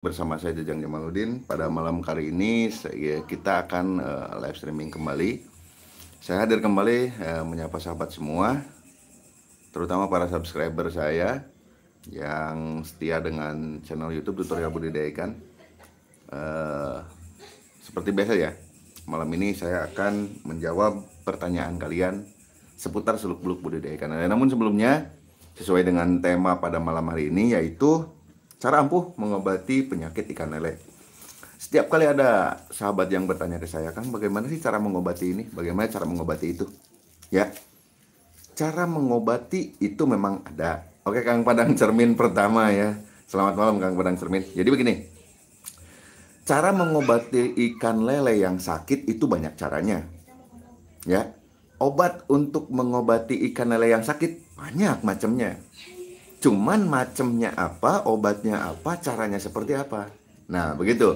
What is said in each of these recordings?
bersama saya Jajang Jamaluddin pada malam kali ini saya, kita akan uh, live streaming kembali saya hadir kembali uh, menyapa sahabat semua terutama para subscriber saya yang setia dengan channel YouTube tutorial budidaya ikan uh, seperti biasa ya malam ini saya akan menjawab pertanyaan kalian seputar seluk beluk budidaya ikan namun sebelumnya sesuai dengan tema pada malam hari ini yaitu Cara ampuh mengobati penyakit ikan lele. Setiap kali ada sahabat yang bertanya ke saya, kan bagaimana sih cara mengobati ini? Bagaimana cara mengobati itu?" Ya. Cara mengobati itu memang ada. Oke, Kang Padang Cermin pertama ya. Selamat malam Kang Padang Cermin. Jadi begini. Cara mengobati ikan lele yang sakit itu banyak caranya. Ya. Obat untuk mengobati ikan lele yang sakit banyak macamnya. Cuman macemnya apa, obatnya apa, caranya seperti apa. Nah, begitu.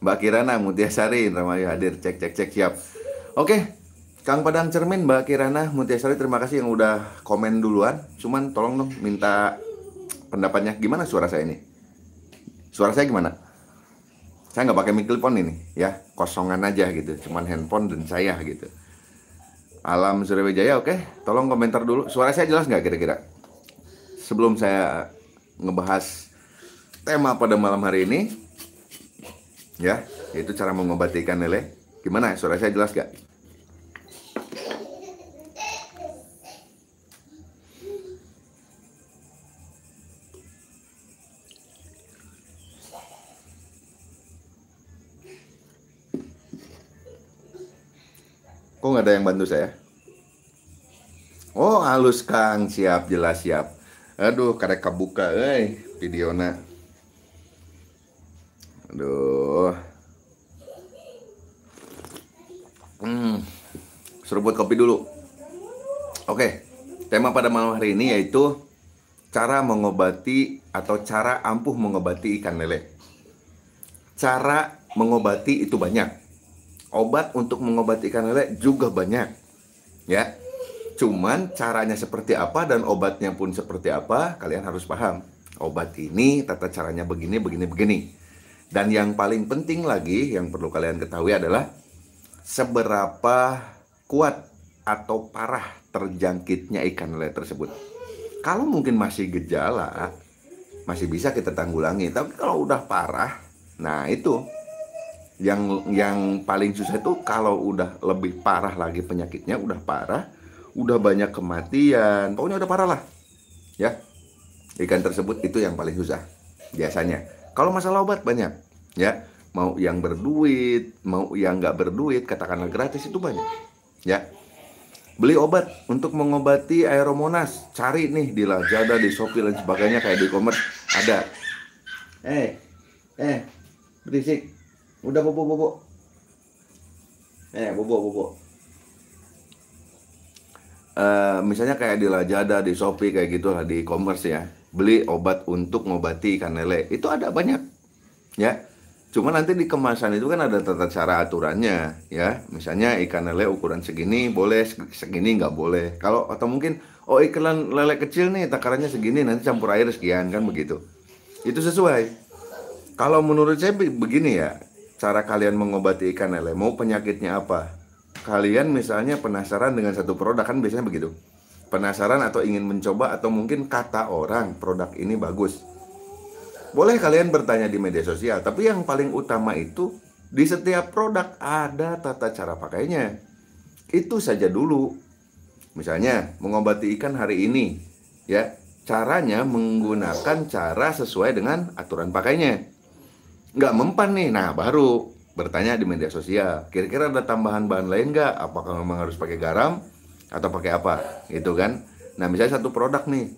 Mbak Kirana Mutiasari Ramayu hadir cek cek cek siap. Oke. Kang Padang Cermin, Mbak Kirana Mutiasari terima kasih yang udah komen duluan. Cuman tolong dong minta pendapatnya gimana suara saya ini? Suara saya gimana? Saya nggak pakai mikrofon ini, ya kosongan aja gitu, cuman handphone dan saya gitu. Alam Surabaya, oke, okay. tolong komentar dulu. Suara saya jelas nggak kira-kira? sebelum saya ngebahas tema pada malam hari ini, ya, yaitu cara mengobati ikan lele. Gimana? Suara saya jelas gak? Kok nggak ada yang bantu saya? Oh, halus Kang, siap, jelas siap aduh karek kabuka euy videona aduh hmm buat kopi dulu oke tema pada malam hari ini yaitu cara mengobati atau cara ampuh mengobati ikan lele cara mengobati itu banyak obat untuk mengobati ikan lele juga banyak ya Cuman caranya seperti apa dan obatnya pun seperti apa, kalian harus paham. Obat ini tata caranya begini, begini, begini. Dan yang paling penting lagi yang perlu kalian ketahui adalah seberapa kuat atau parah terjangkitnya ikan lele tersebut. Kalau mungkin masih gejala, masih bisa kita tanggulangi. Tapi kalau udah parah, nah itu yang yang paling susah itu kalau udah lebih parah lagi penyakitnya udah parah udah banyak kematian, pokoknya udah parah lah. Ya. Ikan tersebut itu yang paling susah biasanya. Kalau masalah obat banyak, ya. Mau yang berduit, mau yang nggak berduit, katakanlah gratis itu banyak. Ya. Beli obat untuk mengobati aeromonas, cari nih di Lazada, di Shopee dan sebagainya kayak di e-commerce ada. Eh, eh, berisik. Udah bobo bobo. Eh, bobo bobo uh, misalnya kayak di Lazada, di Shopee kayak gitu lah di e-commerce ya, beli obat untuk ngobati ikan lele. Itu ada banyak. Ya. Cuma nanti di kemasan itu kan ada tata cara aturannya ya. Misalnya ikan lele ukuran segini boleh, segini nggak boleh. Kalau atau mungkin oh ikan lele kecil nih takarannya segini nanti campur air sekian kan begitu. Itu sesuai. Kalau menurut saya begini ya, cara kalian mengobati ikan lele mau penyakitnya apa? kalian misalnya penasaran dengan satu produk kan biasanya begitu penasaran atau ingin mencoba atau mungkin kata orang produk ini bagus boleh kalian bertanya di media sosial tapi yang paling utama itu di setiap produk ada tata cara pakainya itu saja dulu misalnya mengobati ikan hari ini ya caranya menggunakan cara sesuai dengan aturan pakainya nggak mempan nih nah baru bertanya di media sosial kira-kira ada tambahan bahan lain nggak apakah memang harus pakai garam atau pakai apa gitu kan nah misalnya satu produk nih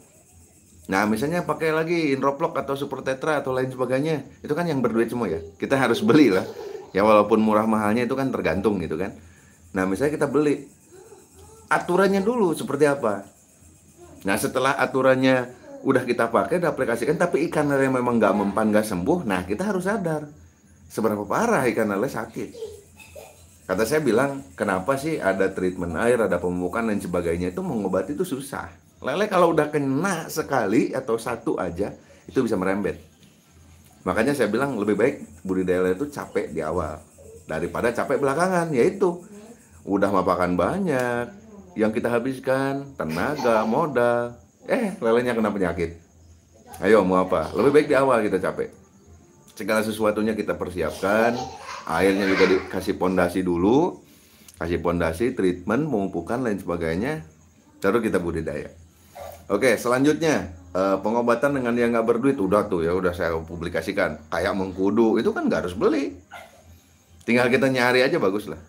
nah misalnya pakai lagi inroplok atau Super Tetra atau lain sebagainya itu kan yang berduit semua ya kita harus beli lah ya walaupun murah mahalnya itu kan tergantung gitu kan nah misalnya kita beli aturannya dulu seperti apa nah setelah aturannya udah kita pakai, udah aplikasikan, tapi ikan yang memang nggak mempan, nggak sembuh, nah kita harus sadar seberapa parah ikan lele sakit kata saya bilang kenapa sih ada treatment air ada pemupukan dan sebagainya itu mengobati itu susah lele kalau udah kena sekali atau satu aja itu bisa merembet makanya saya bilang lebih baik budidaya lele itu capek di awal daripada capek belakangan yaitu udah mapakan banyak yang kita habiskan tenaga modal eh lelenya kena penyakit ayo mau apa lebih baik di awal kita capek segala sesuatunya kita persiapkan airnya juga dikasih pondasi dulu kasih pondasi treatment mumpukan lain sebagainya baru kita budidaya oke selanjutnya eh, pengobatan dengan yang nggak berduit udah tuh ya udah saya publikasikan kayak mengkudu itu kan nggak harus beli tinggal kita nyari aja bagus lah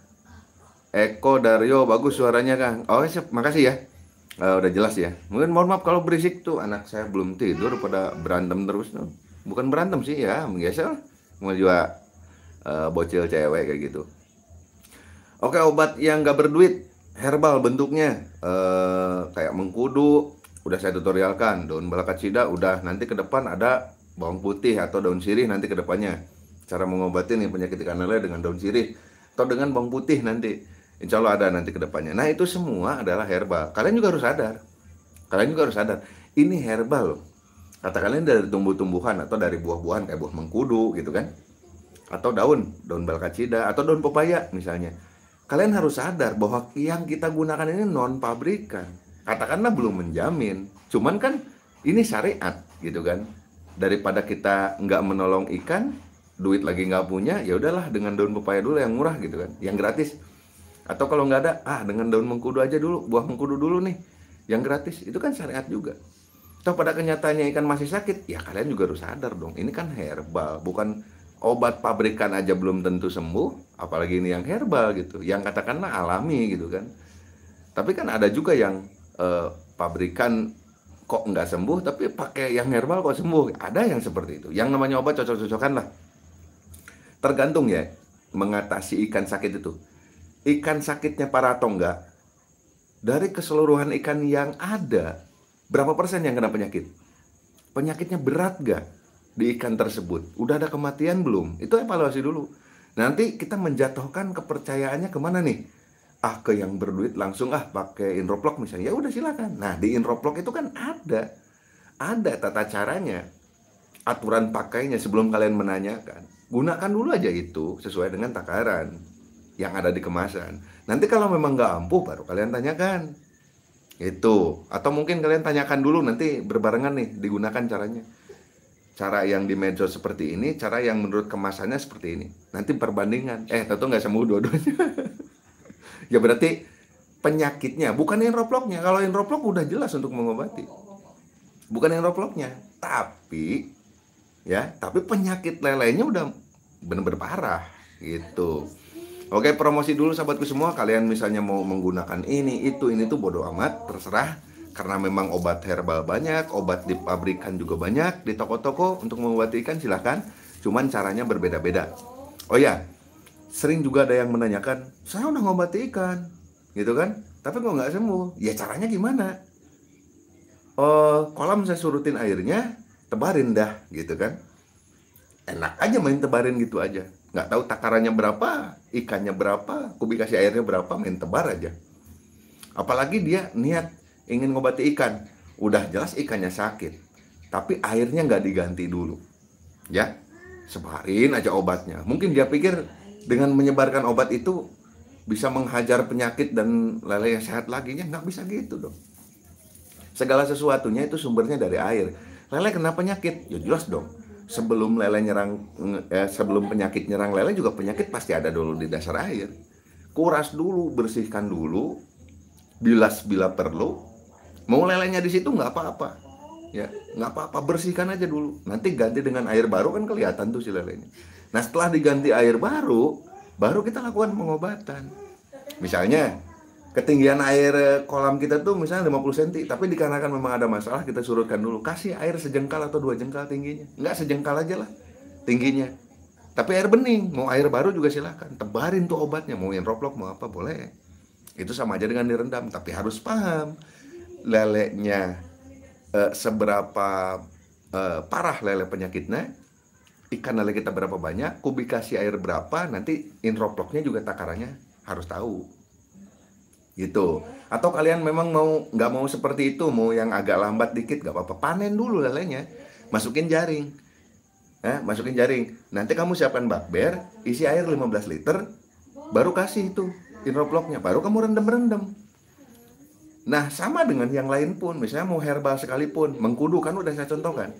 Eko Dario bagus suaranya kang oh siap makasih ya uh, udah jelas ya mungkin mohon maaf kalau berisik tuh anak saya belum tidur pada berantem terus tuh bukan berantem sih ya biasa mau jual uh, eh, bocil cewek kayak gitu oke obat yang gak berduit herbal bentuknya uh, kayak mengkudu udah saya tutorialkan daun belakat sida udah nanti ke depan ada bawang putih atau daun sirih nanti ke depannya cara mengobati nih penyakit ikan lele dengan daun sirih atau dengan bawang putih nanti insya Allah ada nanti ke depannya nah itu semua adalah herbal kalian juga harus sadar kalian juga harus sadar ini herbal loh katakanlah dari tumbuh-tumbuhan atau dari buah-buahan kayak buah mengkudu gitu kan atau daun daun balkacida atau daun pepaya misalnya kalian harus sadar bahwa yang kita gunakan ini non pabrikan katakanlah belum menjamin cuman kan ini syariat gitu kan daripada kita nggak menolong ikan duit lagi nggak punya ya udahlah dengan daun pepaya dulu yang murah gitu kan yang gratis atau kalau nggak ada ah dengan daun mengkudu aja dulu buah mengkudu dulu nih yang gratis itu kan syariat juga tapi pada kenyataannya ikan masih sakit, ya kalian juga harus sadar dong. Ini kan herbal, bukan obat pabrikan aja belum tentu sembuh, apalagi ini yang herbal gitu, yang katakanlah alami gitu kan. Tapi kan ada juga yang eh, pabrikan kok nggak sembuh, tapi pakai yang herbal kok sembuh. Ada yang seperti itu. Yang namanya obat cocok-cocokan lah. Tergantung ya mengatasi ikan sakit itu. Ikan sakitnya parah atau enggak? Dari keseluruhan ikan yang ada, Berapa persen yang kena penyakit? Penyakitnya berat gak di ikan tersebut? Udah ada kematian belum? Itu evaluasi dulu. Nanti kita menjatuhkan kepercayaannya kemana nih? Ah ke yang berduit langsung ah pakai inroplok misalnya. Ya udah silakan. Nah di inroplok itu kan ada, ada tata caranya, aturan pakainya sebelum kalian menanyakan. Gunakan dulu aja itu sesuai dengan takaran yang ada di kemasan. Nanti kalau memang nggak ampuh baru kalian tanyakan. Itu. Atau mungkin kalian tanyakan dulu nanti berbarengan nih digunakan caranya. Cara yang di medsos seperti ini, cara yang menurut kemasannya seperti ini. Nanti perbandingan. Eh, tentu nggak sembuh dua-duanya. ya berarti penyakitnya, bukan yang robloknya Kalau yang roblok udah jelas untuk mengobati. Bukan yang robloknya tapi ya, tapi penyakit lelenya udah benar-benar parah gitu. Oke, promosi dulu sahabatku semua. Kalian misalnya mau menggunakan ini, itu, ini tuh bodo amat, terserah. Karena memang obat herbal banyak, obat di pabrikan juga banyak, di toko-toko untuk mengobati ikan silahkan. Cuman caranya berbeda-beda. Oh ya, sering juga ada yang menanyakan, saya udah ngobati ikan, gitu kan? Tapi kok nggak sembuh? Ya caranya gimana? Oh, kolam saya surutin airnya, tebarin dah, gitu kan? Enak aja main tebarin gitu aja nggak tahu takarannya berapa ikannya berapa kubikasi kasih airnya berapa main tebar aja apalagi dia niat ingin ngobati ikan udah jelas ikannya sakit tapi airnya nggak diganti dulu ya sebarin aja obatnya mungkin dia pikir dengan menyebarkan obat itu bisa menghajar penyakit dan lele yang sehat lagi nya nggak bisa gitu dong segala sesuatunya itu sumbernya dari air lele kenapa penyakit? ya jelas dong sebelum lele nyerang eh, sebelum penyakit nyerang lele juga penyakit pasti ada dulu di dasar air kuras dulu bersihkan dulu bilas bila perlu mau lelenya di situ nggak apa-apa ya nggak apa-apa bersihkan aja dulu nanti ganti dengan air baru kan kelihatan tuh si lelenya nah setelah diganti air baru baru kita lakukan pengobatan misalnya ketinggian air eh, kolam kita tuh misalnya 50 cm tapi dikarenakan memang ada masalah kita surutkan dulu kasih air sejengkal atau dua jengkal tingginya nggak sejengkal aja lah tingginya tapi air bening mau air baru juga silahkan tebarin tuh obatnya mau yang roplok mau apa boleh itu sama aja dengan direndam tapi harus paham leleknya eh, seberapa eh, parah lele penyakitnya ikan lele kita berapa banyak kubikasi air berapa nanti inroploknya juga takarannya harus tahu gitu atau kalian memang mau nggak mau seperti itu mau yang agak lambat dikit nggak apa-apa panen dulu lelenya masukin jaring eh, masukin jaring nanti kamu siapkan bakber isi air 15 liter baru kasih itu inroploknya baru kamu rendem-rendem nah sama dengan yang lain pun misalnya mau herbal sekalipun mengkudu kan udah saya contohkan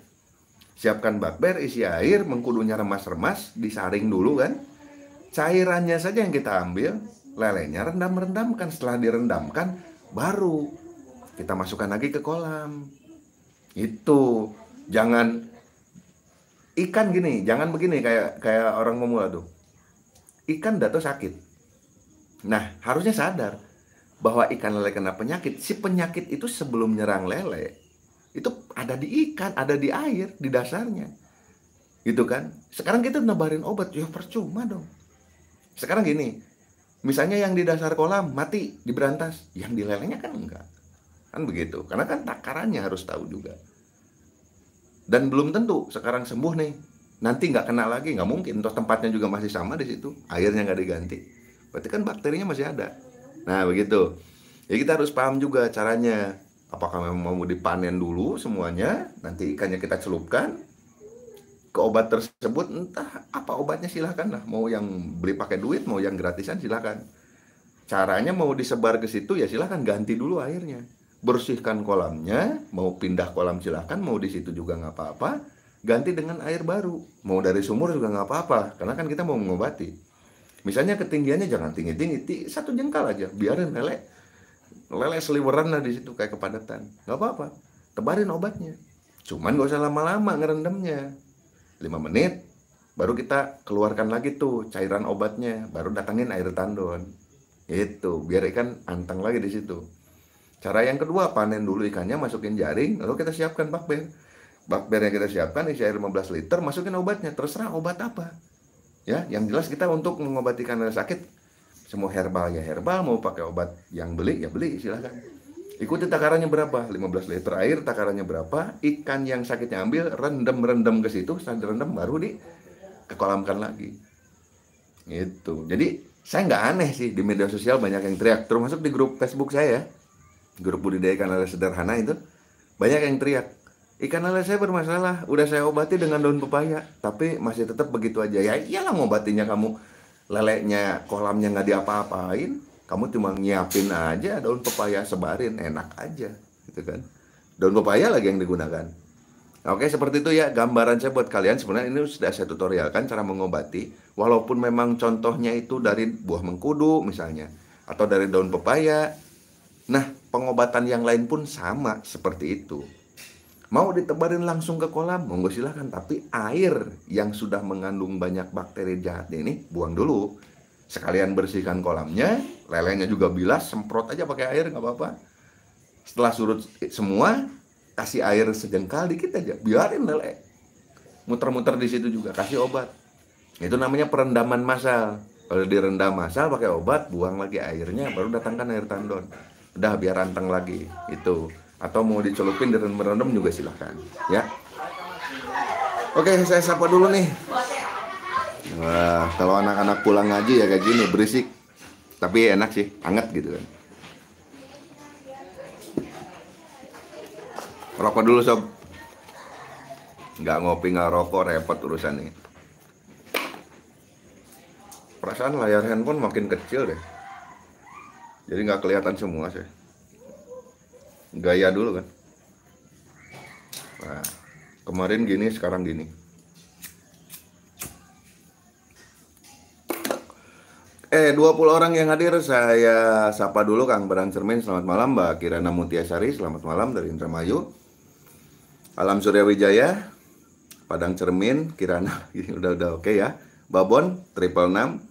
siapkan bakber isi air mengkudunya remas-remas disaring dulu kan cairannya saja yang kita ambil lelenya rendam-rendamkan. Setelah direndamkan, baru kita masukkan lagi ke kolam. Itu jangan ikan gini, jangan begini kayak kayak orang memula tuh. Ikan datu sakit. Nah, harusnya sadar bahwa ikan lele kena penyakit. Si penyakit itu sebelum nyerang lele itu ada di ikan, ada di air, di dasarnya. Gitu kan? Sekarang kita nebarin obat, ya percuma dong. Sekarang gini, misalnya yang di dasar kolam mati diberantas yang di lelenya kan enggak kan begitu karena kan takarannya harus tahu juga dan belum tentu sekarang sembuh nih nanti nggak kena lagi nggak mungkin Untuk tempatnya juga masih sama di situ airnya nggak diganti berarti kan bakterinya masih ada nah begitu ya kita harus paham juga caranya apakah memang mau dipanen dulu semuanya nanti ikannya kita celupkan ke obat tersebut entah apa obatnya silahkan lah mau yang beli pakai duit mau yang gratisan silahkan caranya mau disebar ke situ ya silahkan ganti dulu airnya bersihkan kolamnya mau pindah kolam silahkan mau di situ juga nggak apa-apa ganti dengan air baru mau dari sumur juga nggak apa-apa karena kan kita mau mengobati misalnya ketinggiannya jangan tinggi-tinggi satu jengkal aja biarin lele lele seliweran lah di situ kayak kepadatan nggak apa-apa tebarin obatnya cuman gak usah lama-lama ngerendamnya 5 menit baru kita keluarkan lagi tuh cairan obatnya baru datangin air tandon itu biar ikan anteng lagi di situ cara yang kedua panen dulu ikannya masukin jaring lalu kita siapkan bakber bakber yang kita siapkan isi air 15 liter masukin obatnya terserah obat apa ya yang jelas kita untuk mengobati ikan sakit semua herbal ya herbal mau pakai obat yang beli ya beli silahkan Ikuti takarannya berapa? 15 liter air, takarannya berapa? Ikan yang sakitnya ambil, rendam-rendam ke situ, setelah rendam baru di kekolamkan lagi. Itu. Jadi saya nggak aneh sih di media sosial banyak yang teriak, termasuk di grup Facebook saya, ya. grup budidaya ikan lele sederhana itu banyak yang teriak. Ikan lele saya bermasalah, udah saya obati dengan daun pepaya, tapi masih tetap begitu aja. Ya iyalah ngobatinya kamu lelenya kolamnya nggak diapa-apain, kamu cuma nyiapin aja daun pepaya sebarin enak aja gitu kan daun pepaya lagi yang digunakan oke seperti itu ya gambaran saya buat kalian sebenarnya ini sudah saya tutorialkan cara mengobati walaupun memang contohnya itu dari buah mengkudu misalnya atau dari daun pepaya nah pengobatan yang lain pun sama seperti itu Mau ditebarin langsung ke kolam, monggo silahkan. Tapi air yang sudah mengandung banyak bakteri jahat ini buang dulu sekalian bersihkan kolamnya lelenya juga bilas semprot aja pakai air nggak apa-apa setelah surut semua kasih air sejengkal dikit aja biarin lele muter-muter di situ juga kasih obat itu namanya perendaman massal kalau direndam massal pakai obat buang lagi airnya baru datangkan air tandon udah biar rantang lagi itu atau mau dicelupin direndam juga silahkan ya oke saya sapa dulu nih Wah, kalau anak-anak pulang ngaji ya kayak gini berisik. Tapi enak sih, hangat gitu kan. Rokok dulu sob. Nggak ngopi nggak rokok repot urusan ini. Perasaan layar handphone makin kecil deh. Jadi nggak kelihatan semua sih. Gaya dulu kan. Nah, kemarin gini, sekarang gini. Eh, 20 orang yang hadir saya sapa dulu Kang Beran Cermin, selamat malam Mbak Kirana Mutiasari, selamat malam dari Indramayu. Alam Surya Wijaya, Padang Cermin, Kirana, udah udah oke ya. Babon, Triple Enam.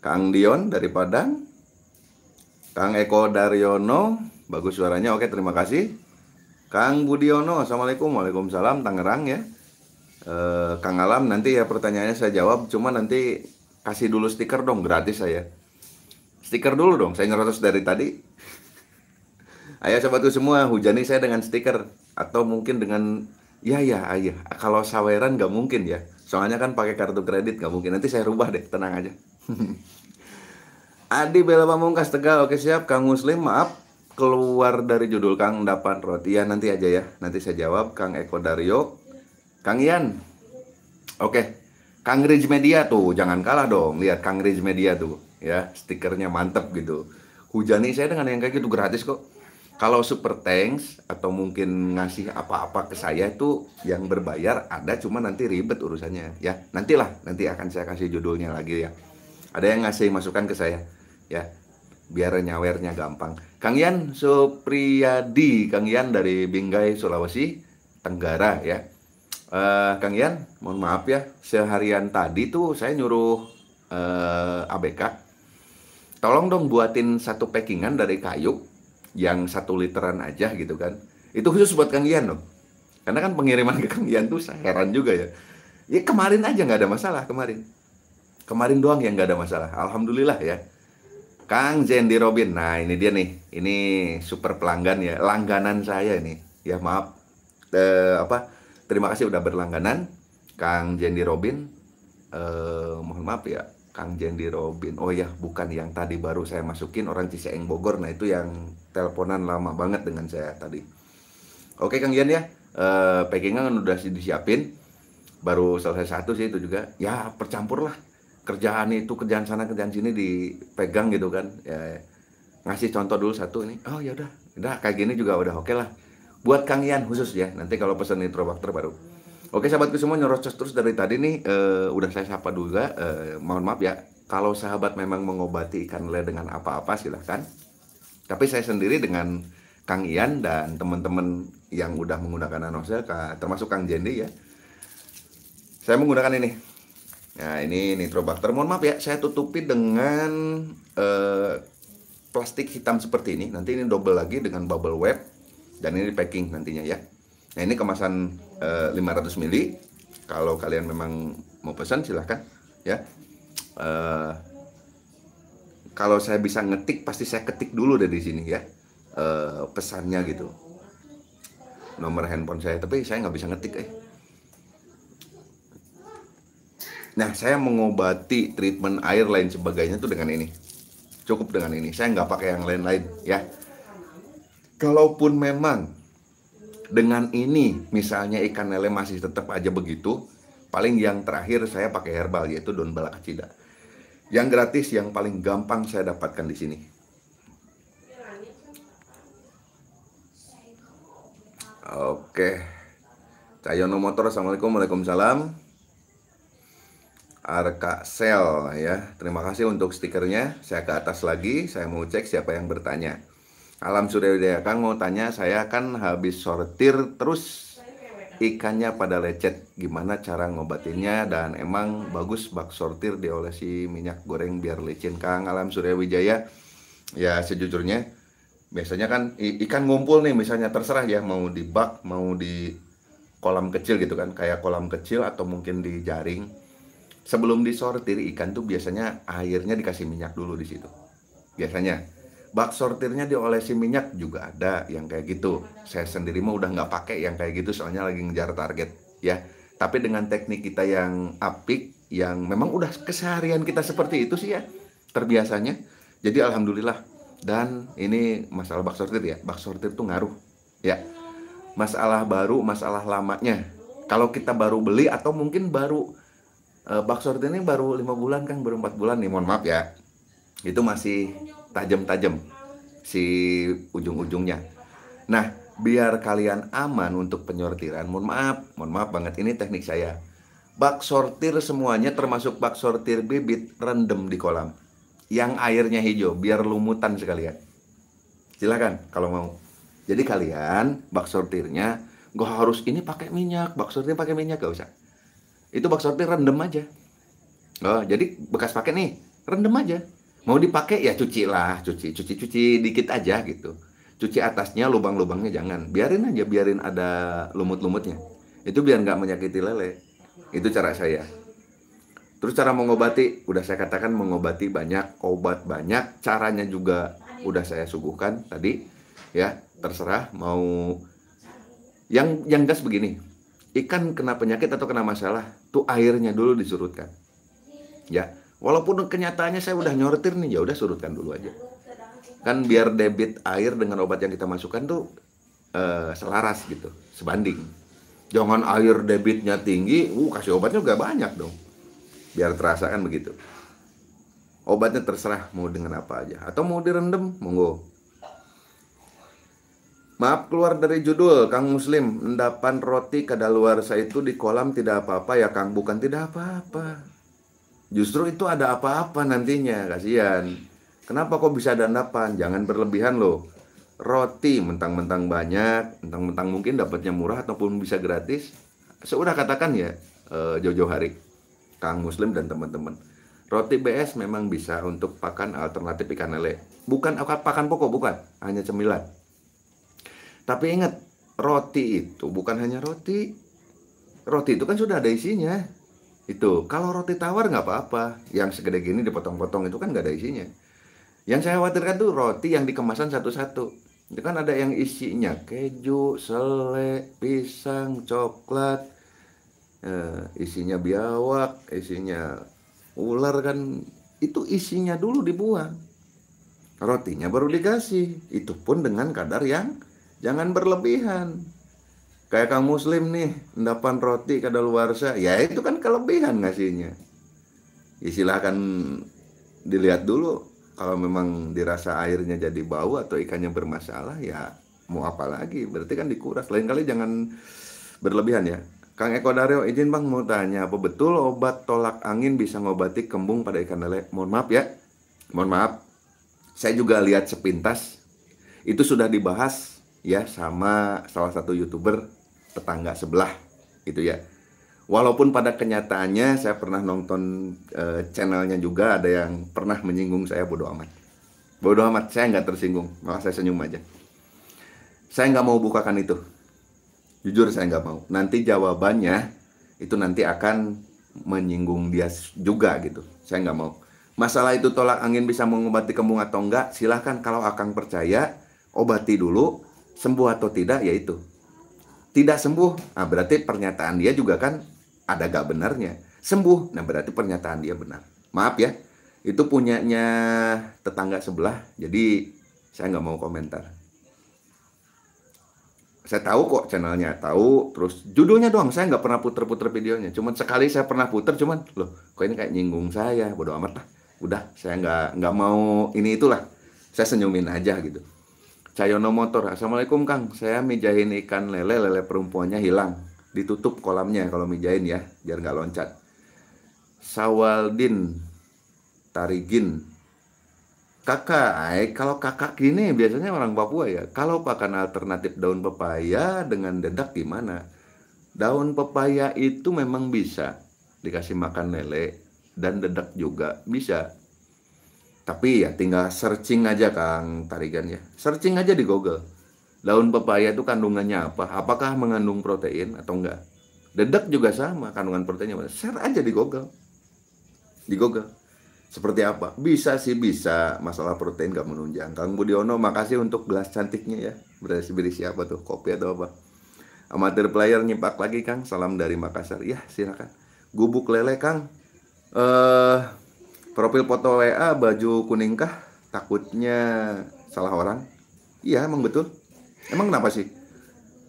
Kang Dion dari Padang, Kang Eko Daryono, bagus suaranya, oke terima kasih. Kang Budiono, Assalamualaikum, Waalaikumsalam, Tangerang ya. Eh, Kang Alam, nanti ya pertanyaannya saya jawab, cuma nanti kasih dulu stiker dong gratis saya stiker dulu dong saya ngerotos dari tadi ayah sobatku semua hujani saya dengan stiker atau mungkin dengan ya ya ayah kalau saweran nggak mungkin ya soalnya kan pakai kartu kredit nggak mungkin nanti saya rubah deh tenang aja Adi Bela Pamungkas Tegal oke siap Kang Muslim maaf keluar dari judul Kang Dapat Roti ya nanti aja ya nanti saya jawab Kang Eko Dario Kang Ian oke Kang Ridge Media tuh, jangan kalah dong. Lihat Kang Ridge Media tuh, ya stikernya mantep gitu. Hujan Hujani saya dengan yang kayak gitu gratis kok. Kalau super thanks atau mungkin ngasih apa-apa ke saya itu yang berbayar ada cuma nanti ribet urusannya ya. Nantilah, nanti akan saya kasih judulnya lagi ya. Ada yang ngasih masukan ke saya ya biar nyawernya gampang. Kang Yan Supriyadi, Kang Yan dari Binggai, Sulawesi Tenggara ya uh, Kang Ian, mohon maaf ya, seharian tadi tuh saya nyuruh uh, eh, ABK, tolong dong buatin satu packingan dari kayu yang satu literan aja gitu kan. Itu khusus buat Kang Ian dong. Karena kan pengiriman ke Kang Ian tuh saya heran juga ya. Ya kemarin aja nggak ada masalah kemarin. Kemarin doang yang nggak ada masalah. Alhamdulillah ya. Kang Zendi Robin, nah ini dia nih, ini super pelanggan ya, langganan saya ini, ya maaf, e, apa Terima kasih udah berlangganan, Kang Jendi Robin. Eh, mohon maaf ya, Kang Jendi Robin. Oh ya, bukan yang tadi baru saya masukin orang Ciseeng Bogor. Nah itu yang teleponan lama banget dengan saya tadi. Oke Kang Jendi ya, eh, kan udah disiapin. Baru selesai satu sih itu juga. Ya percampur lah kerjaan itu kerjaan sana kerjaan sini dipegang gitu kan ya, ya, ngasih contoh dulu satu ini oh ya udah udah kayak gini juga udah oke okay lah buat Kang Ian khusus ya nanti kalau pesan nitrobakter baru oke sahabatku semua nyerocos terus dari tadi nih uh, udah saya sapa juga uh, mohon maaf ya kalau sahabat memang mengobati ikan lele dengan apa-apa silahkan tapi saya sendiri dengan Kang Ian dan teman-teman yang udah menggunakan nanosel termasuk Kang Jendi ya saya menggunakan ini nah ini nitrobakter mohon maaf ya saya tutupi dengan uh, plastik hitam seperti ini nanti ini double lagi dengan bubble wrap dan ini packing nantinya ya nah ini kemasan e, 500 ml kalau kalian memang mau pesan silahkan ya e, kalau saya bisa ngetik pasti saya ketik dulu dari sini ya e, pesannya gitu nomor handphone saya tapi saya nggak bisa ngetik eh Nah, saya mengobati treatment air lain sebagainya tuh dengan ini. Cukup dengan ini. Saya nggak pakai yang lain-lain ya. Kalaupun memang dengan ini misalnya ikan lele masih tetap aja begitu, paling yang terakhir saya pakai herbal yaitu daun balak Yang gratis yang paling gampang saya dapatkan di sini. Oke. Cahyono Motor, Assalamualaikum, Waalaikumsalam. Arka Sel ya. Terima kasih untuk stikernya. Saya ke atas lagi, saya mau cek siapa yang bertanya. Alam Suryodaya Kang mau tanya saya kan habis sortir terus ikannya pada lecet gimana cara ngobatinnya dan emang bagus bak sortir diolesi minyak goreng biar licin Kang Alam Suryawijaya ya sejujurnya biasanya kan ikan ngumpul nih misalnya terserah ya mau di bak mau di kolam kecil gitu kan kayak kolam kecil atau mungkin di jaring sebelum disortir ikan tuh biasanya airnya dikasih minyak dulu di situ biasanya bak sortirnya diolesi minyak juga ada yang kayak gitu saya sendiri mah udah nggak pakai yang kayak gitu soalnya lagi ngejar target ya tapi dengan teknik kita yang apik yang memang udah keseharian kita seperti itu sih ya terbiasanya jadi alhamdulillah dan ini masalah bak sortir ya bak sortir tuh ngaruh ya masalah baru masalah lamanya kalau kita baru beli atau mungkin baru eh, bak sortir ini baru lima bulan kan baru empat bulan nih mohon maaf ya itu masih tajam-tajam si ujung-ujungnya. Nah, biar kalian aman untuk penyortiran, mohon maaf, mohon maaf banget ini teknik saya. Bak sortir semuanya termasuk bak sortir bibit rendem di kolam. Yang airnya hijau biar lumutan sekalian. Silakan kalau mau. Jadi kalian bak sortirnya gak harus ini pakai minyak, bak sortirnya pakai minyak gak usah. Itu bak sortir rendem aja. Oh, jadi bekas pakai nih, rendem aja Mau dipakai ya cuci lah, cuci, cuci, cuci dikit aja gitu. Cuci atasnya, lubang-lubangnya jangan. Biarin aja, biarin ada lumut-lumutnya. Itu biar nggak menyakiti lele. Itu cara saya. Terus cara mengobati, udah saya katakan mengobati banyak, obat banyak, caranya juga udah saya suguhkan tadi. Ya, terserah mau yang yang gas begini. Ikan kena penyakit atau kena masalah, tuh airnya dulu disurutkan. Ya, Walaupun kenyataannya saya udah nyortir nih, ya udah surutkan dulu aja. Kan biar debit air dengan obat yang kita masukkan tuh uh, selaras gitu, sebanding. Jangan air debitnya tinggi, uh kasih obatnya juga banyak dong. Biar terasa kan begitu. Obatnya terserah mau dengan apa aja atau mau direndam, monggo. Maaf keluar dari judul, Kang Muslim, endapan roti kadaluarsa itu di kolam tidak apa-apa ya Kang, bukan tidak apa-apa Justru itu ada apa-apa nantinya, kasihan. Kenapa kok bisa dandapan? Jangan berlebihan loh. Roti mentang-mentang banyak, mentang-mentang mungkin dapatnya murah ataupun bisa gratis. Sudah katakan ya, jauh eh, Jojo Hari, Kang Muslim dan teman-teman. Roti BS memang bisa untuk pakan alternatif ikan lele. Bukan eh, pakan pokok, bukan. Hanya cemilan. Tapi ingat, roti itu bukan hanya roti. Roti itu kan sudah ada isinya itu kalau roti tawar nggak apa-apa yang segede gini dipotong-potong itu kan nggak ada isinya yang saya khawatirkan tuh roti yang dikemasan satu-satu itu kan ada yang isinya keju sele, pisang coklat eh, isinya biawak isinya ular kan itu isinya dulu dibuang rotinya baru dikasih itu pun dengan kadar yang jangan berlebihan Kayak Kang Muslim nih, endapan roti kadaluarsa. Ya itu kan kelebihan ngasihnya. Ya silahkan dilihat dulu. Kalau memang dirasa airnya jadi bau atau ikannya bermasalah ya mau apa lagi. Berarti kan dikuras. Lain kali jangan berlebihan ya. Kang Eko Dario, izin bang mau tanya, apa betul obat tolak angin bisa ngobati kembung pada ikan lele? Mohon maaf ya, mohon maaf. Saya juga lihat sepintas, itu sudah dibahas ya sama salah satu youtuber tetangga sebelah gitu ya walaupun pada kenyataannya saya pernah nonton e, channelnya juga ada yang pernah menyinggung saya bodoh amat bodoh amat saya nggak tersinggung malah saya senyum aja saya nggak mau bukakan itu jujur saya nggak mau nanti jawabannya itu nanti akan menyinggung dia juga gitu saya nggak mau Masalah itu tolak angin bisa mengobati kembung atau enggak, silahkan kalau akang percaya, obati dulu, sembuh atau tidak, ya itu tidak sembuh, nah berarti pernyataan dia juga kan ada gak benarnya. Sembuh, nah berarti pernyataan dia benar. Maaf ya, itu punyanya tetangga sebelah, jadi saya nggak mau komentar. Saya tahu kok channelnya, tahu. Terus judulnya doang, saya nggak pernah puter-puter videonya. Cuman sekali saya pernah puter, cuman loh, kok ini kayak nyinggung saya, bodo amat lah. Udah, saya nggak nggak mau ini itulah. Saya senyumin aja gitu. Cayono Motor. Assalamualaikum Kang, saya mijahin ikan lele, lele perempuannya hilang. Ditutup kolamnya kalau mijahin ya, biar nggak loncat. Sawaldin Tarigin. Kakak, eh, kalau kakak gini biasanya orang Papua ya. Kalau pakan alternatif daun pepaya dengan dedak gimana? Daun pepaya itu memang bisa dikasih makan lele dan dedak juga bisa tapi ya tinggal searching aja Kang Tarigan ya. Searching aja di Google. Daun pepaya itu kandungannya apa? Apakah mengandung protein atau enggak? Dedek juga sama kandungan proteinnya. Share aja di Google. Di Google. Seperti apa? Bisa sih bisa masalah protein gak menunjang. Kang Budiono makasih untuk gelas cantiknya ya. Berarti siapa tuh? Kopi atau apa? Amatir player nyipak lagi Kang. Salam dari Makassar. Ya silakan. Gubuk lele Kang. Eh uh, Profil foto WA baju kuning kah? Takutnya salah orang. Iya, emang betul. Emang kenapa sih?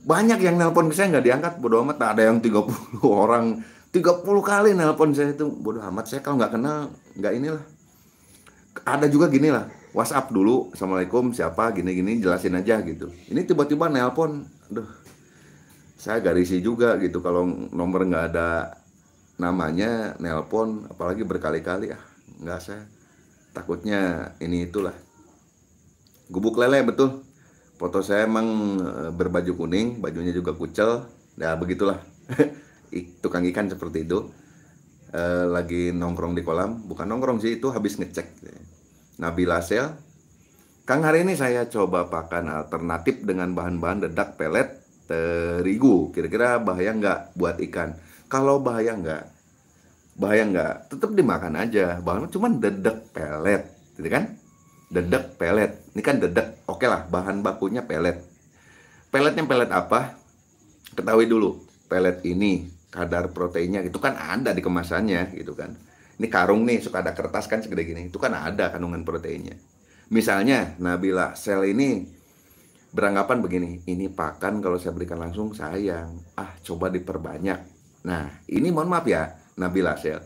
Banyak yang nelpon ke saya nggak diangkat, bodoh amat. Nah, ada yang 30 orang, 30 kali nelpon saya itu, bodoh amat. Saya kalau nggak kenal, nggak inilah. Ada juga gini lah, WhatsApp dulu, Assalamualaikum, siapa, gini-gini, jelasin aja gitu. Ini tiba-tiba nelpon, aduh, saya garisi juga gitu kalau nomor nggak ada namanya nelpon apalagi berkali-kali ah nggak saya takutnya ini itulah gubuk lele betul foto saya emang eh, berbaju kuning bajunya juga kucel ya begitulah tukang ikan seperti itu e, lagi nongkrong di kolam bukan nongkrong sih itu habis ngecek Nabila Sel Kang hari ini saya coba pakan alternatif dengan bahan-bahan dedak pelet terigu kira-kira bahaya nggak buat ikan kalau bahaya nggak Bayang nggak? Tetap dimakan aja. Bahan cuman dedek pelet, gitu kan? Dedek pelet. Ini kan dedek. Oke okay lah, bahan bakunya pelet. Peletnya pelet apa? Ketahui dulu. Pelet ini kadar proteinnya itu kan ada di kemasannya gitu kan. Ini karung nih suka ada kertas kan segede gini. Itu kan ada kandungan proteinnya. Misalnya Nabila sel ini beranggapan begini, ini pakan kalau saya berikan langsung sayang. Ah, coba diperbanyak. Nah, ini mohon maaf ya, Nabila Sel.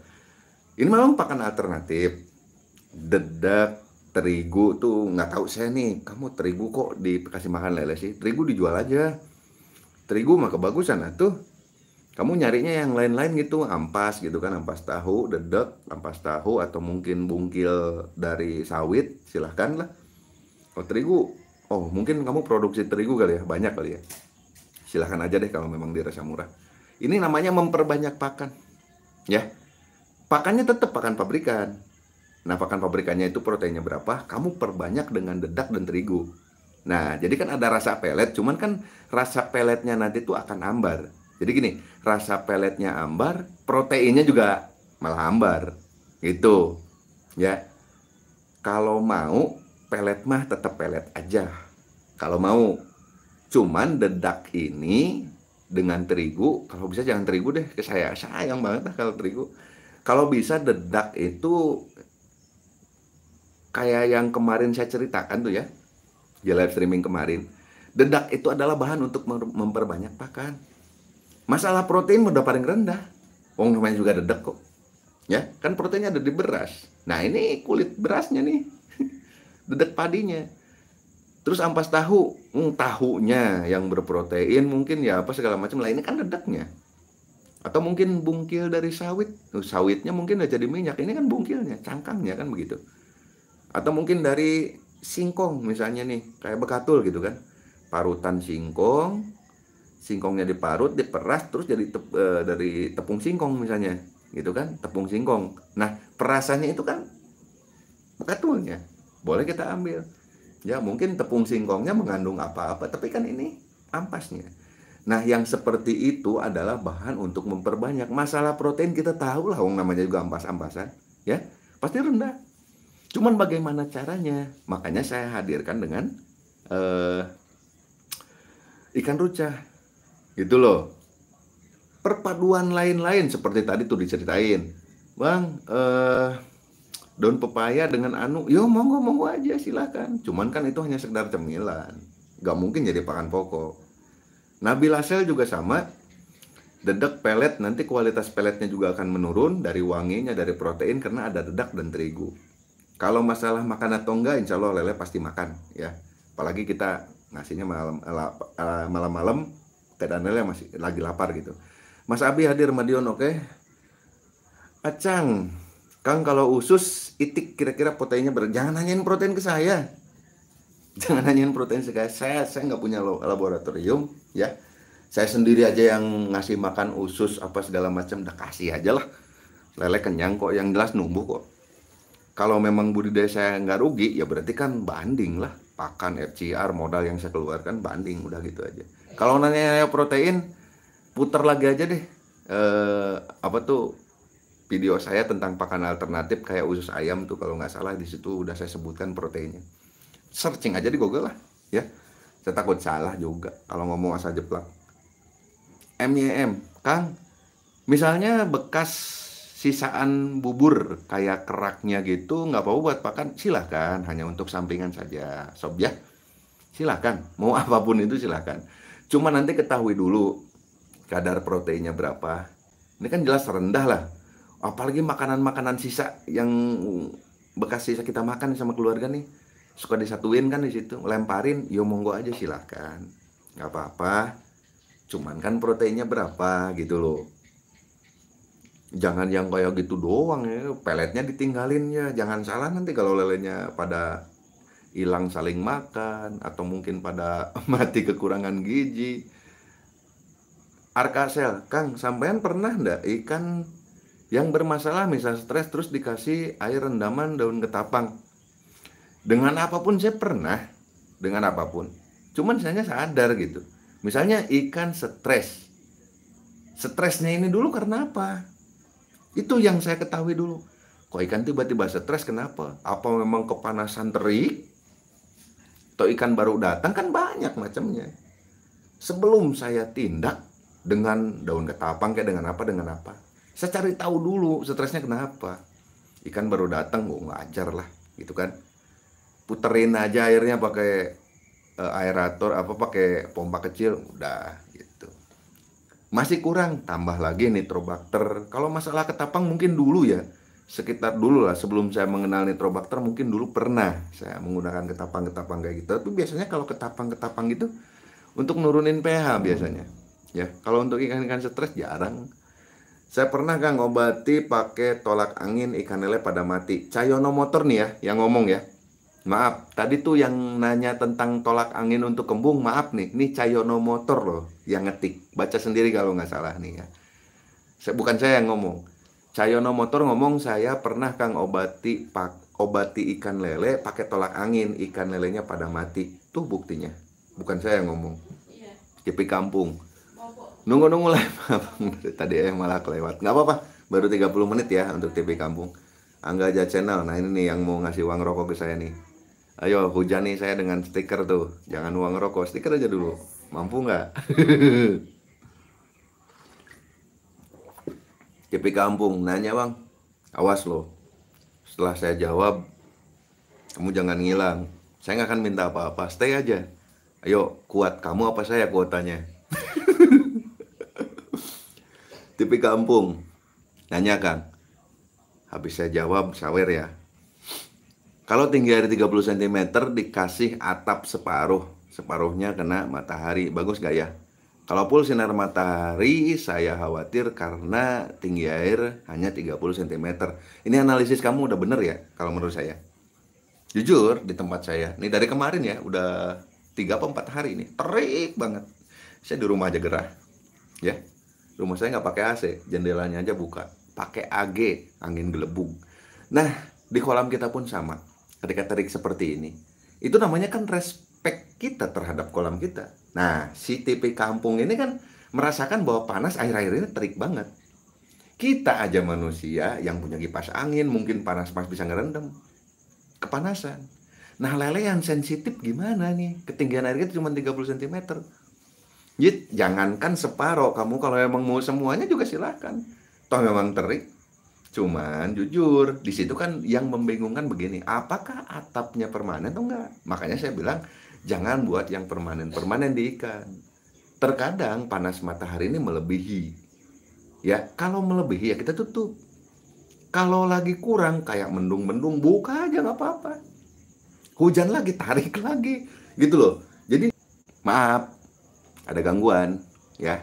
Ini memang pakan alternatif. Dedak, terigu tuh nggak tahu saya nih, kamu terigu kok dikasih makan lele sih? Terigu dijual aja. Terigu mah kebagusan ah, tuh. Kamu nyarinya yang lain-lain gitu, ampas gitu kan, ampas tahu, dedek, ampas tahu atau mungkin bungkil dari sawit, silahkan lah. Kalau oh, terigu, oh mungkin kamu produksi terigu kali ya, banyak kali ya. Silahkan aja deh kalau memang dirasa murah. Ini namanya memperbanyak pakan. Ya. Pakannya tetap pakan pabrikan. Nah, pakan pabrikannya itu proteinnya berapa? Kamu perbanyak dengan dedak dan terigu. Nah, jadi kan ada rasa pelet, cuman kan rasa peletnya nanti tuh akan ambar. Jadi gini, rasa peletnya ambar, proteinnya juga malah ambar. Gitu. Ya. Kalau mau pelet mah tetap pelet aja. Kalau mau. Cuman dedak ini dengan terigu kalau bisa jangan terigu deh ke saya sayang banget lah kalau terigu kalau bisa dedak itu kayak yang kemarin saya ceritakan tuh ya di live streaming kemarin dedak itu adalah bahan untuk memperbanyak pakan masalah protein udah paling rendah wong namanya juga dedak kok ya kan proteinnya ada di beras nah ini kulit berasnya nih dedak padinya Terus ampas tahu, hmm, tahunya yang berprotein mungkin ya apa segala macam lah ini kan dedaknya, Atau mungkin bungkil dari sawit, uh, sawitnya mungkin udah jadi minyak, ini kan bungkilnya, cangkangnya kan begitu. Atau mungkin dari singkong misalnya nih, kayak bekatul gitu kan. Parutan singkong, singkongnya diparut, diperas terus jadi tep, e, dari tepung singkong misalnya, gitu kan, tepung singkong. Nah, perasannya itu kan bekatulnya. Boleh kita ambil Ya mungkin tepung singkongnya mengandung apa-apa, tapi kan ini ampasnya. Nah yang seperti itu adalah bahan untuk memperbanyak. Masalah protein kita tahu lah, wong namanya juga ampas-ampasan, ya pasti rendah. Cuman bagaimana caranya? Makanya saya hadirkan dengan uh, ikan rucah, gitu loh. Perpaduan lain-lain seperti tadi tuh diceritain, bang. Uh, daun pepaya dengan anu yo ya, monggo monggo aja silahkan cuman kan itu hanya sekedar cemilan gak mungkin jadi pakan pokok Nabi Lasel juga sama dedak pelet nanti kualitas peletnya juga akan menurun dari wanginya dari protein karena ada dedak dan terigu kalau masalah makan atau enggak insya Allah lele pasti makan ya apalagi kita ngasihnya malam eh, eh, malam-malam Ted lele masih lagi lapar gitu Mas Abi hadir Madiun oke okay? Acang Kang kalau usus itik kira-kira proteinnya berapa? Jangan nanyain protein ke saya. Jangan nanyain protein ke saya. Saya saya nggak punya laboratorium, ya. Saya sendiri aja yang ngasih makan usus apa segala macam, udah kasih aja lah. Lele kenyang kok, yang jelas numbuh kok. Kalau memang budidaya saya nggak rugi, ya berarti kan banding lah. Pakan FCR modal yang saya keluarkan banding, udah gitu aja. Kalau nanya protein, putar lagi aja deh. Eh, apa tuh video saya tentang pakan alternatif kayak usus ayam tuh kalau nggak salah di situ udah saya sebutkan proteinnya. Searching aja di Google lah, ya. Saya takut salah juga kalau ngomong asal jeplak. MYM, Kang. Misalnya bekas sisaan bubur kayak keraknya gitu nggak apa-apa buat pakan silahkan hanya untuk sampingan saja sob ya silahkan mau apapun itu silahkan cuma nanti ketahui dulu kadar proteinnya berapa ini kan jelas rendah lah apalagi makanan-makanan sisa yang bekas sisa kita makan sama keluarga nih suka disatuin kan di situ lemparin yo ya monggo aja silahkan nggak apa-apa cuman kan proteinnya berapa gitu loh jangan yang kayak gitu doang ya peletnya ditinggalin ya jangan salah nanti kalau lelenya pada hilang saling makan atau mungkin pada mati kekurangan gizi Arkasel, Kang, sampean pernah ndak ikan yang bermasalah misal stres terus dikasih air rendaman daun ketapang. Dengan apapun saya pernah, dengan apapun. Cuman saya sadar gitu. Misalnya ikan stres. Stresnya ini dulu karena apa? Itu yang saya ketahui dulu. Kok ikan tiba-tiba stres kenapa? Apa memang kepanasan terik? Atau ikan baru datang kan banyak macamnya. Sebelum saya tindak dengan daun ketapang kayak dengan apa dengan apa, saya cari tahu dulu stresnya kenapa ikan baru datang gue oh, ngajar lah gitu kan puterin aja airnya pakai uh, aerator apa pakai pompa kecil udah gitu masih kurang tambah lagi nitrobakter kalau masalah ketapang mungkin dulu ya sekitar dulu lah sebelum saya mengenal nitrobakter mungkin dulu pernah saya menggunakan ketapang-ketapang kayak gitu tapi biasanya kalau ketapang-ketapang gitu untuk nurunin pH biasanya ya kalau untuk ikan-ikan stres jarang saya pernah Kang ngobati pakai tolak angin ikan lele pada mati. Cayono motor nih ya yang ngomong ya. Maaf, tadi tuh yang nanya tentang tolak angin untuk kembung, maaf nih, ini Cayono motor loh yang ngetik. Baca sendiri kalau nggak salah nih ya. Saya, bukan saya yang ngomong. Cayono motor ngomong saya pernah Kang obati pak obati ikan lele pakai tolak angin, ikan lelenya pada mati. Tuh buktinya. Bukan saya yang ngomong. Jepi iya. kampung. Nunggu-nunggu lah tadi yang eh, malah kelewat. Nggak apa-apa, baru 30 menit ya untuk TV Kampung. Angga aja channel. Nah, ini nih yang mau ngasih uang rokok ke saya nih. Ayo hujan nih saya dengan stiker tuh. Jangan uang rokok, stiker aja dulu. Mampu gak? TV Kampung nanya, Bang. Awas loh. Setelah saya jawab, kamu jangan ngilang. Saya gak akan minta apa-apa, stay aja. Ayo, kuat kamu apa saya kuotanya? TV kampung? Tanyakan. Habis saya jawab, sawer ya. Kalau tinggi air 30 cm dikasih atap separuh, separuhnya kena matahari, bagus gak ya? Kalau full sinar matahari, saya khawatir karena tinggi air hanya 30 cm. Ini analisis kamu udah bener ya, kalau menurut saya. Jujur, di tempat saya, ini dari kemarin ya, udah 3 atau 4 hari ini, terik banget. Saya di rumah aja gerah, ya rumah saya nggak pakai AC jendelanya aja buka pakai AG angin gelembung nah di kolam kita pun sama ketika terik seperti ini itu namanya kan respect kita terhadap kolam kita nah si TP kampung ini kan merasakan bahwa panas akhir-akhir ini terik banget kita aja manusia yang punya kipas angin mungkin panas pas bisa ngerendam kepanasan nah lele yang sensitif gimana nih ketinggian airnya cuma 30 cm Jit, jangankan separuh kamu kalau emang mau semuanya juga silahkan. Toh memang terik. Cuman jujur, di situ kan yang membingungkan begini, apakah atapnya permanen atau enggak? Makanya saya bilang jangan buat yang permanen. Permanen di ikan Terkadang panas matahari ini melebihi. Ya, kalau melebihi ya kita tutup. Kalau lagi kurang kayak mendung-mendung buka aja nggak apa-apa. Hujan lagi tarik lagi gitu loh. Jadi maaf ada gangguan ya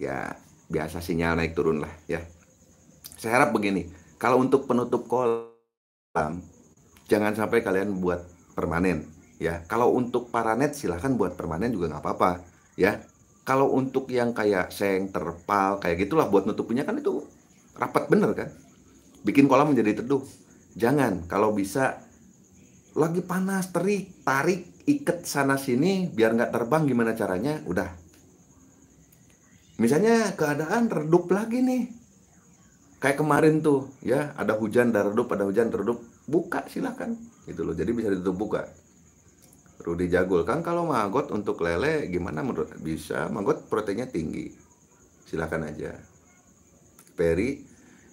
ya biasa sinyal naik turun lah ya saya harap begini kalau untuk penutup kolam jangan sampai kalian buat permanen ya kalau untuk paranet silahkan buat permanen juga nggak apa-apa ya kalau untuk yang kayak seng terpal kayak gitulah buat nutupnya kan itu rapat bener kan bikin kolam menjadi teduh jangan kalau bisa lagi panas terik tarik iket sana sini biar nggak terbang gimana caranya udah misalnya keadaan redup lagi nih kayak kemarin tuh ya ada hujan ada redup ada hujan redup buka silakan gitu loh jadi bisa ditutup buka Rudi Jagul kan kalau maggot untuk lele gimana menurut bisa maggot proteinnya tinggi silakan aja Peri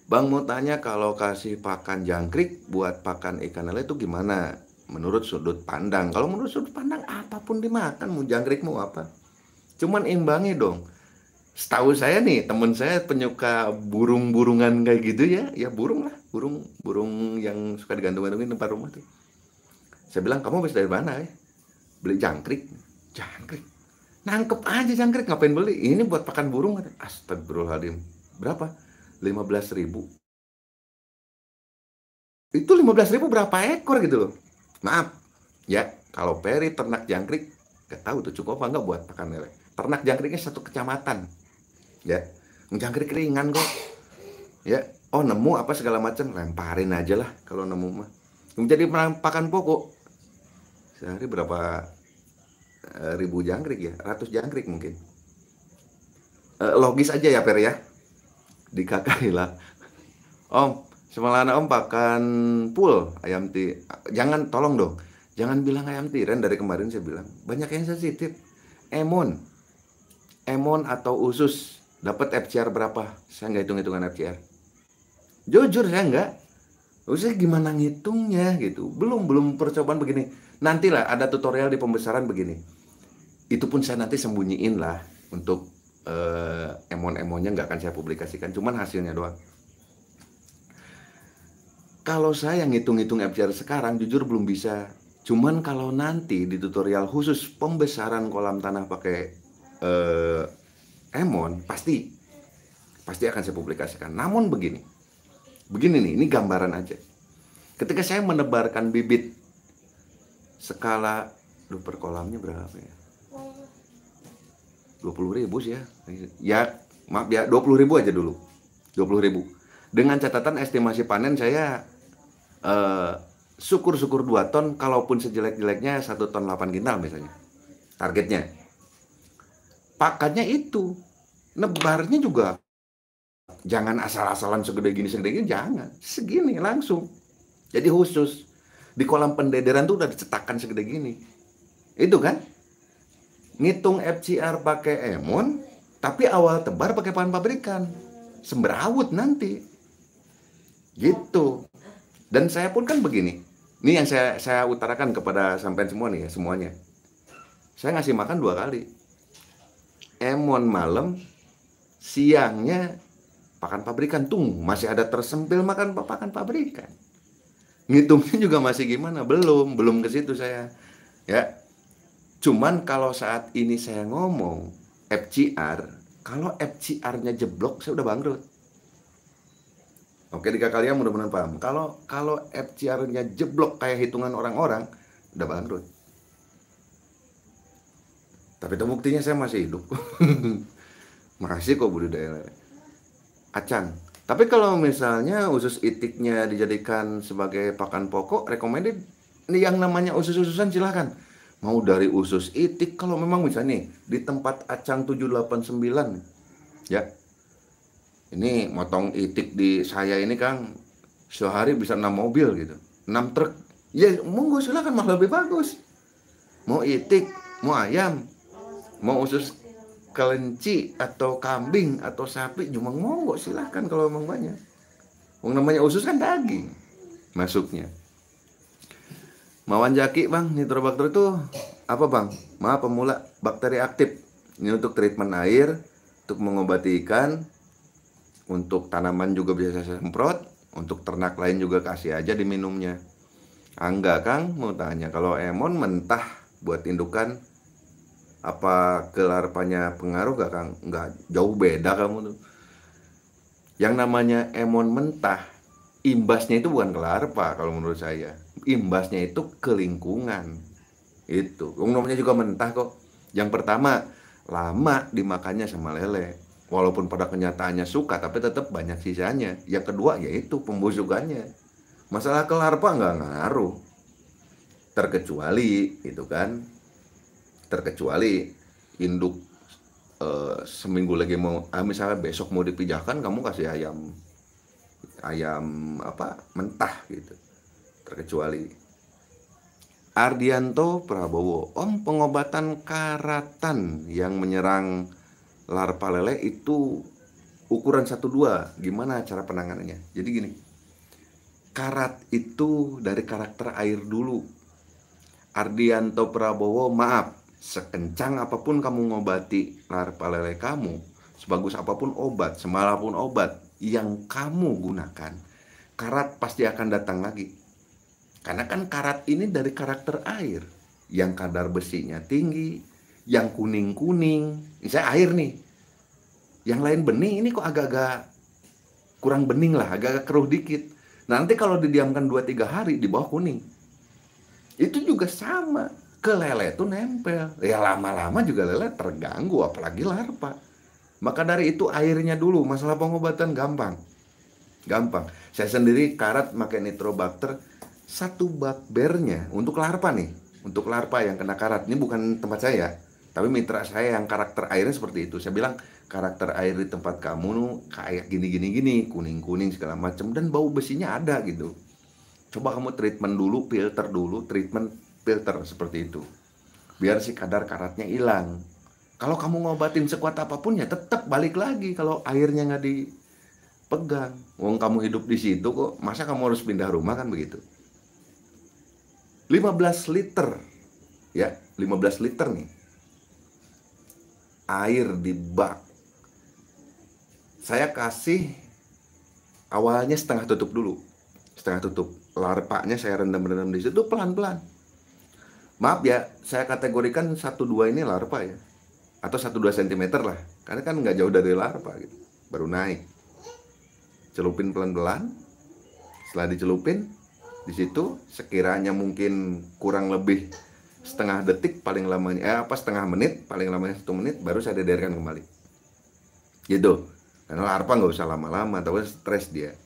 Bang mau tanya kalau kasih pakan jangkrik buat pakan ikan lele itu gimana menurut sudut pandang. Kalau menurut sudut pandang apapun dimakan, mau jangkrik mau apa. Cuman imbangi dong. Setahu saya nih, temen saya penyuka burung-burungan kayak gitu ya. Ya burung lah, burung burung yang suka digantung-gantungin di depan rumah tuh. Saya bilang, kamu habis dari mana ya? Beli jangkrik. Jangkrik. Nangkep aja jangkrik, ngapain beli? Ini buat pakan burung. Astagfirullahaladzim. Berapa? 15 ribu. Itu 15 ribu berapa ekor gitu loh Maaf, ya kalau peri ternak jangkrik, gak tahu tuh cukup apa nggak buat pakan lele. Ternak jangkriknya satu kecamatan, ya. Jangkrik ringan kok, ya. Oh nemu apa segala macam, lemparin aja lah kalau nemu mah. Jadi pakan pokok sehari berapa eh, ribu jangkrik ya, ratus jangkrik mungkin. Eh, logis aja ya Per ya, di Om, Semalana Om pakan pul ayam ti. Jangan tolong dong. Jangan bilang ayam tiren dari kemarin saya bilang. Banyak yang sensitif. Emon. Emon atau usus dapat FCR berapa? Saya nggak hitung-hitungan FCR. Jujur saya nggak. Usus gimana ngitungnya gitu. Belum belum percobaan begini. Nantilah ada tutorial di pembesaran begini. Itu pun saya nanti sembunyiin lah untuk uh, emon-emonnya nggak akan saya publikasikan. Cuman hasilnya doang. Kalau saya ngitung-ngitung FCR sekarang jujur belum bisa. Cuman kalau nanti di tutorial khusus pembesaran kolam tanah pakai uh, Emon pasti pasti akan saya publikasikan. Namun begini. Begini nih, ini gambaran aja. Ketika saya menebarkan bibit skala duh per kolamnya berapa ya? 20 ribu sih ya. Ya, maaf ya, 20 ribu aja dulu. 20 ribu. Dengan catatan estimasi panen saya Eh, syukur-syukur uh, 2 ton kalaupun sejelek-jeleknya 1 ton 8 kintal misalnya targetnya paketnya itu nebarnya juga jangan asal-asalan segede gini segede gini jangan segini langsung jadi khusus di kolam pendederan tuh udah dicetakan segede gini itu kan ngitung FCR pakai emon tapi awal tebar pakai papan pabrikan sembrawut nanti gitu dan saya pun kan begini. Ini yang saya saya utarakan kepada sampean semua nih ya, semuanya. Saya ngasih makan dua kali. Emon eh, malam, siangnya pakan pabrikan tung masih ada tersempil makan pakan pabrikan ngitungnya juga masih gimana belum belum ke situ saya ya cuman kalau saat ini saya ngomong FCR kalau FCR-nya jeblok saya udah bangkrut Oke, jika kalian ya, mudah-mudahan paham. Kalau kalau FCR-nya jeblok kayak hitungan orang-orang, udah bangkrut. Tapi itu buktinya saya masih hidup. Makasih kok budidaya acang. Tapi kalau misalnya usus itiknya dijadikan sebagai pakan pokok, recommended yang namanya usus-ususan silahkan. Mau dari usus itik, kalau memang bisa nih, di tempat acang 789, ya, ini motong itik di saya ini Kang sehari bisa enam mobil gitu enam truk ya monggo silakan malah lebih bagus mau itik mau ayam mau usus kelinci atau kambing atau sapi cuma monggo silakan kalau emang banyak Wong namanya usus kan daging masuknya Mawan jaki bang nitrobakter itu apa bang? Maaf pemula bakteri aktif ini untuk treatment air untuk mengobati ikan untuk tanaman juga bisa saya semprot untuk ternak lain juga kasih aja diminumnya angga ah, kang mau tanya kalau emon mentah buat indukan apa kelarpanya pengaruh gak kang nggak jauh beda kamu tuh yang namanya emon mentah imbasnya itu bukan kelarpa kalau menurut saya imbasnya itu ke lingkungan itu namanya juga mentah kok yang pertama lama dimakannya sama lele walaupun pada kenyataannya suka tapi tetap banyak sisanya yang kedua yaitu pembusukannya masalah kelar apa nggak ngaruh terkecuali itu kan terkecuali induk e, seminggu lagi mau ah, misalnya besok mau dipijakan, kamu kasih ayam ayam apa mentah gitu terkecuali Ardianto Prabowo om pengobatan karatan yang menyerang Larpa lele itu ukuran 1-2 gimana cara penanganannya jadi gini karat itu dari karakter air dulu Ardianto Prabowo maaf sekencang apapun kamu ngobati larpa lele kamu sebagus apapun obat semalapun obat yang kamu gunakan karat pasti akan datang lagi karena kan karat ini dari karakter air yang kadar besinya tinggi yang kuning-kuning, misalnya air nih. Yang lain bening, ini kok agak-agak kurang bening lah, agak-agak keruh dikit. Nanti kalau didiamkan 2-3 hari di bawah kuning. Itu juga sama, ke lele itu nempel. Ya lama-lama juga lele terganggu, apalagi larva. Maka dari itu airnya dulu, masalah pengobatan gampang. Gampang. Saya sendiri karat pakai nitrobakter, satu bak untuk larpa nih untuk larpa yang kena karat ini bukan tempat saya tapi mitra saya yang karakter airnya seperti itu. Saya bilang karakter air di tempat kamu kayak gini gini gini, kuning-kuning segala macam dan bau besinya ada gitu. Coba kamu treatment dulu, filter dulu, treatment filter seperti itu. Biar si kadar karatnya hilang. Kalau kamu ngobatin sekuat apapun ya tetap balik lagi kalau airnya nggak dipegang. uang kamu hidup di situ kok, masa kamu harus pindah rumah kan begitu? 15 liter ya 15 liter nih air di bak. Saya kasih awalnya setengah tutup dulu. Setengah tutup. Larpanya saya rendam-rendam di situ pelan-pelan. Maaf ya, saya kategorikan satu dua ini larpa ya. Atau satu dua cm lah. Karena kan nggak jauh dari larpa gitu. Baru naik. Celupin pelan-pelan. Setelah dicelupin, di situ sekiranya mungkin kurang lebih setengah detik paling lamanya eh, apa setengah menit paling lamanya satu menit baru saya dederkan kembali gitu karena larva nggak usah lama-lama tapi stres dia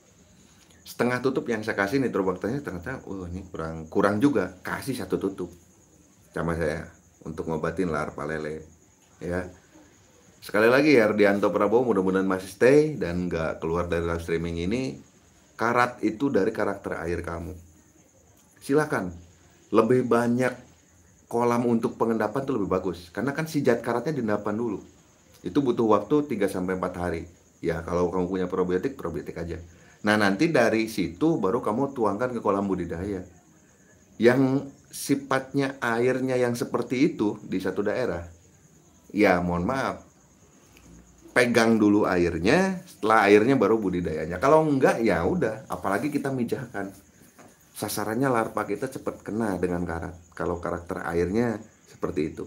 setengah tutup yang saya kasih nitrobakternya ternyata oh ini kurang kurang juga kasih satu tutup sama saya untuk ngobatin larva lele ya sekali lagi ya Ardianto Prabowo mudah-mudahan masih stay dan nggak keluar dari live streaming ini karat itu dari karakter air kamu silakan lebih banyak kolam untuk pengendapan itu lebih bagus karena kan si zat karatnya diendapan dulu. Itu butuh waktu 3 sampai 4 hari. Ya, kalau kamu punya probiotik, probiotik aja. Nah, nanti dari situ baru kamu tuangkan ke kolam budidaya. Yang sifatnya airnya yang seperti itu di satu daerah. Ya, mohon maaf. Pegang dulu airnya, setelah airnya baru budidayanya. Kalau enggak ya udah, apalagi kita mijahkan sasarannya larva kita cepat kena dengan karat kalau karakter airnya seperti itu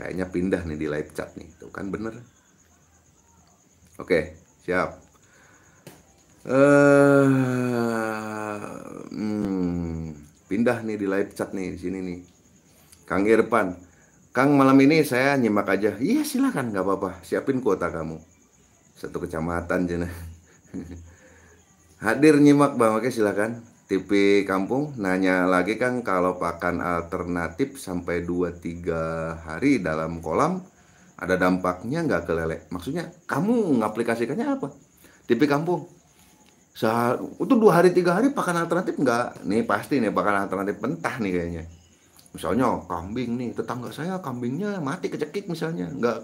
kayaknya pindah nih di live chat nih tuh kan bener oke siap uh, hmm, pindah nih di live chat nih di sini nih Kang Irfan Kang malam ini saya nyimak aja iya silakan nggak apa-apa siapin kuota kamu satu kecamatan jenah hadir nyimak bang oke silakan TV kampung nanya lagi kan kalau pakan alternatif sampai 2-3 hari dalam kolam ada dampaknya nggak ke lele? Maksudnya kamu ngaplikasikannya apa? TV kampung Sehari, itu dua hari tiga hari pakan alternatif nggak? Nih pasti nih pakan alternatif mentah nih kayaknya. Misalnya kambing nih tetangga saya kambingnya mati kecekik misalnya nggak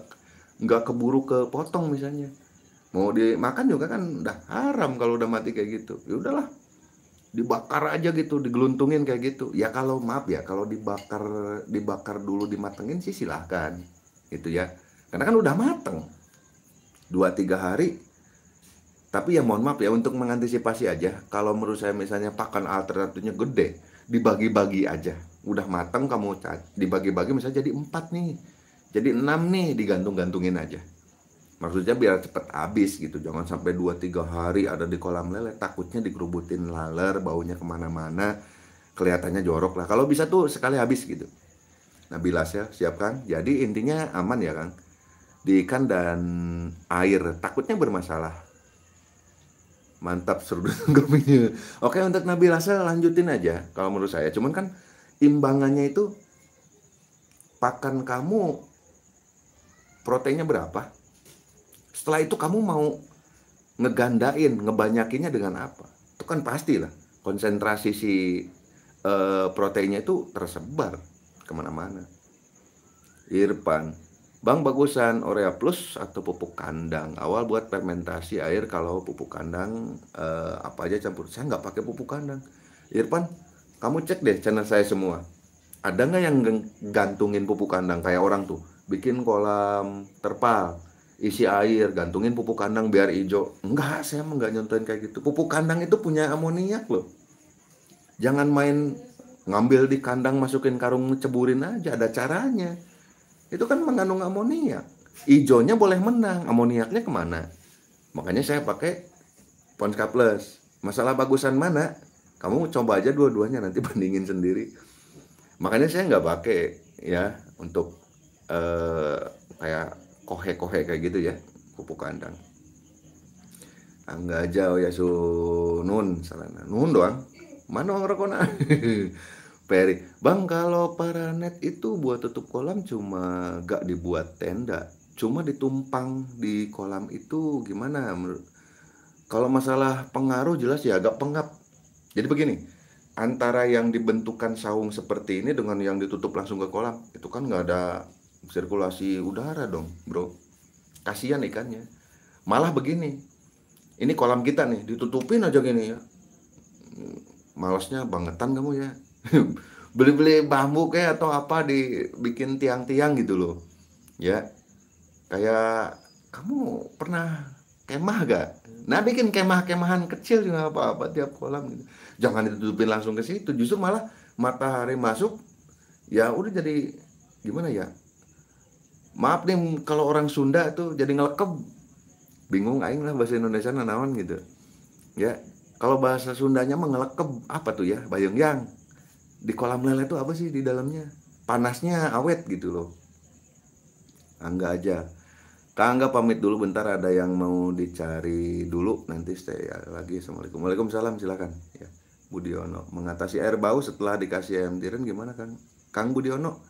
nggak keburu kepotong misalnya mau dimakan juga kan udah haram kalau udah mati kayak gitu ya udahlah dibakar aja gitu digeluntungin kayak gitu ya kalau maaf ya kalau dibakar dibakar dulu dimatengin sih silahkan gitu ya karena kan udah mateng dua tiga hari tapi ya mohon maaf ya untuk mengantisipasi aja kalau menurut saya misalnya pakan alternatifnya gede dibagi-bagi aja udah mateng kamu dibagi-bagi misalnya jadi empat nih jadi enam nih digantung-gantungin aja maksudnya biar cepet habis gitu jangan sampai dua tiga hari ada di kolam lele takutnya digerubutin laler baunya kemana-mana kelihatannya jorok lah kalau bisa tuh sekali habis gitu nah bilas ya siapkan jadi intinya aman ya kang di ikan dan air takutnya bermasalah mantap seru kopinya oke untuk Nabi Rasa lanjutin aja kalau menurut saya cuman kan imbangannya itu pakan kamu proteinnya berapa setelah itu kamu mau ngegandain, ngebanyakinnya dengan apa? Itu kan pastilah konsentrasi si uh, proteinnya itu tersebar kemana-mana. Irfan, Bang bagusan Orea Plus atau pupuk kandang. Awal buat fermentasi air kalau pupuk kandang eh, apa aja campur. Saya nggak pakai pupuk kandang. Irfan, kamu cek deh channel saya semua. Ada nggak yang gantungin pupuk kandang kayak orang tuh bikin kolam terpal isi air, gantungin pupuk kandang biar hijau. Enggak, saya enggak nyontohin kayak gitu. Pupuk kandang itu punya amoniak loh. Jangan main ngambil di kandang masukin karung ceburin aja, ada caranya. Itu kan mengandung amoniak. Ijonya boleh menang, amoniaknya kemana? Makanya saya pakai Ponska Plus. Masalah bagusan mana? Kamu coba aja dua-duanya nanti bandingin sendiri. Makanya saya nggak pakai ya untuk uh, kayak kohe-kohe kayak gitu ya kupu kandang angga ah, jauh ya su nun salana nun doang mana orang rekona Peri bang kalau para net itu buat tutup kolam cuma gak dibuat tenda cuma ditumpang di kolam itu gimana kalau masalah pengaruh jelas ya agak pengap jadi begini antara yang dibentukan saung seperti ini dengan yang ditutup langsung ke kolam itu kan nggak ada sirkulasi udara dong bro kasihan ikannya malah begini ini kolam kita nih ditutupin aja gini ya malasnya bangetan kamu ya beli-beli bambu kayak atau apa dibikin tiang-tiang gitu loh ya kayak kamu pernah kemah gak? Nah bikin kemah-kemahan kecil juga apa-apa tiap kolam gitu. Jangan ditutupin langsung ke situ, justru malah matahari masuk ya udah jadi gimana ya maaf nih kalau orang Sunda tuh jadi ngelekep bingung aing lah bahasa Indonesia nanawan gitu ya kalau bahasa Sundanya mengelekep apa tuh ya bayang yang di kolam lele tuh apa sih di dalamnya panasnya awet gitu loh angga aja Kak Angga pamit dulu bentar ada yang mau dicari dulu nanti stay lagi assalamualaikum waalaikumsalam silakan ya Budiono mengatasi air bau setelah dikasih ayam tiren gimana Kang Kang Budiono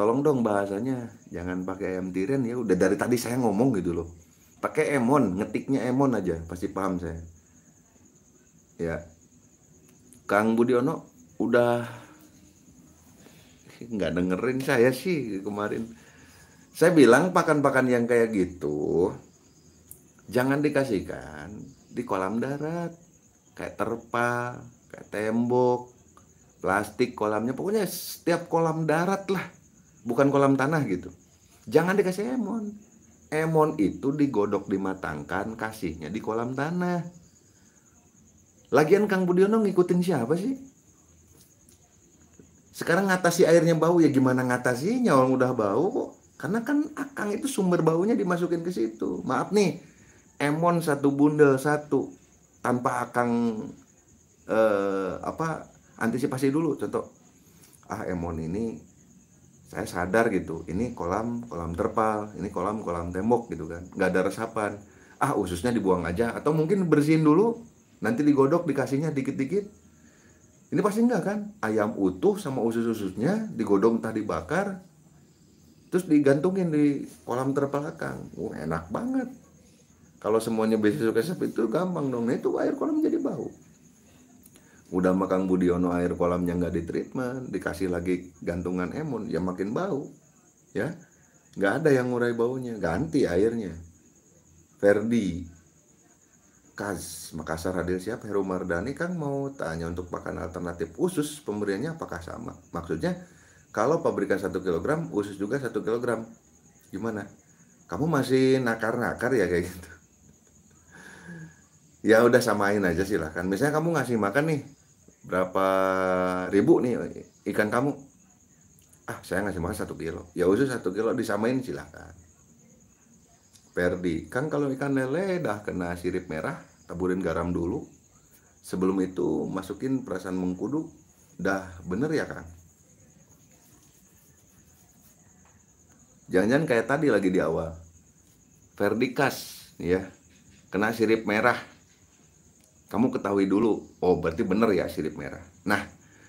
tolong dong bahasanya jangan pakai ayam tiren ya udah dari tadi saya ngomong gitu loh pakai emon ngetiknya emon aja pasti paham saya ya Kang Budiono udah nggak dengerin saya sih kemarin saya bilang pakan-pakan yang kayak gitu jangan dikasihkan di kolam darat kayak terpal kayak tembok plastik kolamnya pokoknya setiap kolam darat lah bukan kolam tanah gitu. Jangan dikasih emon. Emon itu digodok dimatangkan, kasihnya di kolam tanah. Lagian Kang Budiono ngikutin siapa sih? Sekarang ngatasi airnya bau ya gimana ngatasinya orang udah bau kok. Karena kan akang itu sumber baunya dimasukin ke situ. Maaf nih, emon satu bundel satu tanpa akang eh, apa antisipasi dulu contoh ah emon ini saya sadar gitu ini kolam kolam terpal ini kolam kolam tembok gitu kan nggak ada resapan ah ususnya dibuang aja atau mungkin bersihin dulu nanti digodok dikasihnya dikit-dikit ini pasti enggak kan ayam utuh sama usus-ususnya digodok entah dibakar terus digantungin di kolam terpal akang enak banget kalau semuanya besok besok itu gampang dong nah, itu air kolam jadi bau udah makan Budiono air kolamnya nggak ditreatment dikasih lagi gantungan emun ya makin bau ya nggak ada yang ngurai baunya ganti airnya Ferdi Kaz Makassar hadir siap Heru Mardani Kang mau tanya untuk pakan alternatif usus pemberiannya apakah sama maksudnya kalau pabrikan satu kilogram usus juga satu kilogram gimana kamu masih nakar-nakar ya kayak gitu ya udah samain aja silahkan misalnya kamu ngasih makan nih berapa ribu nih ikan kamu ah saya ngasih makan satu kilo ya usus satu kilo disamain silahkan Perdi kan kalau ikan lele dah kena sirip merah taburin garam dulu sebelum itu masukin perasan mengkudu dah bener ya kan jangan-jangan kayak tadi lagi di awal Ferdi kas ya kena sirip merah kamu ketahui dulu, oh berarti benar ya sirip merah. Nah,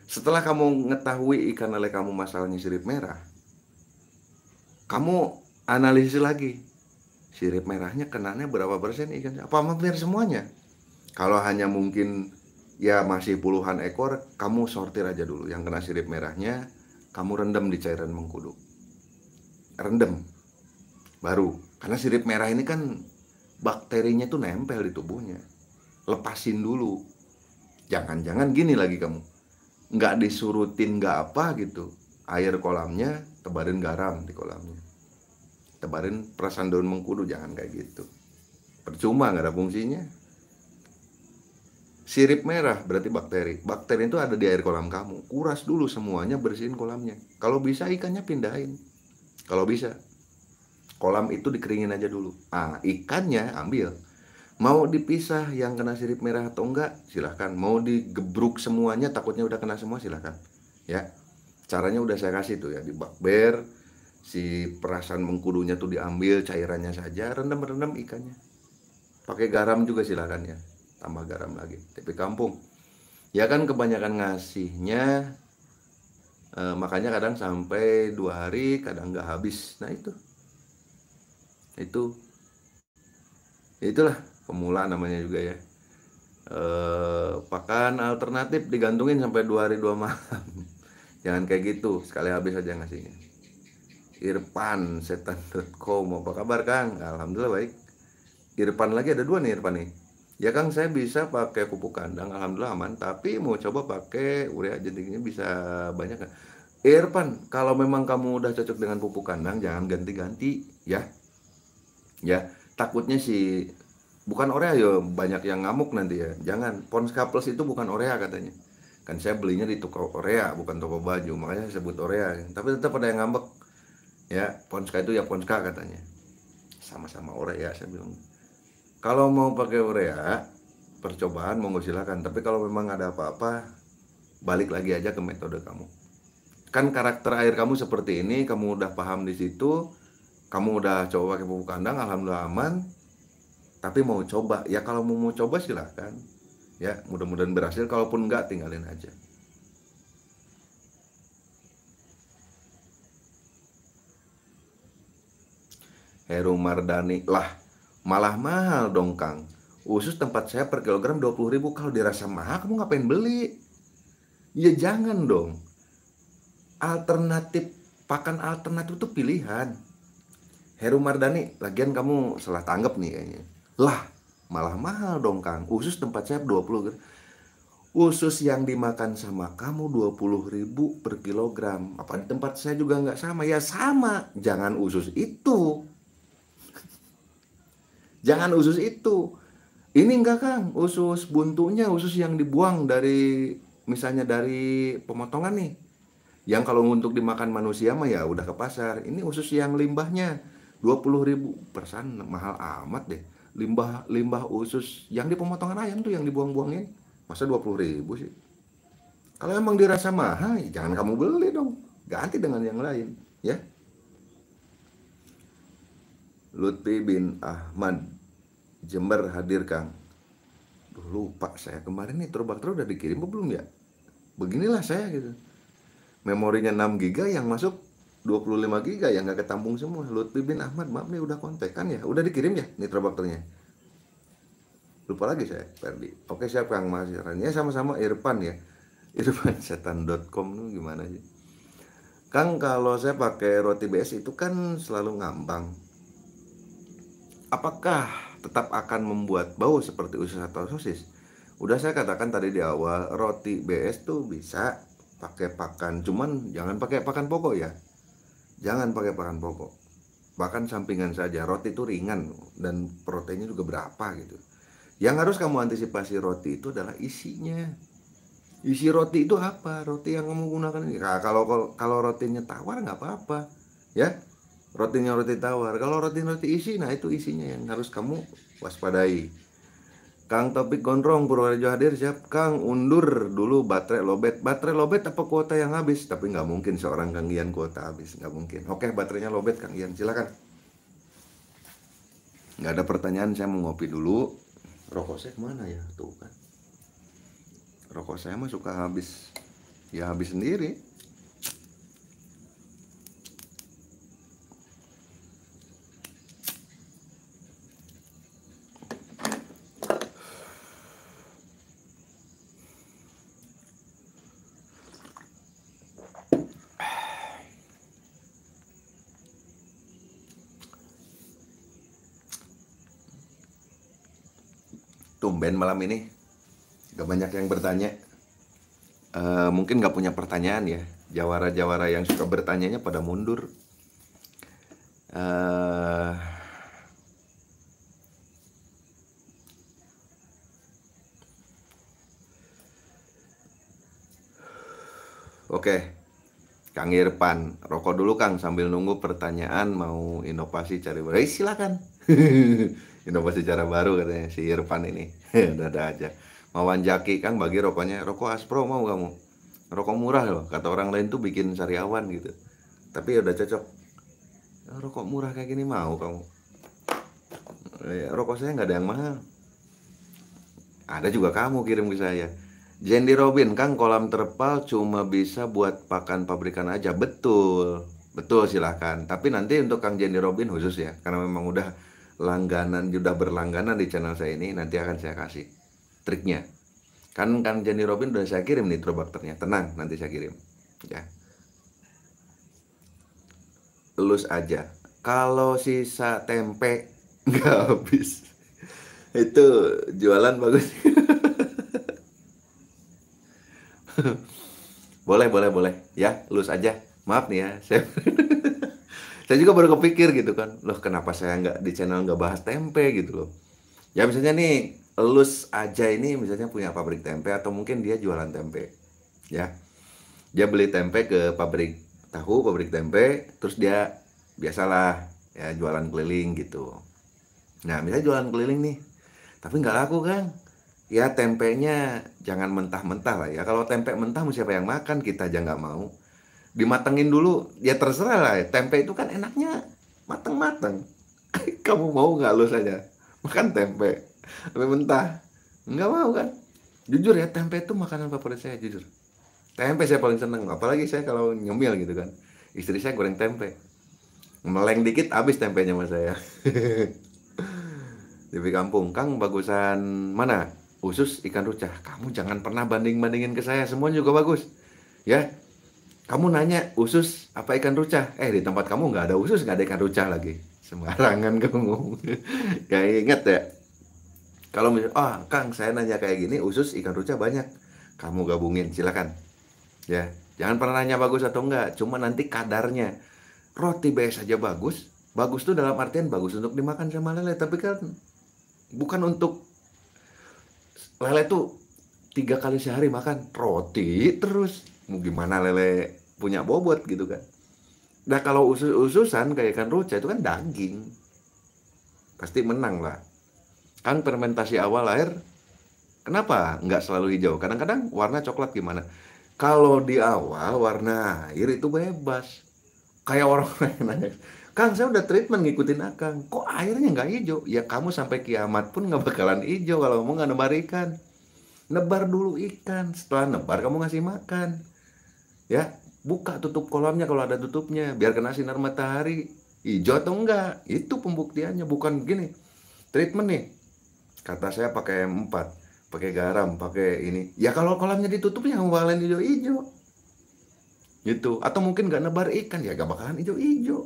setelah kamu mengetahui ikan lele kamu masalahnya sirip merah, kamu analisis lagi sirip merahnya kenanya berapa persen ikan apa hampir semuanya kalau hanya mungkin ya masih puluhan ekor kamu sortir aja dulu yang kena sirip merahnya kamu rendam di cairan mengkudu rendam baru karena sirip merah ini kan bakterinya tuh nempel di tubuhnya lepasin dulu jangan-jangan gini lagi kamu nggak disurutin nggak apa gitu air kolamnya tebarin garam di kolamnya tebarin perasan daun mengkudu jangan kayak gitu percuma nggak ada fungsinya sirip merah berarti bakteri bakteri itu ada di air kolam kamu kuras dulu semuanya bersihin kolamnya kalau bisa ikannya pindahin kalau bisa kolam itu dikeringin aja dulu ah ikannya ambil Mau dipisah yang kena sirip merah atau enggak, silahkan. Mau digebruk semuanya, takutnya udah kena semua, silahkan. Ya, caranya udah saya kasih tuh ya di bakber, si perasan mengkudunya tuh diambil cairannya saja, rendam-rendam ikannya. Pakai garam juga silahkan ya, tambah garam lagi. Tapi kampung, ya kan kebanyakan ngasihnya, eh, makanya kadang sampai dua hari, kadang nggak habis. Nah itu, itu, itulah pemula namanya juga ya eh, pakan alternatif digantungin sampai dua hari dua malam jangan kayak gitu sekali habis aja ngasihnya Irfan setan.com apa kabar Kang Alhamdulillah baik Irfan lagi ada dua nih Irfan nih ya Kang saya bisa pakai pupuk kandang Alhamdulillah aman tapi mau coba pakai urea jentiknya bisa banyak kan Irfan kalau memang kamu udah cocok dengan pupuk kandang jangan ganti-ganti ya ya takutnya si bukan Orea ya banyak yang ngamuk nanti ya jangan Pons Couples itu bukan Orea katanya kan saya belinya di toko Orea bukan toko baju makanya saya sebut Orea tapi tetap ada yang ngambek ya Ponska itu ya Ponska katanya sama-sama Orea saya bilang kalau mau pakai Orea percobaan mau silakan tapi kalau memang ada apa-apa balik lagi aja ke metode kamu kan karakter air kamu seperti ini kamu udah paham di situ kamu udah coba pakai pupuk kandang alhamdulillah aman tapi mau coba ya kalau mau, mau coba silahkan ya mudah-mudahan berhasil kalaupun enggak tinggalin aja Heru Mardani lah malah mahal dong Kang usus tempat saya per kilogram puluh ribu kalau dirasa mahal kamu ngapain beli ya jangan dong alternatif pakan alternatif itu pilihan Heru Mardani lagian kamu salah tanggap nih kayaknya lah, malah mahal dong Kang. Usus tempat saya 20 gram. Usus yang dimakan sama kamu 20 ribu per kilogram. Apa di tempat saya juga nggak sama? Ya sama, jangan usus itu. jangan usus itu. Ini enggak Kang, usus buntunya usus yang dibuang dari misalnya dari pemotongan nih. Yang kalau untuk dimakan manusia mah ya udah ke pasar. Ini usus yang limbahnya 20 ribu persen mahal amat deh limbah limbah usus yang di pemotongan ayam tuh yang dibuang-buangin masa dua puluh ribu sih kalau emang dirasa mahal ya jangan kamu beli dong ganti dengan yang lain ya Lutfi bin Ahmad Jember hadir Kang Duh, lupa saya kemarin nih terus udah dikirim belum ya beginilah saya gitu memorinya 6 giga yang masuk 25 giga yang nggak ketampung semua Lutfi bin Ahmad maaf nih udah kontak kan ya udah dikirim ya nitrobakternya lupa lagi saya Ferdi oke siap Kang Mas ya sama-sama Irfan ya irfansetan.com tuh gimana sih Kang kalau saya pakai roti BS itu kan selalu ngambang apakah tetap akan membuat bau seperti usus atau sosis udah saya katakan tadi di awal roti BS tuh bisa pakai pakan cuman jangan pakai pakan pokok ya Jangan pakai pakan pokok. Bahkan sampingan saja, roti itu ringan dan proteinnya juga berapa gitu. Yang harus kamu antisipasi roti itu adalah isinya. Isi roti itu apa? Roti yang kamu gunakan. Nah, kalau kalau rotinya tawar nggak apa-apa, ya. Rotinya roti tawar. Kalau roti roti isi, nah itu isinya yang harus kamu waspadai. Kang Topik Gondrong Purworejo hadir siap Kang undur dulu baterai lobet Baterai lobet apa kuota yang habis? Tapi nggak mungkin seorang Kang Ian kuota habis nggak mungkin Oke baterainya lobet Kang Ian silakan Nggak ada pertanyaan saya mau ngopi dulu Rokok saya kemana ya? Tuh kan Rokok saya mah suka habis Ya habis sendiri tumben malam ini gak banyak yang bertanya e, mungkin gak punya pertanyaan ya jawara-jawara yang suka bertanyanya pada mundur e, Oke, Kang Irfan, rokok dulu Kang sambil nunggu pertanyaan mau inovasi cari berarti eh, silakan. inovasi cara baru katanya si Irfan ini ya, udah ada aja Mawan Jaki Kang bagi rokoknya rokok Aspro mau kamu rokok murah loh kata orang lain tuh bikin sariawan gitu tapi ya udah cocok eh, rokok murah kayak gini mau kamu eh, ya, rokok saya nggak ada yang mahal ada juga kamu kirim ke saya Jendi Robin Kang kolam terpal cuma bisa buat pakan pabrikan aja betul betul silahkan tapi nanti untuk Kang Jendi Robin khusus ya karena memang udah langganan sudah berlangganan di channel saya ini nanti akan saya kasih triknya kan kan Jenny Robin udah saya kirim nih nitrobakternya tenang nanti saya kirim ya lulus aja kalau sisa tempe nggak habis itu jualan bagus boleh boleh boleh ya lulus aja maaf nih ya saya saya juga baru kepikir gitu kan loh kenapa saya nggak di channel nggak bahas tempe gitu loh ya misalnya nih elus aja ini misalnya punya pabrik tempe atau mungkin dia jualan tempe ya dia beli tempe ke pabrik tahu pabrik tempe terus dia biasalah ya jualan keliling gitu nah misalnya jualan keliling nih tapi nggak laku kan ya tempenya jangan mentah-mentah lah ya kalau tempe mentah mau siapa yang makan kita aja nggak mau dimatengin dulu ya terserah lah ya. tempe itu kan enaknya mateng-mateng kamu mau nggak lo saja makan tempe tapi mentah nggak mau kan jujur ya tempe itu makanan favorit saya jujur tempe saya paling seneng apalagi saya kalau nyemil gitu kan istri saya goreng tempe meleng dikit habis tempenya sama saya di kampung kang bagusan mana khusus ikan rucah kamu jangan pernah banding bandingin ke saya semua juga bagus ya kamu nanya usus apa ikan rucah eh di tempat kamu nggak ada usus nggak ada ikan rucah lagi sembarangan kamu Kayak inget ya kalau misalnya ah oh, kang saya nanya kayak gini usus ikan rucah banyak kamu gabungin silakan ya jangan pernah nanya bagus atau enggak cuma nanti kadarnya roti biasa aja bagus bagus tuh dalam artian bagus untuk dimakan sama lele tapi kan bukan untuk lele tuh tiga kali sehari makan roti terus mau gimana lele punya bobot gitu kan. Nah kalau usus-ususan kayak kan roca itu kan daging. Pasti menang lah. Kan fermentasi awal air, kenapa nggak selalu hijau? Kadang-kadang warna coklat gimana? Kalau di awal warna air itu bebas. Kayak orang lain aja. Kang saya udah treatment ngikutin Akang Kok airnya nggak hijau? Ya kamu sampai kiamat pun nggak bakalan hijau Kalau kamu nggak nebar ikan Nebar dulu ikan Setelah nebar kamu ngasih makan Ya buka tutup kolamnya kalau ada tutupnya biar kena sinar matahari hijau atau enggak itu pembuktiannya bukan gini treatment nih kata saya pakai empat pakai garam pakai ini ya kalau kolamnya ditutup yang walen hijau-hijau gitu atau mungkin nggak nebar ikan ya gak bakalan hijau-hijau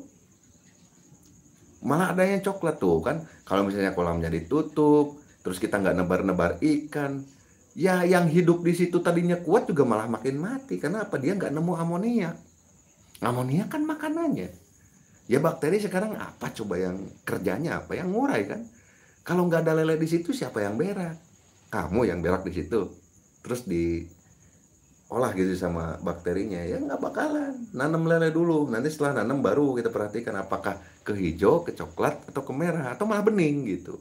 malah ada yang coklat tuh kan kalau misalnya kolamnya ditutup terus kita nggak nebar-nebar ikan ya yang hidup di situ tadinya kuat juga malah makin mati karena apa dia nggak nemu amonia? Amonia kan makanannya ya bakteri sekarang apa coba yang kerjanya apa yang ngurai kan kalau nggak ada lele di situ siapa yang berak kamu yang berak di situ terus di olah gitu sama bakterinya ya nggak bakalan nanam lele dulu nanti setelah nanam baru kita perhatikan apakah ke hijau ke coklat atau ke merah atau malah bening gitu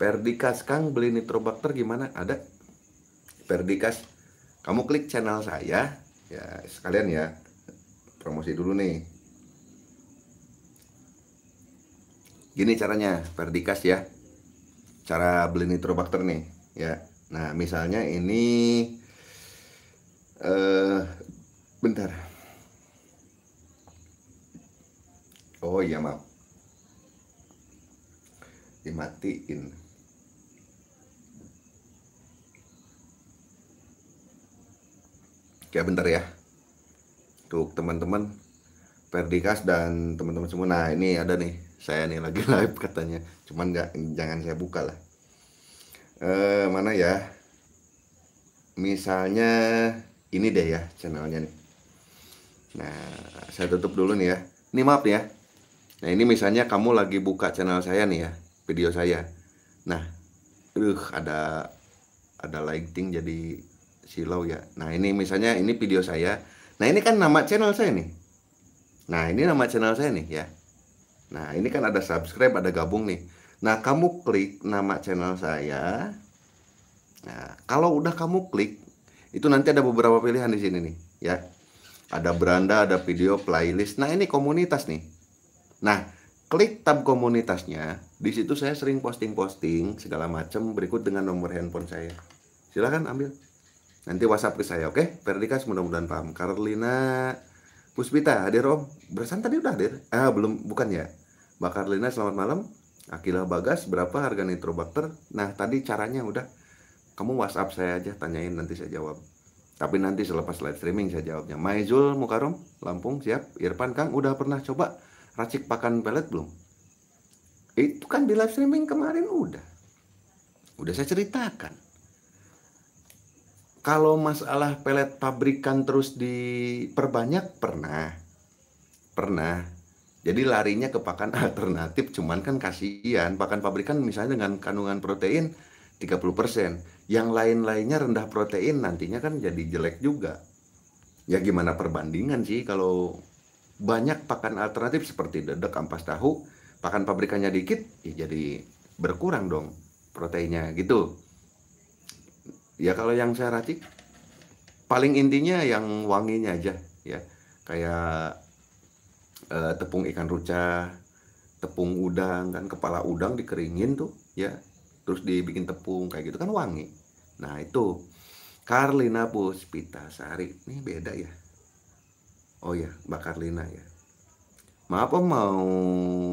Perdikas Kang beli nitrobakter gimana? Ada Perdikas. Kamu klik channel saya ya sekalian ya promosi dulu nih. Gini caranya Perdikas ya. Cara beli nitrobakter nih ya. Nah, misalnya ini uh, bentar. Oh iya maaf dimatiin kayak bentar ya untuk teman-teman Perdikas dan teman-teman semua nah ini ada nih saya nih lagi live katanya cuman nggak jangan saya buka lah eh, mana ya misalnya ini deh ya channelnya nih nah saya tutup dulu nih ya ini maaf ya nah ini misalnya kamu lagi buka channel saya nih ya video saya nah uh ada ada lighting jadi silau ya nah ini misalnya ini video saya nah ini kan nama channel saya nih nah ini nama channel saya nih ya nah ini kan ada subscribe ada gabung nih nah kamu klik nama channel saya nah kalau udah kamu klik itu nanti ada beberapa pilihan di sini nih ya ada beranda ada video playlist nah ini komunitas nih nah klik tab komunitasnya. Di situ saya sering posting-posting segala macam berikut dengan nomor handphone saya. Silahkan ambil. Nanti WhatsApp ke saya, oke? Okay? Perdikas mudah-mudahan paham. Karlina Puspita, hadir Om. Berasan tadi udah hadir? Ah, belum, bukan ya? Mbak Karlina, selamat malam. Akilah Bagas, berapa harga nitrobakter? Nah, tadi caranya udah. Kamu WhatsApp saya aja, tanyain nanti saya jawab. Tapi nanti selepas live streaming saya jawabnya. Maizul Mukarom, Lampung, siap. Irfan Kang, udah pernah coba racik pakan pelet belum? Itu kan di live streaming kemarin udah. Udah saya ceritakan kalau masalah pelet pabrikan terus diperbanyak pernah pernah jadi larinya ke pakan alternatif cuman kan kasihan pakan pabrikan misalnya dengan kandungan protein 30% yang lain-lainnya rendah protein nantinya kan jadi jelek juga ya gimana perbandingan sih kalau banyak pakan alternatif seperti dedek ampas tahu pakan pabrikannya dikit ya jadi berkurang dong proteinnya gitu ya kalau yang saya racik paling intinya yang wanginya aja ya kayak eh, tepung ikan ruca tepung udang kan kepala udang dikeringin tuh ya terus dibikin tepung kayak gitu kan wangi nah itu Karlina Puspita Sari ini beda ya oh ya Mbak Karlina ya maaf om mau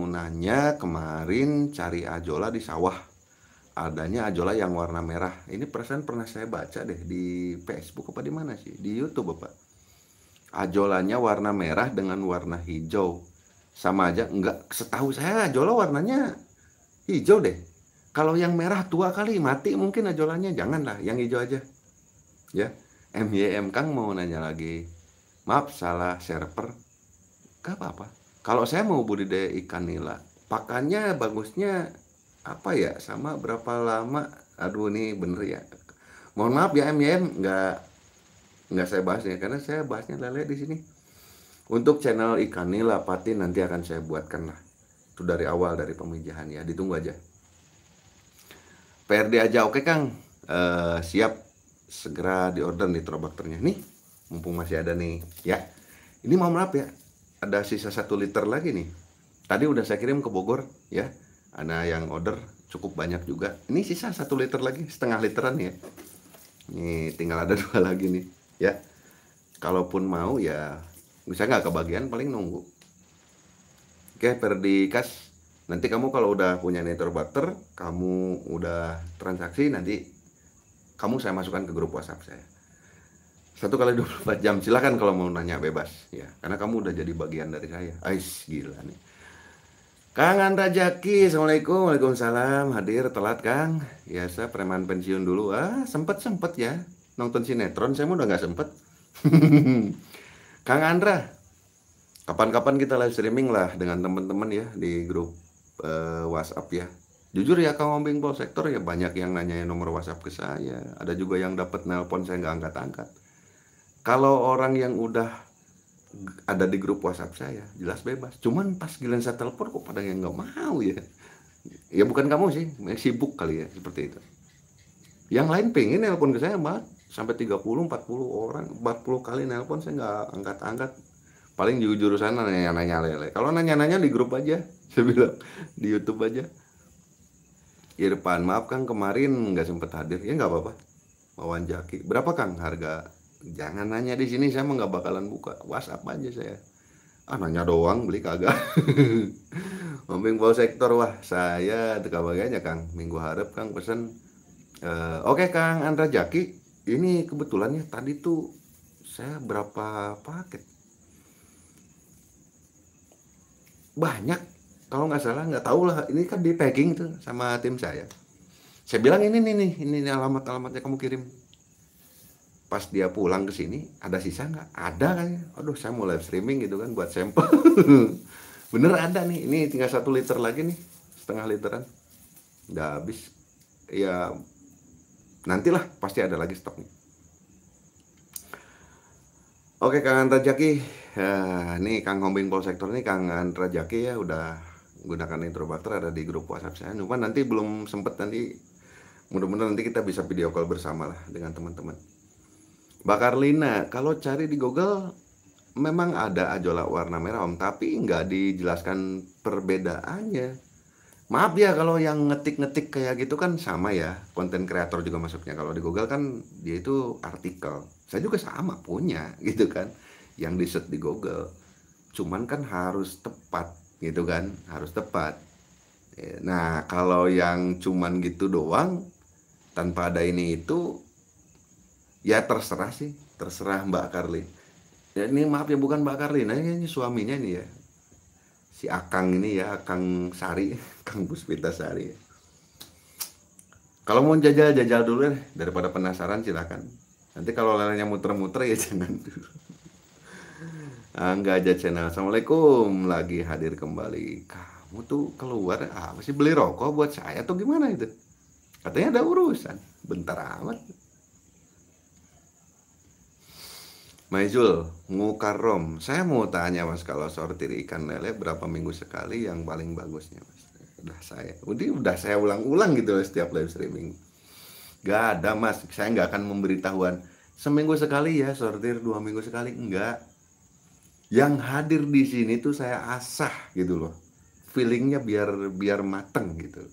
nanya kemarin cari ajola di sawah adanya ajola yang warna merah. Ini perasaan pernah saya baca deh di Facebook apa di mana sih? Di YouTube Bapak. Ajolanya warna merah dengan warna hijau. Sama aja enggak setahu saya ajola warnanya hijau deh. Kalau yang merah tua kali mati mungkin ajolanya janganlah, yang hijau aja. Ya. MYM Kang mau nanya lagi. Maaf salah server. Gak apa-apa. Kalau saya mau budidaya ikan nila, pakannya bagusnya apa ya sama berapa lama aduh ini bener ya mohon maaf ya MYM nggak nggak saya bahasnya karena saya bahasnya lele di sini untuk channel ikan nila pati nanti akan saya buatkan lah itu dari awal dari pemijahan ya ditunggu aja PRD aja oke Kang e, siap segera diorder nih terobakternya nih mumpung masih ada nih ya ini mohon maaf ya ada sisa satu liter lagi nih tadi udah saya kirim ke Bogor ya Anak yang order cukup banyak juga. Ini sisa satu liter lagi, setengah literan ya. Ini tinggal ada dua lagi nih ya. Kalaupun mau ya bisa nggak kebagian paling nunggu. Oke, Perdi Kas. Nanti kamu kalau udah punya netter butter, kamu udah transaksi nanti kamu saya masukkan ke grup WhatsApp saya. Satu kali 24 jam, silahkan kalau mau nanya bebas ya. Karena kamu udah jadi bagian dari saya. Ais, gila nih. Kang Andra Jaki, Assalamualaikum Waalaikumsalam, hadir telat Kang Biasa preman pensiun dulu, ah sempet-sempet ya Nonton sinetron, saya udah gak sempet Kang Andra, kapan-kapan kita live streaming lah dengan teman-teman ya di grup uh, WhatsApp ya Jujur ya Kang Ombing Pol Sektor ya banyak yang nanya nomor WhatsApp ke saya Ada juga yang dapat nelpon saya nggak angkat-angkat Kalau orang yang udah ada di grup WhatsApp saya jelas bebas cuman pas giliran saya telepon kok pada yang nggak mau ya ya bukan kamu sih sibuk kali ya seperti itu yang lain pengen nelpon ke saya mbak sampai 30 40 orang 40 kali nelpon saya nggak angkat-angkat paling juga jurusan nanya-nanya lele kalau nanya-nanya di grup aja saya bilang di YouTube aja Irfan ya maaf kang kemarin nggak sempet hadir ya nggak apa-apa wawan berapa kang harga jangan nanya di sini saya nggak bakalan buka WhatsApp aja saya ah nanya doang beli kagak Mamping bau sektor wah saya teka bagiannya Kang minggu harap Kang pesen e, oke okay, Kang Andra Jaki ini kebetulannya tadi tuh saya berapa paket banyak kalau nggak salah nggak tahu lah ini kan di packing tuh sama tim saya saya bilang ini nih nih ini alamat alamatnya kamu kirim pas dia pulang ke sini ada sisa nggak ada kan aduh saya mau live streaming gitu kan buat sampel bener ada nih ini tinggal satu liter lagi nih setengah literan udah habis ya nantilah pasti ada lagi stoknya oke Kang Jaki ya, ini Kang Hombing pol sektor ini Kang jaki ya udah gunakan introbator ada di grup WhatsApp saya cuma nanti belum sempet nanti mudah-mudahan nanti kita bisa video call bersama lah dengan teman-teman Bakar Lina, kalau cari di Google memang ada ajola warna merah om, tapi nggak dijelaskan perbedaannya. Maaf ya kalau yang ngetik-ngetik kayak gitu kan sama ya, konten kreator juga masuknya. Kalau di Google kan dia itu artikel. Saya juga sama punya gitu kan, yang di search di Google. Cuman kan harus tepat gitu kan, harus tepat. Eh, nah kalau yang cuman gitu doang, tanpa ada ini itu ya terserah sih terserah Mbak Karli. ya ini maaf ya bukan Mbak Karli, nah, ini, ini suaminya nih ya si Akang ini ya Akang Sari Kang Buspita Sari kalau mau jajal jajal dulu deh ya, daripada penasaran silakan nanti kalau lelenya muter-muter ya jangan dulu ah, nggak aja channel Assalamualaikum lagi hadir kembali Kamu tuh keluar apa sih beli rokok buat saya atau gimana itu Katanya ada urusan Bentar amat Maizul, Mukarrom. Saya mau tanya Mas kalau sortir ikan lele berapa minggu sekali yang paling bagusnya Mas? Udah saya, udah, udah saya ulang-ulang gitu loh setiap live streaming. Gak ada Mas, saya nggak akan memberitahuan seminggu sekali ya sortir dua minggu sekali enggak yang hadir di sini tuh saya asah gitu loh feelingnya biar biar mateng gitu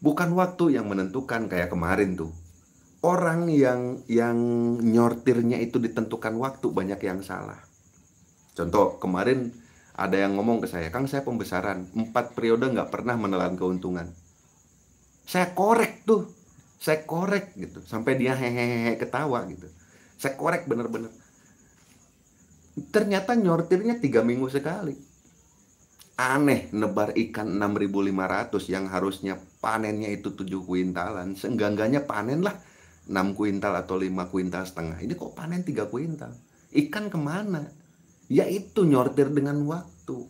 bukan waktu yang menentukan kayak kemarin tuh orang yang yang nyortirnya itu ditentukan waktu banyak yang salah. Contoh kemarin ada yang ngomong ke saya, Kang saya pembesaran, empat periode nggak pernah menelan keuntungan. Saya korek tuh, saya korek gitu, sampai dia hehehe ketawa gitu. Saya korek bener-bener. Ternyata nyortirnya tiga minggu sekali. Aneh nebar ikan 6.500 yang harusnya panennya itu 7 kuintalan. Seenggak-enggaknya panen lah 6 kuintal atau 5 kuintal setengah ini kok panen 3 kuintal ikan kemana ya itu nyortir dengan waktu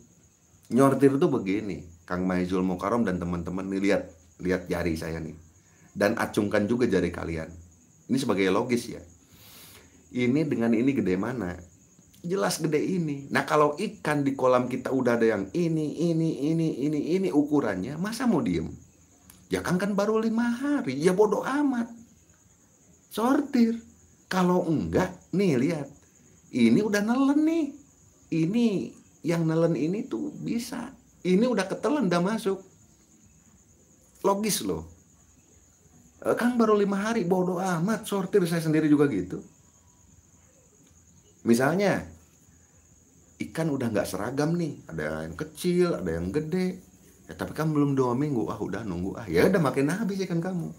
nyortir tuh begini Kang Maizul Mukarom dan teman-teman nih lihat lihat jari saya nih dan acungkan juga jari kalian ini sebagai logis ya ini dengan ini gede mana jelas gede ini. Nah kalau ikan di kolam kita udah ada yang ini, ini, ini, ini, ini ukurannya, masa mau diem? Ya kan kan baru lima hari, ya bodoh amat sortir. Kalau enggak, nih lihat. Ini udah nelen nih. Ini yang nelen ini tuh bisa. Ini udah ketelen, udah masuk. Logis loh. Kan baru lima hari, bodo amat. Sortir saya sendiri juga gitu. Misalnya, ikan udah nggak seragam nih. Ada yang kecil, ada yang gede. Ya, tapi kan belum dua minggu, ah udah nunggu. Ah ya udah makin habis ikan kamu.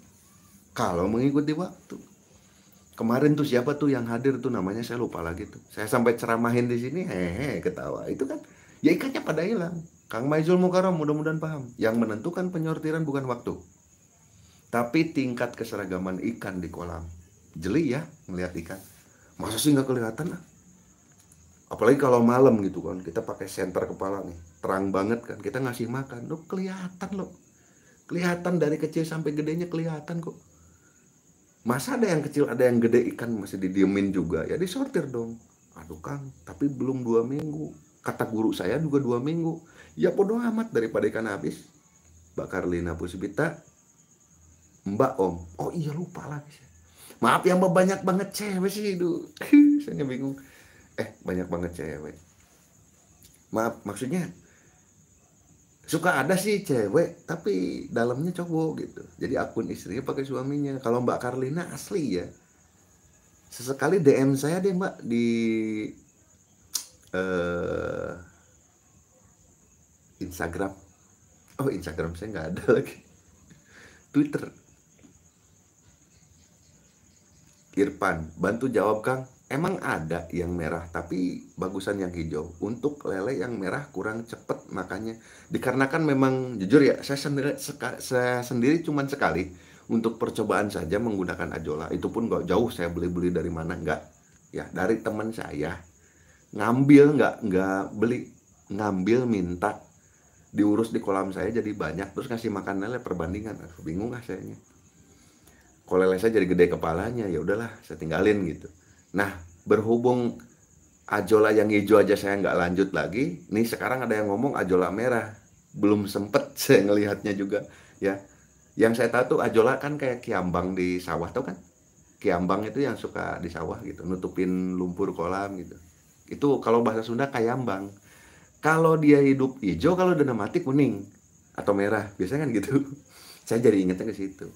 Kalau mengikuti waktu kemarin tuh siapa tuh yang hadir tuh namanya saya lupa lagi tuh saya sampai ceramahin di sini hehe ketawa itu kan ya ikannya pada hilang Kang Maizul Mukarom mudah-mudahan paham yang menentukan penyortiran bukan waktu tapi tingkat keseragaman ikan di kolam jeli ya melihat ikan masa sih nggak kelihatan lah apalagi kalau malam gitu kan kita pakai senter kepala nih terang banget kan kita ngasih makan lo kelihatan lo kelihatan dari kecil sampai gedenya kelihatan kok masa ada yang kecil ada yang gede ikan masih didiemin juga ya disortir dong aduh kang tapi belum dua minggu kata guru saya juga dua minggu ya podo amat daripada ikan habis bakar lina puspita mbak om oh iya lupa lagi maaf ya mbak banyak banget cewek sih itu saya bingung eh banyak banget cewek maaf maksudnya suka ada sih cewek tapi dalamnya cowok gitu jadi akun istrinya pakai suaminya kalau Mbak Karlina asli ya sesekali DM saya deh Mbak di uh, Instagram oh Instagram saya nggak ada lagi Twitter Irfan bantu jawab Kang emang ada yang merah tapi bagusan yang hijau untuk lele yang merah kurang cepet makanya dikarenakan memang jujur ya saya sendiri seka, saya sendiri cuman sekali untuk percobaan saja menggunakan ajola itu pun gak jauh saya beli beli dari mana enggak? ya dari teman saya ngambil nggak nggak beli ngambil minta diurus di kolam saya jadi banyak terus ngasih makan lele perbandingan Aduh, bingung lah sayanya kalau lele saya jadi gede kepalanya ya udahlah saya tinggalin gitu Nah, berhubung ajola yang hijau aja saya nggak lanjut lagi, nih sekarang ada yang ngomong ajola merah. Belum sempet saya ngelihatnya juga, ya. Yang saya tahu tuh ajola kan kayak kiambang di sawah tuh kan. Kiambang itu yang suka di sawah gitu, nutupin lumpur kolam gitu. Itu kalau bahasa Sunda kayambang. Kalau dia hidup hijau, kalau udah mati kuning atau merah, biasanya kan gitu. Saya jadi ingetnya ke situ.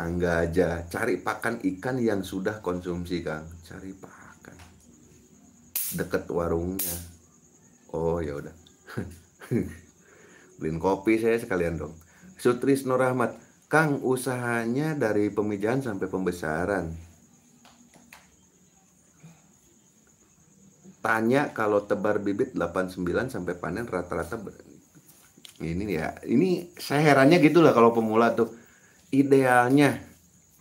Angga aja, cari pakan ikan yang sudah konsumsi, Kang. Cari pakan. Deket warungnya. Oh, ya udah. Beliin kopi saya sekalian dong. Sutrisno Rahmat, Kang usahanya dari pemijahan sampai pembesaran. Tanya kalau tebar bibit 89 sampai panen rata-rata ini ya. Ini saya herannya gitu lah kalau pemula tuh idealnya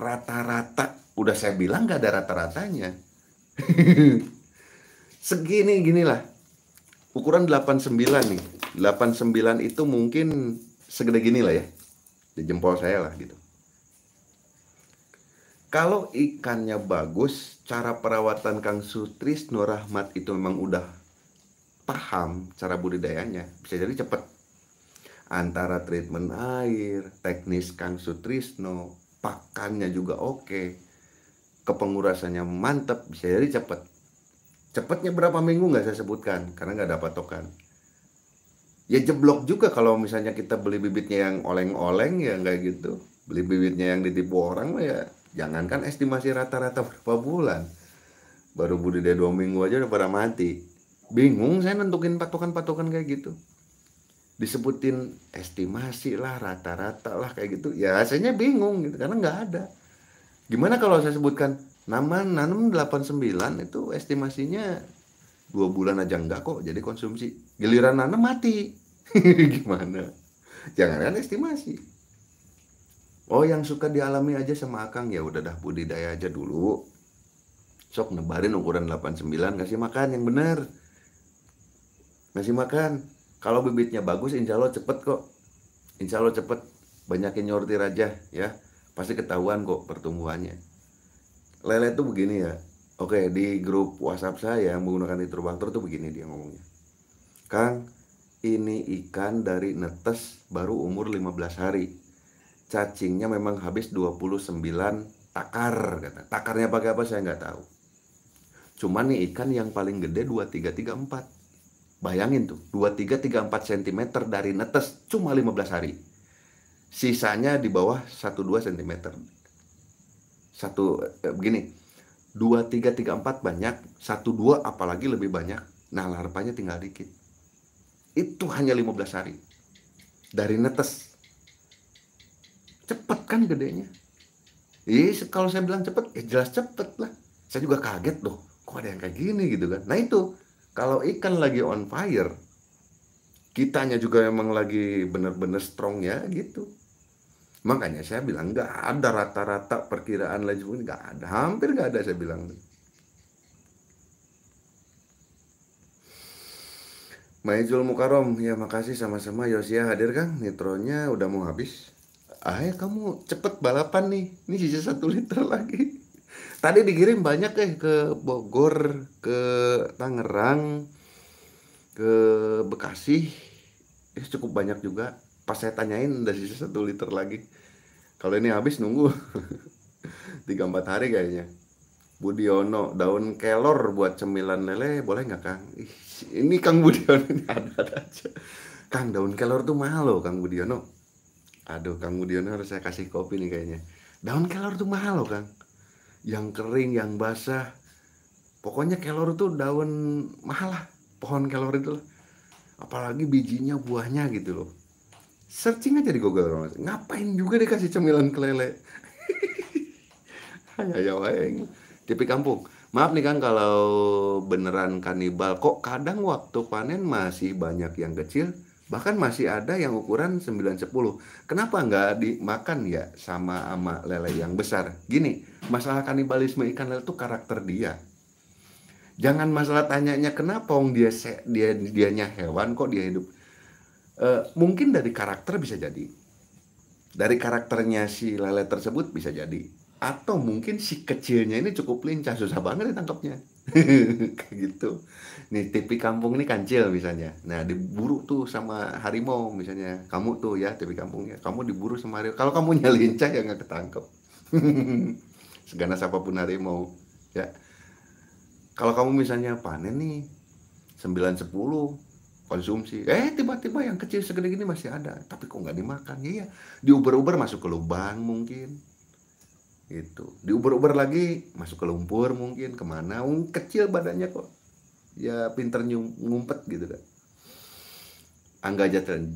rata-rata udah saya bilang gak ada rata-ratanya segini ginilah ukuran 89 nih 89 itu mungkin segede gini lah ya di jempol saya lah gitu kalau ikannya bagus cara perawatan Kang Sutris Nur Rahmat itu memang udah paham cara budidayanya bisa jadi cepet antara treatment air, teknis Kang Sutrisno, pakannya juga oke, kepengurasannya mantep, bisa jadi cepet. Cepetnya berapa minggu nggak saya sebutkan karena nggak ada patokan. Ya jeblok juga kalau misalnya kita beli bibitnya yang oleng-oleng ya nggak gitu. Beli bibitnya yang ditipu orang ya jangankan estimasi rata-rata berapa bulan. Baru budidaya dua minggu aja udah pada mati. Bingung saya nentukin patokan-patokan kayak gitu disebutin estimasi lah rata-rata lah kayak gitu ya rasanya bingung gitu karena nggak ada gimana kalau saya sebutkan nama nanam sembilan itu estimasinya dua bulan aja enggak kok jadi konsumsi giliran nanam mati gimana jangan kan estimasi oh yang suka dialami aja sama akang ya udah dah budidaya aja dulu sok nebarin ukuran delapan sembilan kasih makan yang benar kasih makan kalau bibitnya bagus, insya Allah cepet kok. Insya Allah cepet. Banyakin nyortir aja ya. Pasti ketahuan kok pertumbuhannya. Lele tuh begini ya. Oke, di grup WhatsApp saya yang menggunakan nitrobacter tuh begini dia ngomongnya. Kang, ini ikan dari netes baru umur 15 hari. Cacingnya memang habis 29 takar kata. Takarnya pakai apa saya nggak tahu. Cuman nih ikan yang paling gede 2334 Bayangin tuh, 2, 3, 3, 4 cm dari netes cuma 15 hari. Sisanya di bawah 1, 2 cm. Satu eh, begini. 2, 3, 3, 4 banyak, 1, 2 apalagi lebih banyak. Nah, larvanya tinggal dikit. Itu hanya 15 hari. Dari netes. Cepet kan gedenya? Ih, kalau saya bilang cepet, ya jelas cepet lah. Saya juga kaget loh, kok ada yang kayak gini gitu kan. Nah itu, kalau ikan lagi on fire, kitanya juga emang lagi bener-bener strong ya gitu. Makanya saya bilang nggak ada rata-rata perkiraan lagi pun nggak ada, hampir nggak ada saya bilang. Maizul Mukarom, ya makasih sama-sama Yosia hadir Kang, nitronya udah mau habis. Ah ya kamu cepet balapan nih, ini sisa satu liter lagi. Tadi dikirim banyak eh ke Bogor, ke Tangerang, ke Bekasi. Eh, cukup banyak juga. Pas saya tanyain udah sisa satu liter lagi. Kalau ini habis nunggu tiga empat hari kayaknya. Budiono, daun kelor buat cemilan lele boleh nggak Kang? ini Kang Budiono ini ada-ada aja. Kang daun kelor tuh mahal loh Kang Budiono. Aduh Kang Budiono harus saya kasih kopi nih kayaknya. Daun kelor tuh mahal loh Kang yang kering, yang basah. Pokoknya kelor itu daun mahal lah, pohon kelor itu lah. Apalagi bijinya, buahnya gitu loh. Searching aja di Google, ngapain juga dikasih cemilan kelele. ya wae Tipik kampung. Maaf nih kan kalau beneran kanibal kok kadang waktu panen masih banyak yang kecil, bahkan masih ada yang ukuran sembilan sepuluh. kenapa nggak dimakan ya sama ama lele yang besar gini masalah kanibalisme ikan lele itu karakter dia jangan masalah tanyanya kenapa om dia dia dianya hewan kok dia hidup e, mungkin dari karakter bisa jadi dari karakternya si lele tersebut bisa jadi atau mungkin si kecilnya ini cukup lincah susah banget ditangkapnya kayak gitu nih tipi kampung ini kancil misalnya nah diburu tuh sama harimau misalnya kamu tuh ya tipi kampungnya kamu diburu sama harimau kalau kamu lincah ya nggak ketangkep seganas apapun harimau ya kalau kamu misalnya panen nih sembilan sepuluh konsumsi eh tiba-tiba yang kecil segede gini masih ada tapi kok nggak dimakan iya diuber-uber masuk ke lubang mungkin gitu diuber-uber lagi masuk ke lumpur mungkin kemana um, kecil badannya kok ya pinter ngumpet gitu kan Angga Jatran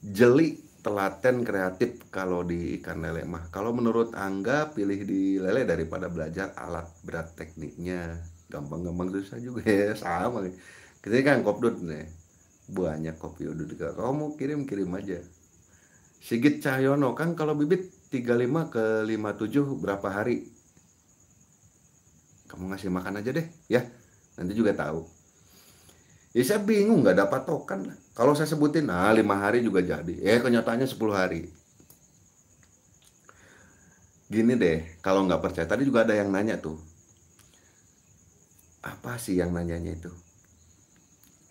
jeli telaten kreatif kalau di ikan lele mah kalau menurut Angga pilih di lele daripada belajar alat berat tekniknya gampang-gampang susah juga ya sama kita kan kopdut nih banyak kopi udah kamu kirim kirim aja Sigit Cahyono kan kalau bibit 35 ke 57 berapa hari? Kamu ngasih makan aja deh, ya. Nanti juga tahu. Ya saya bingung nggak dapat token Kalau saya sebutin, ah 5 hari juga jadi. Eh kenyataannya 10 hari. Gini deh, kalau nggak percaya, tadi juga ada yang nanya tuh. Apa sih yang nanyanya itu?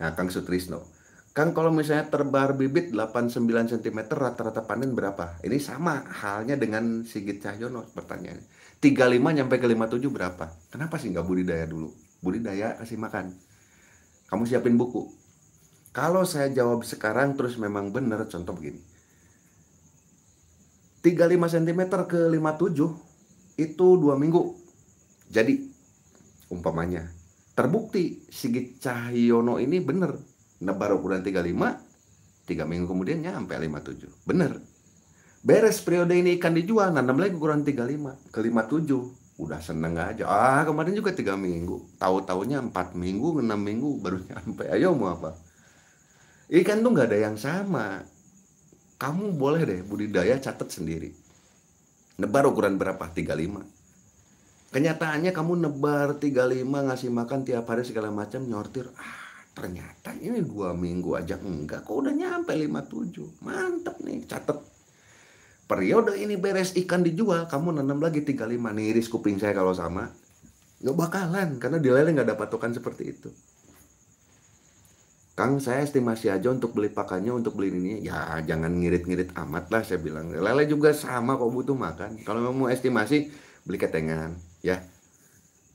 Nah, Kang Sutrisno. Kan kalau misalnya terbar bibit delapan sembilan cm rata-rata panen berapa? Ini sama halnya dengan Sigit Cahyono pertanyaannya. 35 sampai ke 57 berapa? Kenapa sih nggak budidaya dulu? Budidaya kasih makan. Kamu siapin buku. Kalau saya jawab sekarang terus memang benar contoh begini. 35 cm ke 57 itu dua minggu. Jadi umpamanya terbukti Sigit Cahyono ini benar nebar ukuran 35 3 minggu kemudian nyampe 57 bener beres periode ini ikan dijual nanam lagi ukuran 35 ke 57 udah seneng aja ah kemarin juga 3 minggu tahu taunya 4 minggu 6 minggu baru nyampe ayo mau apa ikan tuh nggak ada yang sama kamu boleh deh budidaya catat sendiri nebar nah, ukuran berapa 35 Kenyataannya kamu nebar 35 ngasih makan tiap hari segala macam nyortir. Ah, ternyata ini dua minggu aja enggak kok udah nyampe 57 mantep nih catet periode ini beres ikan dijual kamu nanam lagi 35 niris kuping saya kalau sama nggak bakalan karena di lele nggak dapat patokan seperti itu Kang saya estimasi aja untuk beli pakannya untuk beli ini ya jangan ngirit-ngirit amat lah saya bilang lele juga sama kok butuh makan kalau mau estimasi beli ketengan ya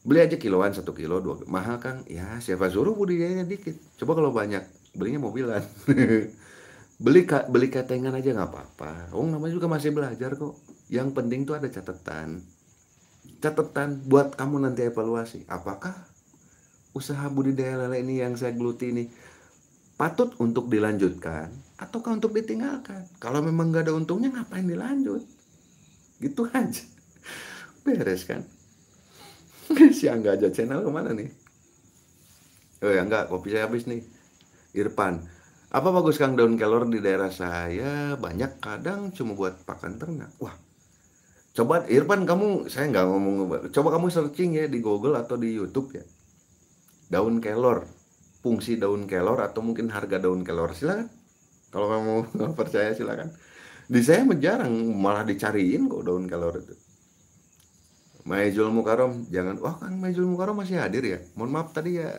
beli aja kiloan satu kilo dua mahal kang ya siapa suruh budidayanya dikit coba kalau banyak belinya mobilan beli ka, beli ketengan aja nggak apa-apa oh namanya juga masih belajar kok yang penting tuh ada catatan catatan buat kamu nanti evaluasi apakah usaha budidaya lele ini yang saya geluti ini patut untuk dilanjutkan ataukah untuk ditinggalkan kalau memang nggak ada untungnya ngapain dilanjut gitu aja beres kan si Angga aja channel kemana nih? Oh ya enggak, kopi saya habis nih. Irfan, apa bagus Kang daun kelor di daerah saya banyak kadang cuma buat pakan ternak. Wah, coba Irfan kamu saya nggak ngomong coba kamu searching ya di Google atau di YouTube ya daun kelor fungsi daun kelor atau mungkin harga daun kelor silakan kalau kamu percaya silakan di saya jarang malah dicariin kok daun kelor itu Maizul Mukarom jangan wah oh, kan Maizul Mukarom masih hadir ya mohon maaf tadi ya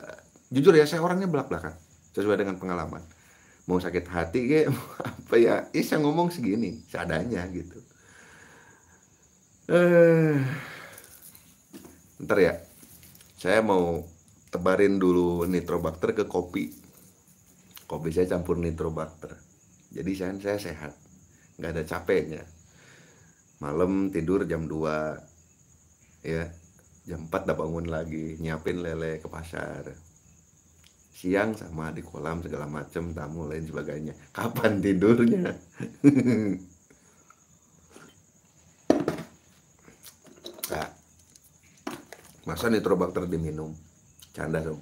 jujur ya saya orangnya belak belakan sesuai dengan pengalaman mau sakit hati kayak apa ya Ih, iya, saya ngomong segini seadanya gitu eh ntar ya saya mau tebarin dulu nitrobakter ke kopi kopi saya campur nitrobakter jadi saya saya sehat nggak ada capeknya malam tidur jam 2 ya jam 4 udah bangun lagi nyiapin lele ke pasar siang sama di kolam segala macem tamu lain sebagainya kapan tidurnya nah, masa nitrobakter diminum canda dong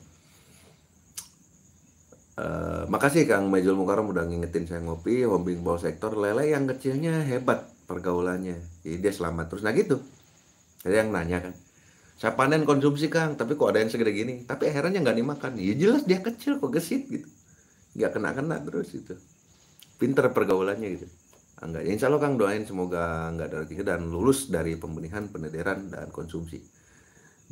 Uh, eh, makasih Kang Majul Mukaram udah ngingetin saya ngopi, homing bau sektor, lele yang kecilnya hebat pergaulannya. Jadi dia selamat terus. Nah gitu. Ada yang nanya kan saya panen konsumsi Kang, tapi kok ada yang segede gini? Tapi herannya nggak dimakan. Ya jelas dia kecil kok gesit gitu. Nggak kena-kena terus gitu. Pinter pergaulannya gitu. Enggak. Ah, ya, insya Allah Kang doain semoga nggak ada lagi dan lulus dari pembenihan, penederan dan konsumsi.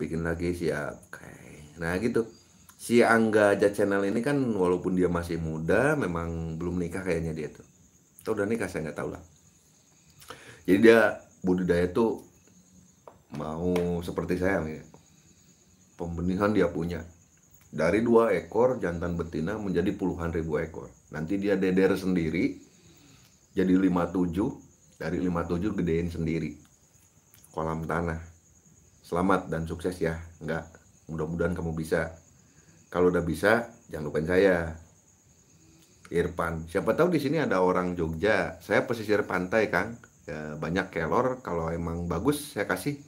Bikin lagi siap. Kayak. Nah gitu. Si Angga aja channel ini kan walaupun dia masih muda, memang belum nikah kayaknya dia tuh. Atau udah nikah saya nggak tahu lah. Jadi dia budidaya tuh mau seperti saya pembenihan dia punya dari dua ekor jantan betina menjadi puluhan ribu ekor nanti dia deder sendiri jadi 57 dari 57 gedein sendiri kolam tanah selamat dan sukses ya enggak mudah-mudahan kamu bisa kalau udah bisa jangan lupain saya Irfan siapa tahu di sini ada orang Jogja saya pesisir pantai Kang ya, banyak kelor kalau emang bagus saya kasih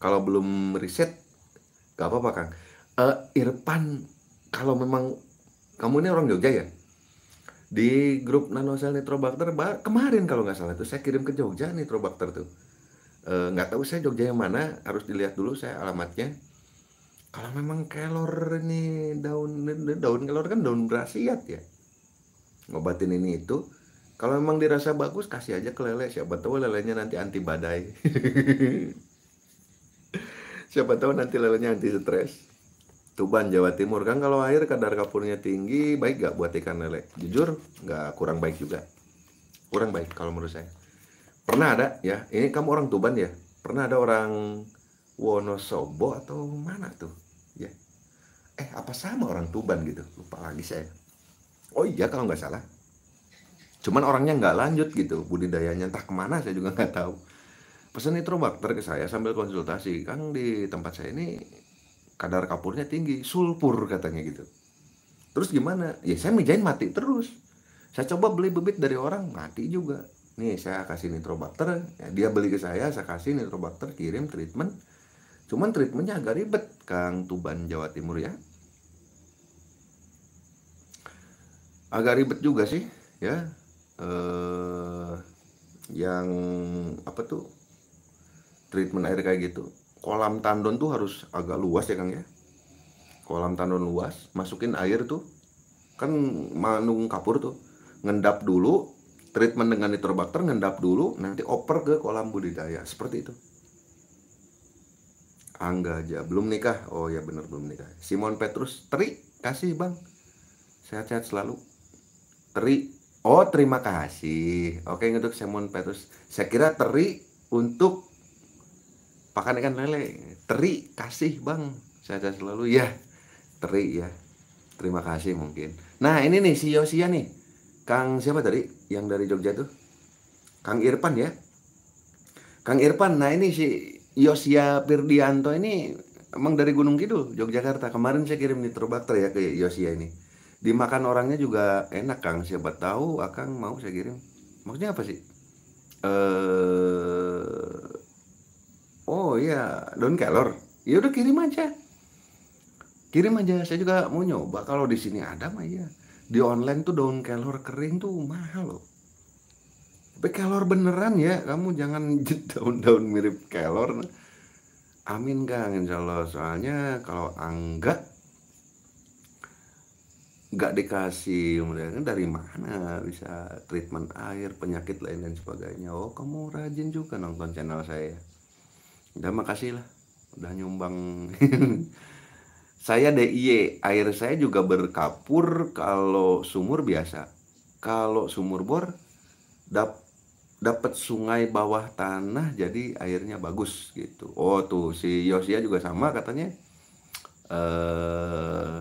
kalau belum riset, gak apa-apa Kang. Uh, Irfan, kalau memang kamu ini orang Jogja ya? Di grup nanosel nitrobakter kemarin kalau nggak salah itu saya kirim ke Jogja nitrobakter tuh. Eh, nggak uh, tahu saya Jogja yang mana, harus dilihat dulu saya alamatnya. Kalau memang kelor ini daun daun kelor kan daun berasiat ya. Ngobatin ini itu, kalau memang dirasa bagus kasih aja ke lele siapa tahu lelenya nanti anti badai Siapa tahu nanti lelenya anti stres. Tuban Jawa Timur kan kalau air kadar kapurnya tinggi baik gak buat ikan lele? Jujur nggak kurang baik juga. Kurang baik kalau menurut saya. Pernah ada ya, ini kamu orang Tuban ya? Pernah ada orang Wonosobo atau mana tuh? Ya. Eh apa sama orang Tuban gitu? Lupa lagi saya. Oh iya kalau nggak salah. Cuman orangnya nggak lanjut gitu budidayanya entah kemana saya juga nggak tahu. Pesan nitrobakter ke saya sambil konsultasi, Kang di tempat saya ini kadar kapurnya tinggi, sulfur katanya gitu. Terus gimana? Ya saya mijain mati terus. Saya coba beli bibit dari orang, mati juga. Nih saya kasih nitrobakter, ya, dia beli ke saya, saya kasih nitrobakter, kirim treatment. Cuman treatmentnya agak ribet, Kang Tuban Jawa Timur ya. agak ribet juga sih ya eh, yang apa tuh treatment air kayak gitu kolam tandon tuh harus agak luas ya Kang ya kolam tandon luas masukin air tuh kan manung kapur tuh ngendap dulu treatment dengan nitrobakter ngendap dulu nanti oper ke kolam budidaya seperti itu Angga aja belum nikah oh ya bener belum nikah Simon Petrus Tri kasih bang sehat-sehat selalu Tri oh terima kasih oke untuk Simon Petrus saya kira Tri untuk Pakan ikan lele, teri kasih bang. Saya selalu ya, teri ya. Terima kasih mungkin. Nah ini nih si Yosia nih, Kang siapa tadi yang dari Jogja tuh? Kang Irfan ya. Kang Irfan, nah ini si Yosia Pirdianto ini emang dari Gunung Kidul, Yogyakarta. Kemarin saya kirim nitrobakter ya ke Yosia ini. Dimakan orangnya juga enak Kang, siapa tahu Akang mau saya kirim. Maksudnya apa sih? Eh oh iya daun kelor ya udah kirim aja kirim aja saya juga mau nyoba kalau di sini ada mah iya di online tuh daun kelor kering tuh mahal loh tapi kelor beneran ya kamu jangan daun-daun mirip kelor amin kang insya Allah soalnya kalau angga nggak dikasih kemudian dari mana bisa treatment air penyakit lain dan sebagainya oh kamu rajin juga nonton channel saya udah makasih lah udah nyumbang saya DIY air saya juga berkapur kalau sumur biasa kalau sumur bor dap dapat sungai bawah tanah jadi airnya bagus gitu oh tuh si Yosia juga sama katanya eh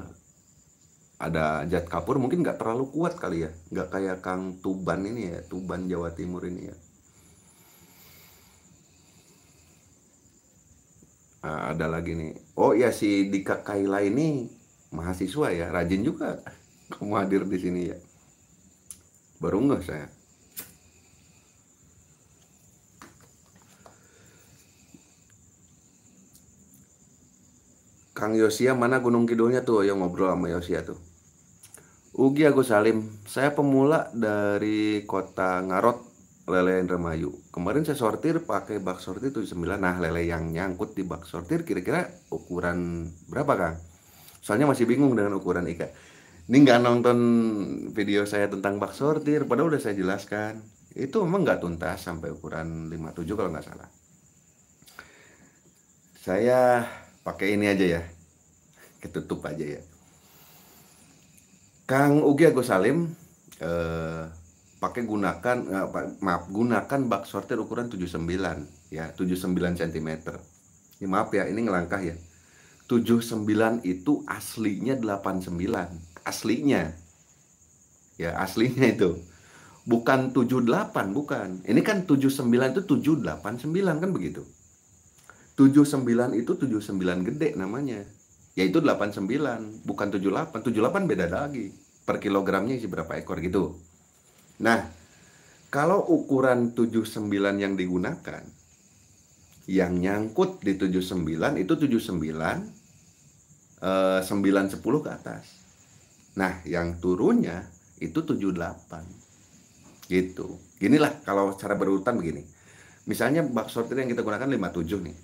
ada jad kapur mungkin nggak terlalu kuat kali ya nggak kayak Kang Tuban ini ya Tuban Jawa Timur ini ya uh, ada lagi nih oh ya si Dika Kaila ini mahasiswa ya rajin juga kamu hadir di sini ya baru nggak saya Kang Yosia mana Gunung Kidulnya tuh yang ngobrol sama Yosia tuh Ugi Agus Salim, saya pemula dari kota Ngarot, lele yang Indramayu. Kemarin saya sortir pakai bak sortir 79. Nah, lele yang nyangkut di bak sortir kira-kira ukuran berapa, Kang? Soalnya masih bingung dengan ukuran ikan. Ini nggak nonton video saya tentang bak sortir, padahal udah saya jelaskan. Itu memang nggak tuntas sampai ukuran 57 kalau nggak salah. Saya pakai ini aja ya. Ketutup aja ya. Kang Ugi Agus Salim eh, pakai gunakan eh, maaf gunakan bak sortir ukuran 79 ya 79 cm ini maaf ya ini ngelangkah ya 79 itu aslinya 89 aslinya ya aslinya itu bukan 78 bukan ini kan 79 itu 789 kan begitu 79 itu 79 gede namanya yaitu 89 bukan 78 78 beda lagi per kilogramnya isi berapa ekor gitu Nah, kalau ukuran 79 yang digunakan yang nyangkut di 79 itu 79 eh, 910 ke atas. Nah, yang turunnya itu 78. Gitu. Inilah kalau cara berurutan begini. Misalnya bak sortir yang kita gunakan 57 nih.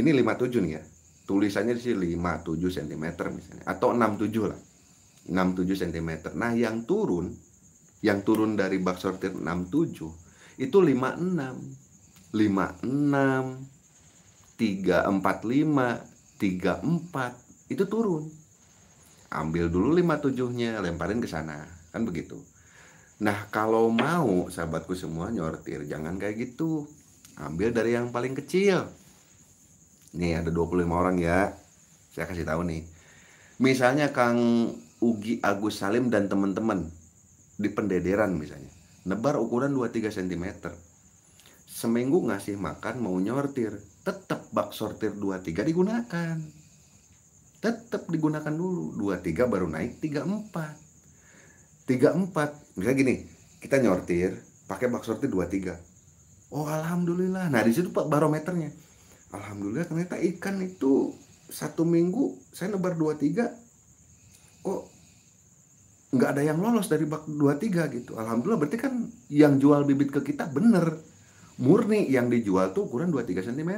Ini 57 nih ya. Tulisannya sih 57 cm misalnya atau 67 lah. 67 cm. Nah, yang turun yang turun dari bak sortir 67 itu 56 56 345 34 itu turun ambil dulu 57-nya lemparin ke sana kan begitu nah kalau mau sahabatku semua nyortir jangan kayak gitu ambil dari yang paling kecil nih ada 25 orang ya saya kasih tahu nih misalnya Kang Ugi Agus Salim dan teman-teman di pendederan misalnya nebar ukuran 2-3 cm seminggu ngasih makan mau nyortir tetap bak sortir 2-3 digunakan tetap digunakan dulu 2-3 baru naik 3-4 3-4 misalnya gini kita nyortir pakai bak sortir 2-3 oh alhamdulillah nah disitu pak barometernya alhamdulillah ternyata ikan itu satu minggu saya nebar 2-3 kok nggak ada yang lolos dari bak 23 gitu. Alhamdulillah berarti kan yang jual bibit ke kita bener. Murni yang dijual tuh ukuran 23 cm.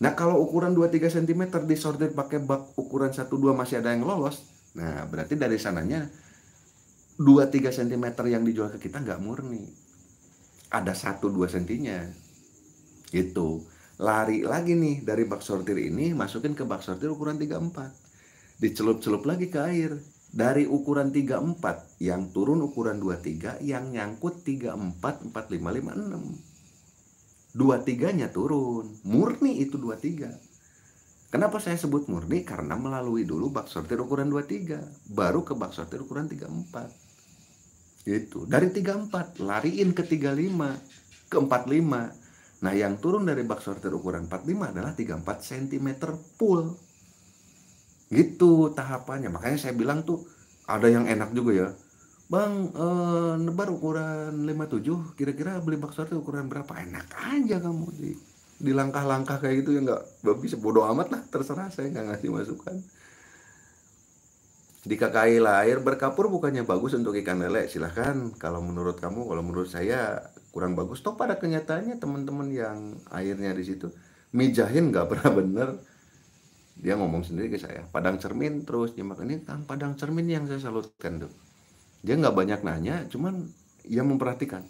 Nah kalau ukuran 23 cm disortir pakai bak ukuran 12 masih ada yang lolos. Nah berarti dari sananya 23 cm yang dijual ke kita nggak murni. Ada 1-2 sentinya. Gitu. Lari lagi nih dari bak sortir ini masukin ke bak sortir ukuran 34. Dicelup-celup lagi ke air dari ukuran 34 yang turun ukuran 23 yang nyangkut 34 45 56 23 nya turun murni itu 23 kenapa saya sebut murni karena melalui dulu bak sortir ukuran 23 baru ke bak sortir ukuran 34 gitu dari 34 lariin ke 35 ke 45 nah yang turun dari bak sortir ukuran 45 adalah 34 cm pool gitu tahapannya makanya saya bilang tuh ada yang enak juga ya Bang, eh, nebar ukuran 57, kira-kira beli bakso itu ukuran berapa? Enak aja kamu di, di langkah-langkah kayak gitu ya nggak babi bodoh amat lah terserah saya nggak ngasih masukan di KKI lahir berkapur bukannya bagus untuk ikan lele silahkan kalau menurut kamu kalau menurut saya kurang bagus toh pada kenyataannya teman-teman yang airnya di situ mijahin nggak pernah bener dia ngomong sendiri ke saya padang cermin terus nyimak ini tang padang cermin yang saya salutkan tuh dia nggak banyak nanya cuman ia memperhatikan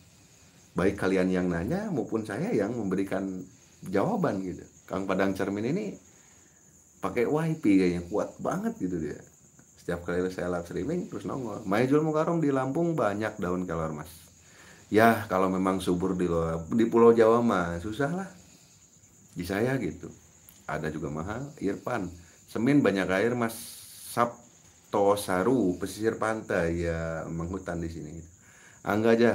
baik kalian yang nanya maupun saya yang memberikan jawaban gitu kang padang cermin ini pakai wifi kayaknya kuat banget gitu dia setiap kali saya live streaming terus nongol majul Mukarom di Lampung banyak daun kelor mas ya kalau memang subur di, di Pulau Jawa mah susah lah di saya gitu ada juga mahal Irfan Semin banyak air Mas Tosaru, pesisir pantai ya memang hutan di sini Angga aja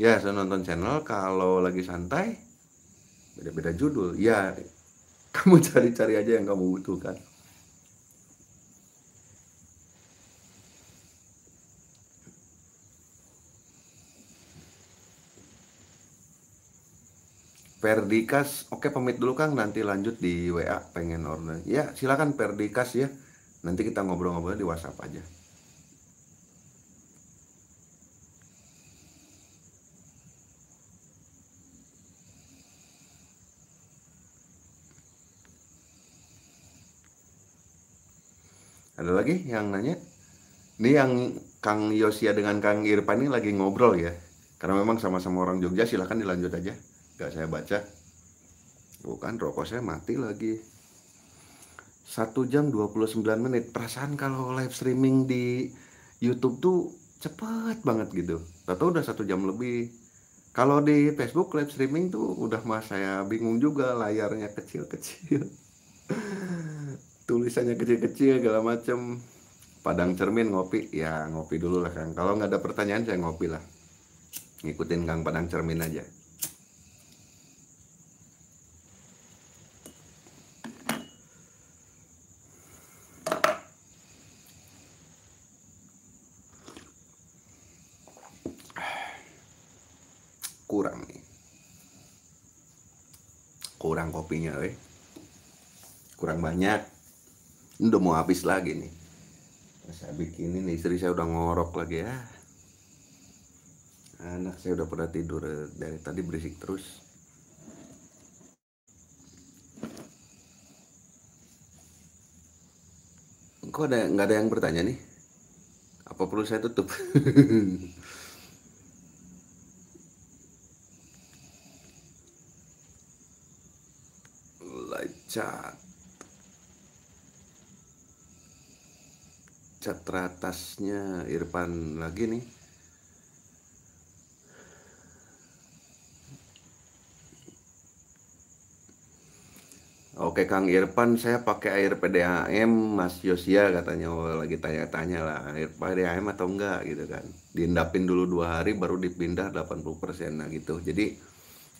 ya saya nonton channel kalau lagi santai beda-beda judul ya kamu cari-cari aja yang kamu butuhkan Perdikas, oke pamit dulu Kang, nanti lanjut di WA pengen order. Ya, silakan Perdikas ya. Nanti kita ngobrol-ngobrol di WhatsApp aja. Ada lagi yang nanya? Ini yang Kang Yosia dengan Kang Irfan ini lagi ngobrol ya. Karena memang sama-sama orang Jogja, silahkan dilanjut aja nggak saya baca bukan rokok saya mati lagi satu jam 29 menit perasaan kalau live streaming di YouTube tuh cepet banget gitu atau udah satu jam lebih kalau di Facebook live streaming tuh udah mas saya bingung juga layarnya kecil-kecil tulisannya kecil-kecil segala macem padang cermin ngopi ya ngopi dulu lah kang kalau nggak ada pertanyaan saya ngopi lah ngikutin kang padang cermin aja we. kurang banyak ini udah mau habis lagi nih nah, saya ini istri saya udah ngorok lagi ya anak saya udah pernah tidur eh, dari tadi berisik terus kok ada nggak ada yang bertanya nih apa perlu saya tutup cat cat teratasnya Irfan lagi nih Oke Kang Irfan saya pakai air PDAM Mas Yosia katanya oh, lagi tanya-tanya lah air PDAM atau enggak gitu kan diendapin dulu dua hari baru dipindah 80% nah gitu jadi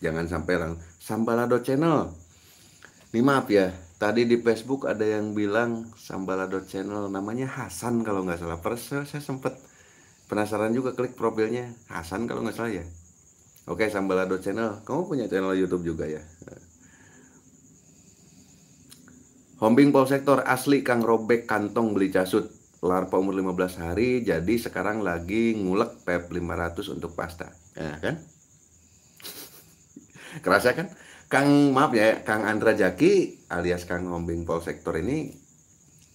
jangan sampai orang sambalado channel Nih maaf ya, tadi di Facebook ada yang bilang Sambalado channel namanya Hasan kalau nggak salah. Perse saya sempet penasaran juga klik profilnya Hasan kalau nggak salah ya. Oke Sambalado channel, kamu punya channel YouTube juga ya? Hombing sektor asli Kang Robek kantong beli casut. Larva umur 15 hari, jadi sekarang lagi ngulek PEP 500 e untuk pasta. Ya kan? Kerasa kan? Kang maaf ya, Kang Andra Jaki alias Kang Hombing Pol Sektor ini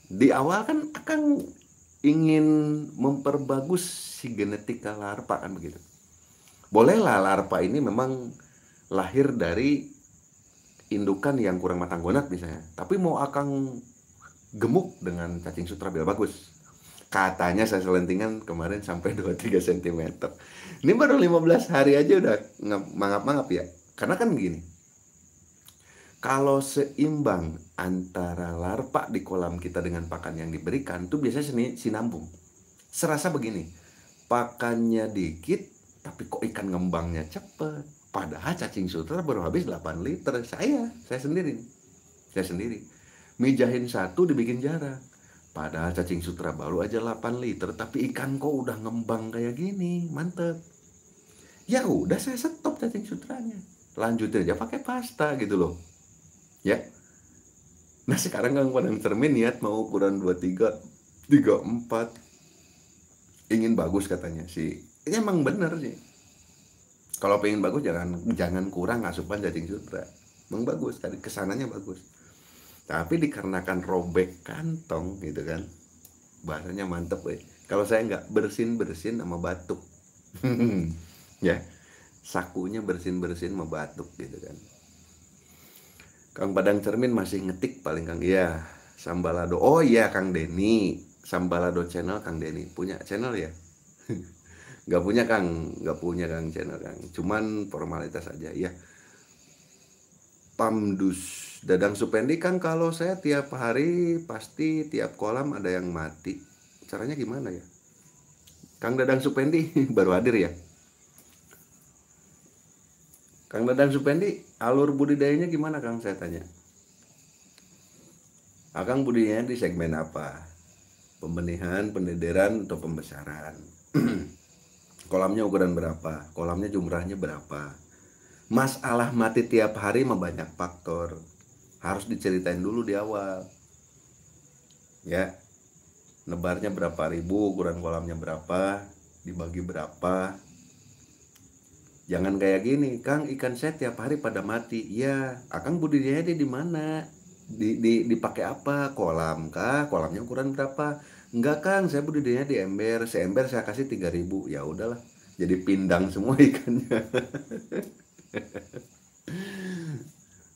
di awal kan akan ingin memperbagus si genetika larpa kan begitu. Bolehlah larpa ini memang lahir dari indukan yang kurang matang gonad misalnya, tapi mau akang gemuk dengan cacing sutra biar bagus. Katanya saya selentingan kemarin sampai 2-3 cm. Ini baru 15 hari aja udah mangap-mangap ya. Karena kan gini, kalau seimbang antara larpa di kolam kita dengan pakan yang diberikan, itu biasanya seni sinambung. Serasa begini, pakannya dikit, tapi kok ikan ngembangnya cepet. Padahal cacing sutra baru habis 8 liter. Saya, saya sendiri. Saya sendiri. Mijahin satu dibikin jarak. Padahal cacing sutra baru aja 8 liter, tapi ikan kok udah ngembang kayak gini, mantep. Ya udah saya stop cacing sutranya. Lanjutin aja pakai pasta gitu loh ya nah sekarang kan pandang cermin niat mau ukuran 23 34 ingin bagus katanya sih ini emang bener sih kalau pengen bagus jangan jangan kurang asupan jadi sutra emang bagus tadi kesananya bagus tapi dikarenakan robek kantong gitu kan bahasanya mantep ya kalau saya nggak bersin bersin sama batuk ya sakunya bersin bersin sama batuk gitu kan Kang Padang Cermin masih ngetik paling Kang. Iya, Sambalado. Oh iya Kang Denny. Sambalado channel Kang Denny. Punya channel ya? Gak punya Kang, gak punya Kang channel Kang. Cuman formalitas aja ya. Pamdus Dadang Supendi Kang kalau saya tiap hari pasti tiap kolam ada yang mati. Caranya gimana ya? Kang Dadang Supendi baru hadir ya? Kang Dadang Supendi alur budidayanya gimana Kang saya tanya Akang budidayanya di segmen apa pembenihan pendederan atau pembesaran kolamnya ukuran berapa kolamnya jumlahnya berapa masalah mati tiap hari membanyak faktor harus diceritain dulu di awal ya nebarnya berapa ribu ukuran kolamnya berapa dibagi berapa Jangan kayak gini, Kang ikan saya tiap hari pada mati. Iya, Akang ah, budidaya di mana? Di, di dipakai apa? Kolam kah? Kolamnya ukuran berapa? Enggak Kang, saya budidayanya di ember. se ember saya kasih 3000. Ya udahlah. Jadi pindang semua ikannya.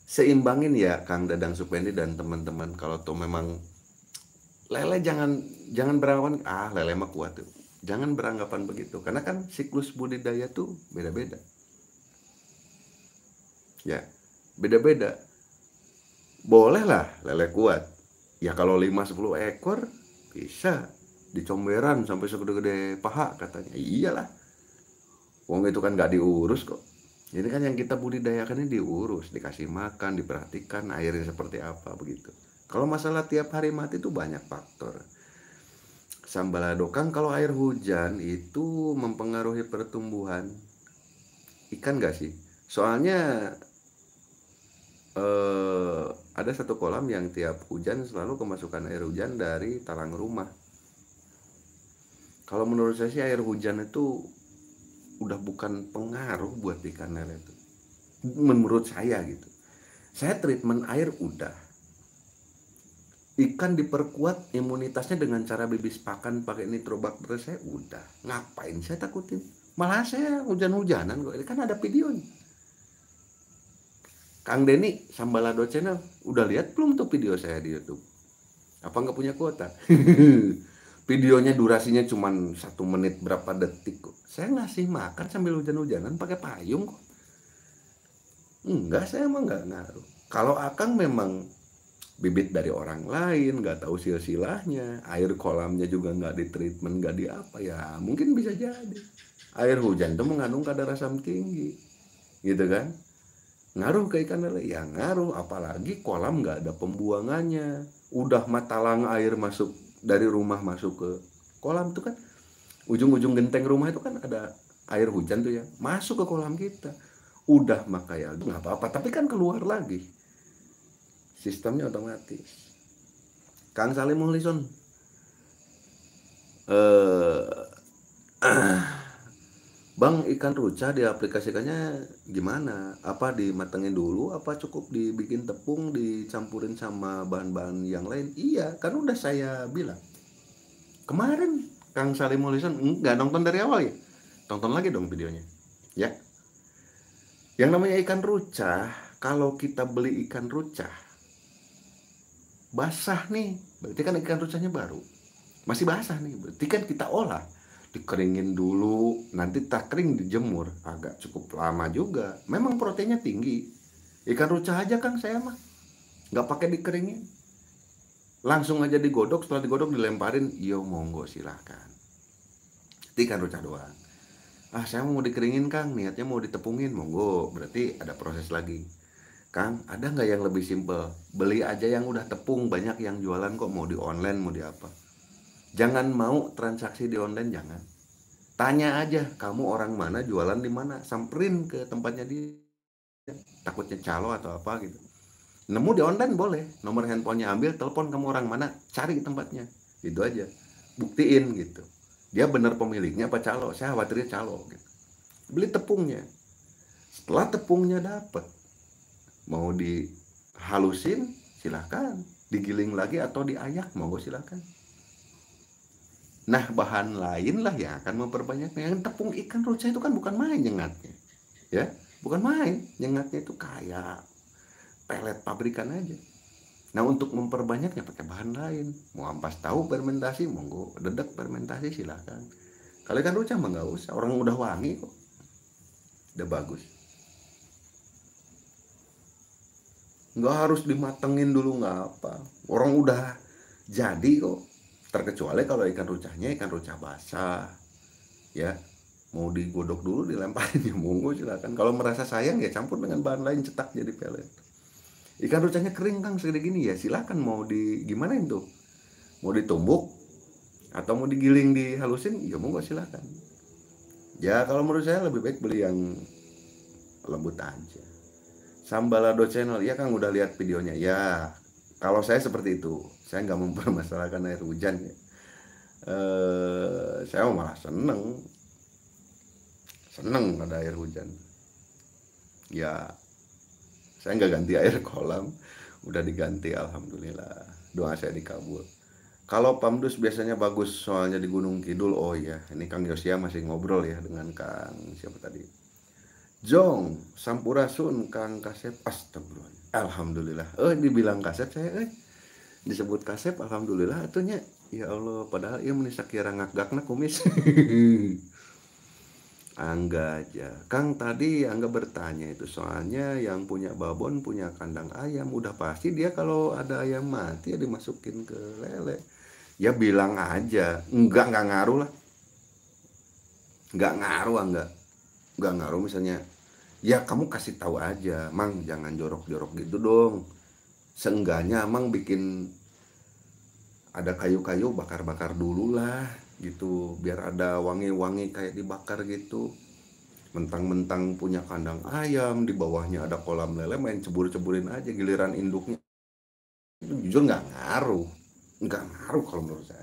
Seimbangin ya Kang Dadang Supendi dan teman-teman kalau tuh memang lele jangan jangan berawan ah lele mah kuat tuh Jangan beranggapan begitu karena kan siklus budidaya tuh beda-beda. Ya, beda-beda. Bolehlah lele kuat. Ya kalau 5 10 ekor bisa dicomberan sampai segede-gede paha katanya. Iyalah. Wong itu kan gak diurus kok. Jadi kan yang kita budidayakan ini diurus, dikasih makan, diperhatikan airnya seperti apa begitu. Kalau masalah tiap hari mati itu banyak faktor. Sambalado kan kalau air hujan itu mempengaruhi pertumbuhan ikan gak sih? Soalnya eh, ada satu kolam yang tiap hujan selalu kemasukan air hujan dari talang rumah. Kalau menurut saya sih air hujan itu udah bukan pengaruh buat ikan lele itu. Menurut saya gitu. Saya treatment air udah ikan diperkuat imunitasnya dengan cara bibis pakan pakai nitrobakter saya udah ngapain saya takutin malah saya hujan-hujanan kok ini kan ada nih. Kang Denny Sambalado Channel udah lihat belum tuh video saya di YouTube apa nggak punya kuota videonya durasinya cuma satu menit berapa detik kok saya ngasih makan sambil hujan-hujanan pakai payung kok enggak saya emang nggak ngaruh kalau Akang memang bibit dari orang lain nggak tahu silsilahnya air kolamnya juga nggak di treatment nggak di apa ya mungkin bisa jadi air hujan itu mengandung kadar asam tinggi gitu kan ngaruh ke ikan lele ya ngaruh apalagi kolam nggak ada pembuangannya udah matalang air masuk dari rumah masuk ke kolam itu kan ujung-ujung genteng rumah itu kan ada air hujan tuh ya masuk ke kolam kita udah makanya nggak apa-apa tapi kan keluar lagi sistemnya otomatis Kang Salim Mohlison, eh uh, Bang ikan rucah diaplikasikannya gimana? Apa dimatengin dulu? Apa cukup dibikin tepung dicampurin sama bahan-bahan yang lain? Iya, kan udah saya bilang kemarin Kang Salim Mohlison nggak nonton dari awal ya? Tonton lagi dong videonya, ya. Yang namanya ikan rucah, kalau kita beli ikan rucah, basah nih berarti kan ikan rucanya baru masih basah nih berarti kan kita olah dikeringin dulu nanti tak kering dijemur agak cukup lama juga memang proteinnya tinggi ikan rucah aja kang saya mah nggak pakai dikeringin langsung aja digodok setelah digodok dilemparin yo iya, monggo silahkan ikan rucah doang ah saya mau dikeringin kang niatnya mau ditepungin monggo berarti ada proses lagi Kang, ada nggak yang lebih simpel? Beli aja yang udah tepung, banyak yang jualan kok mau di online, mau di apa. Jangan mau transaksi di online, jangan. Tanya aja, kamu orang mana, jualan di mana, samperin ke tempatnya dia. Takutnya calo atau apa gitu. Nemu di online boleh, nomor handphonenya ambil, telepon kamu orang mana, cari tempatnya. Itu aja, buktiin gitu. Dia benar pemiliknya apa calo, saya khawatirnya calo gitu. Beli tepungnya. Setelah tepungnya dapet mau dihalusin silahkan digiling lagi atau diayak mau silahkan nah bahan lain lah ya, akan memperbanyaknya yang tepung ikan roca itu kan bukan main nyengatnya ya bukan main nyengatnya itu kayak pelet pabrikan aja Nah untuk memperbanyaknya pakai bahan lain Mau ampas tahu fermentasi monggo Dedek fermentasi silahkan Kalau ikan roca mah nggak usah Orang udah wangi kok Udah bagus nggak harus dimatengin dulu nggak apa orang udah jadi kok terkecuali kalau ikan rucahnya ikan rucah basah ya mau digodok dulu dilemparin ya monggo silakan kalau merasa sayang ya campur dengan bahan lain cetak jadi pelet ikan rucahnya kering kang segede gini ya silakan mau di gimana itu mau ditumbuk atau mau digiling dihalusin ya monggo silakan ya kalau menurut saya lebih baik beli yang lembut aja Sambalado Channel, ya kan udah lihat videonya. Ya, kalau saya seperti itu, saya nggak mempermasalahkan air hujan ya. Eh, saya malah seneng, seneng ada air hujan. Ya, saya nggak ganti air kolam, udah diganti alhamdulillah. Doa saya dikabul. Kalau Pamdus biasanya bagus soalnya di Gunung Kidul. Oh iya, ini Kang Yosia masih ngobrol ya dengan Kang siapa tadi? Jong Sampurasun Kang Kasep Astagfirullah Alhamdulillah Eh dibilang Kasep saya eh disebut Kasep Alhamdulillah atunya Ya Allah padahal ia menisak kira ngagakna kumis Angga aja Kang tadi Angga bertanya itu soalnya yang punya babon punya kandang ayam udah pasti dia kalau ada ayam mati ya dimasukin ke lele ya bilang aja enggak enggak ngaruh lah enggak ngaruh enggak enggak ngaruh misalnya ya kamu kasih tahu aja mang jangan jorok-jorok gitu dong seenggaknya mang bikin ada kayu-kayu bakar-bakar dulu lah gitu biar ada wangi-wangi kayak dibakar gitu mentang-mentang punya kandang ayam di bawahnya ada kolam lele main cebur-ceburin aja giliran induknya itu jujur nggak ngaruh nggak ngaruh kalau menurut saya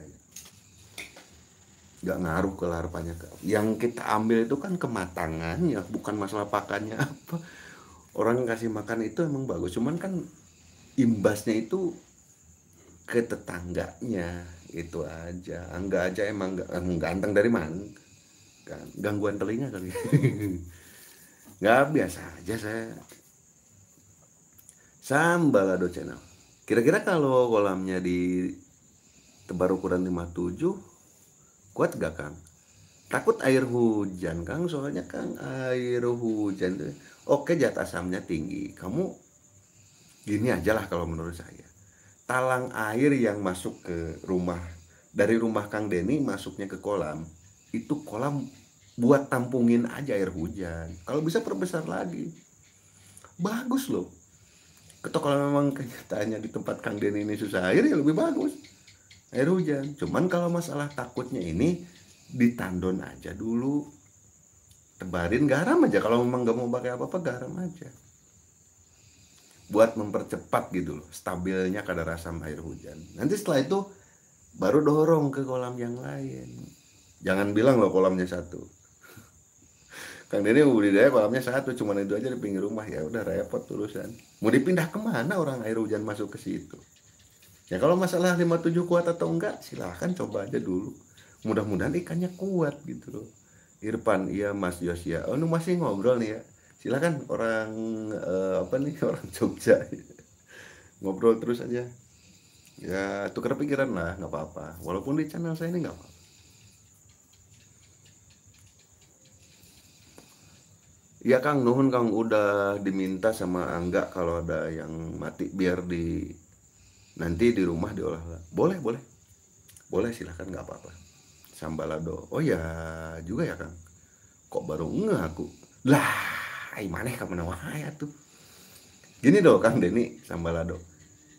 nggak ngaruh ke larvanya yang kita ambil itu kan kematangannya bukan masalah pakannya apa orang yang kasih makan itu emang bagus cuman kan imbasnya itu ke tetangganya itu aja nggak aja emang eh, ganteng dari mana kan, gangguan telinga kali nggak biasa aja saya sambalado channel kira-kira kalau kolamnya di tebar ukuran 57 Kuat gak Kang? Takut air hujan Kang, soalnya Kang air hujan itu oke jat asamnya tinggi. Kamu gini aja lah kalau menurut saya. Talang air yang masuk ke rumah dari rumah Kang denny masuknya ke kolam itu kolam buat tampungin aja air hujan. Kalau bisa perbesar lagi. Bagus loh. Ketok kalau memang kenyataannya di tempat Kang denny ini susah air ya lebih bagus air hujan cuman kalau masalah takutnya ini ditandon aja dulu tebarin garam aja kalau memang nggak mau pakai apa-apa garam aja buat mempercepat gitu loh stabilnya kadar asam air hujan nanti setelah itu baru dorong ke kolam yang lain jangan bilang loh kolamnya satu Kang Denny budidaya kolamnya satu cuman itu aja di pinggir rumah ya udah repot urusan mau dipindah kemana orang air hujan masuk ke situ Ya kalau masalah 57 kuat atau enggak, silahkan coba aja dulu. Mudah-mudahan ikannya kuat gitu loh. Irfan, iya Mas Yosia. Oh, nu masih ngobrol nih ya. Silahkan orang uh, apa nih orang Jogja ngobrol terus aja. Ya tukar pikiran lah, nggak apa-apa. Walaupun di channel saya ini nggak apa-apa. Ya Kang Nuhun Kang udah diminta sama Angga kalau ada yang mati biar di nanti di rumah diolah boleh boleh boleh silahkan nggak apa-apa sambalado oh ya juga ya kang kok baru nggak aku lah ay maneh kamu nawah ya tuh gini dong kang Denny sambalado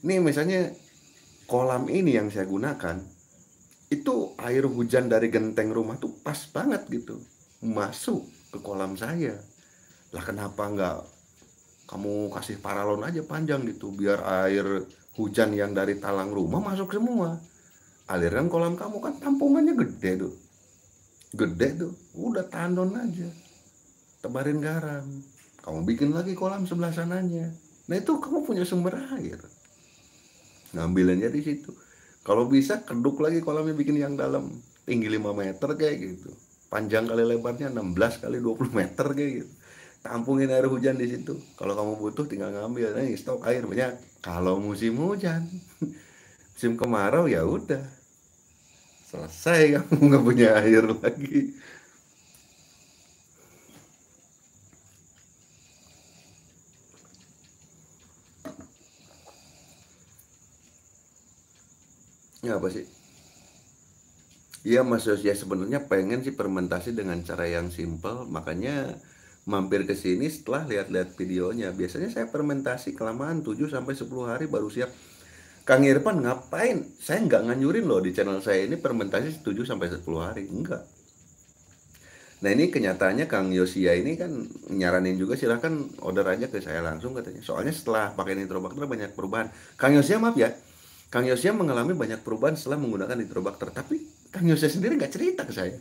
ini misalnya kolam ini yang saya gunakan itu air hujan dari genteng rumah tuh pas banget gitu masuk ke kolam saya lah kenapa nggak kamu kasih paralon aja panjang gitu biar air hujan yang dari talang rumah masuk semua aliran kan kolam kamu kan tampungannya gede tuh gede tuh udah tandon aja tebarin garam kamu bikin lagi kolam sebelah sananya nah itu kamu punya sumber air ngambilnya di situ kalau bisa keduk lagi kolamnya bikin yang dalam tinggi 5 meter kayak gitu panjang kali lebarnya 16 kali 20 meter kayak gitu tampungin air hujan di situ kalau kamu butuh tinggal ngambil nah, nih stok air banyak kalau musim hujan musim kemarau ya udah selesai kamu nggak punya air lagi ya apa sih Iya Mas Yosya sebenarnya pengen sih fermentasi dengan cara yang simple makanya mampir ke sini setelah lihat-lihat videonya. Biasanya saya fermentasi kelamaan 7 sampai 10 hari baru siap. Kang Irfan ngapain? Saya nggak nganyurin loh di channel saya ini fermentasi 7 sampai 10 hari. Enggak. Nah ini kenyataannya Kang Yosia ini kan nyaranin juga silahkan order aja ke saya langsung katanya. Soalnya setelah pakai nitrobakter banyak perubahan. Kang Yosia maaf ya, Kang Yosia mengalami banyak perubahan setelah menggunakan nitrobakter. Tapi Kang Yosia sendiri nggak cerita ke saya.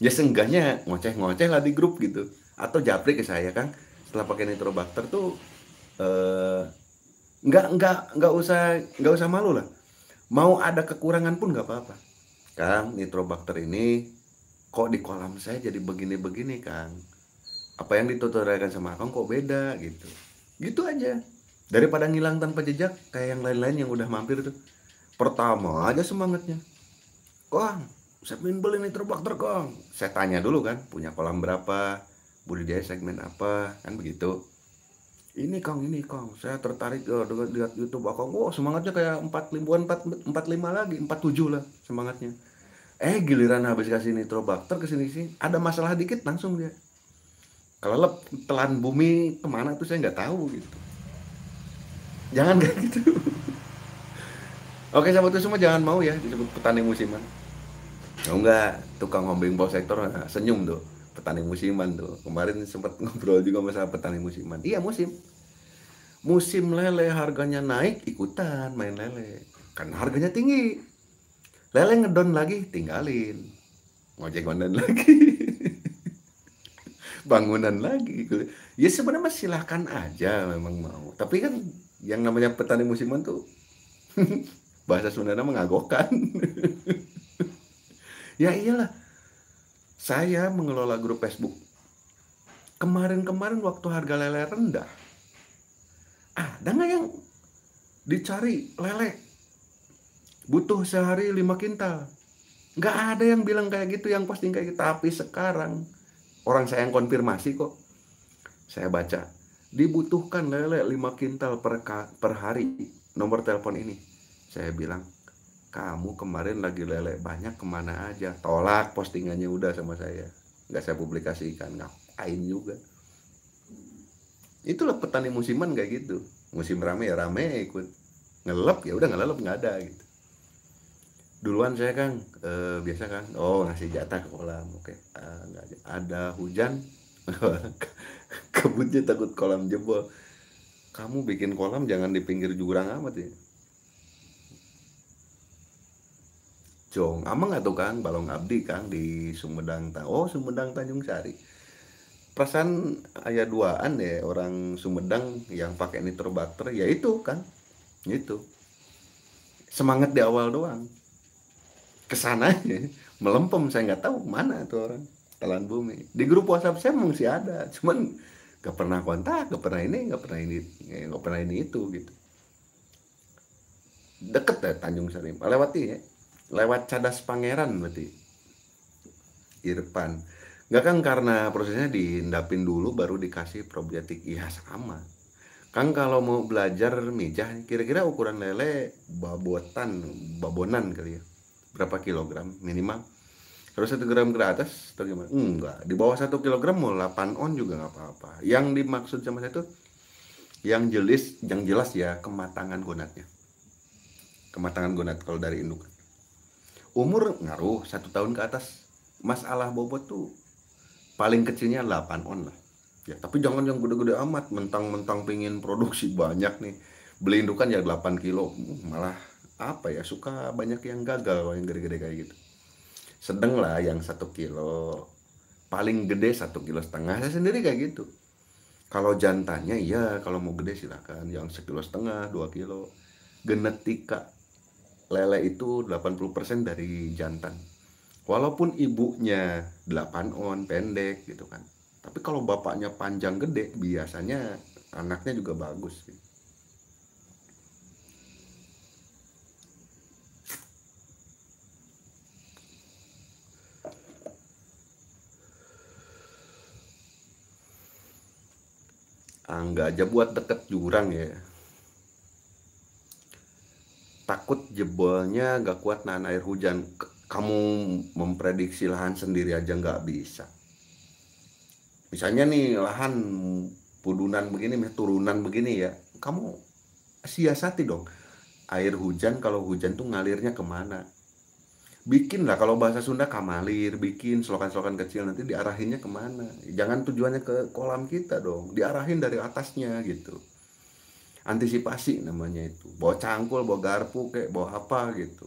Ya seenggaknya ngoceh-ngoceh lah di grup gitu atau japri ke saya kan setelah pakai nitrobakter tuh eh, nggak nggak nggak usah nggak usah malu lah mau ada kekurangan pun nggak apa-apa Kang nitrobakter ini kok di kolam saya jadi begini-begini Kang apa yang dituturkan sama Kang kok beda gitu gitu aja daripada ngilang tanpa jejak kayak yang lain-lain yang udah mampir tuh pertama aja semangatnya Kang saya pengen beli nitrobakter Kang saya tanya dulu kan punya kolam berapa budidaya segmen apa kan begitu ini kong ini kong saya tertarik oh, dengan lihat YouTube aku. wow semangatnya kayak empat ribuan empat lima lagi empat tujuh lah semangatnya eh giliran habis kasih nitrobakter kesini sini ada masalah dikit langsung dia kalau telan bumi kemana tuh saya nggak tahu gitu jangan kayak gitu oke sahabat semua jangan mau ya disebut petani musiman kalau nggak tukang hombing bawah sektor eh, senyum tuh petani musiman tuh kemarin sempat ngobrol juga masalah petani musiman iya musim musim lele harganya naik ikutan main lele kan harganya tinggi lele ngedon lagi tinggalin ngojek bangunan lagi bangunan lagi ya sebenarnya silahkan aja memang mau tapi kan yang namanya petani musiman tuh bahasa Sunda mengagokan. ya iyalah saya mengelola grup Facebook. Kemarin-kemarin waktu harga lele rendah, ada nggak yang dicari lele? Butuh sehari lima kintal. Nggak ada yang bilang kayak gitu, yang posting kayak gitu. Tapi sekarang, orang saya yang konfirmasi kok. Saya baca, dibutuhkan lele lima kintal per, per hari. Nomor telepon ini. Saya bilang, kamu kemarin lagi lele banyak kemana aja tolak postingannya udah sama saya nggak saya publikasikan ngapain juga itulah petani musiman kayak gitu musim rame ya rame ikut ngelep ya udah ngelep nggak ada gitu duluan saya kang e, biasa kan? oh ngasih jatah ke kolam oke eh, nggak ada. ada hujan kebunnya takut kolam jebol kamu bikin kolam jangan di pinggir jurang amat ya Jong Amang atau Kang Balong Abdi Kang di Sumedang Tahu, oh Sumedang Tanjung Sari perasaan ayah duaan ya orang Sumedang yang pakai nitrobakter ya itu kan itu semangat di awal doang kesana melempem saya nggak tahu mana tuh orang telan bumi di grup WhatsApp saya masih ada cuman nggak pernah kontak nggak pernah ini nggak pernah ini nggak pernah ini itu gitu deket ya Tanjung Sari melewati ya lewat cadas pangeran berarti Irfan nggak kan karena prosesnya diendapin dulu baru dikasih probiotik iya sama Kang kalau mau belajar mijah kira-kira ukuran lele babotan babonan kali ya berapa kilogram minimal harus satu gram ke atas atau gimana enggak di bawah satu kilogram mau 8 on juga nggak apa-apa yang dimaksud sama saya itu yang jelas yang jelas ya kematangan gonadnya kematangan gonad kalau dari induk umur ngaruh satu tahun ke atas masalah bobot tuh paling kecilnya 8 on lah ya tapi jangan yang gede-gede amat mentang-mentang pingin produksi banyak nih beli indukan ya 8 kilo hmm, malah apa ya suka banyak yang gagal yang gede-gede kayak gitu sedeng lah yang satu kilo paling gede satu kilo setengah saya sendiri kayak gitu kalau jantannya iya kalau mau gede silahkan yang sekilo setengah dua kilo genetika lele itu 80% dari jantan. Walaupun ibunya 8 on pendek gitu kan. Tapi kalau bapaknya panjang gede biasanya anaknya juga bagus gitu. Angga aja buat deket jurang ya takut jebolnya gak kuat nahan air hujan kamu memprediksi lahan sendiri aja gak bisa misalnya nih lahan pudunan begini turunan begini ya kamu siasati dong air hujan kalau hujan tuh ngalirnya kemana bikin lah kalau bahasa Sunda kamalir bikin selokan-selokan kecil nanti diarahinnya kemana jangan tujuannya ke kolam kita dong diarahin dari atasnya gitu antisipasi namanya itu bawa cangkul bawa garpu kayak bawa apa gitu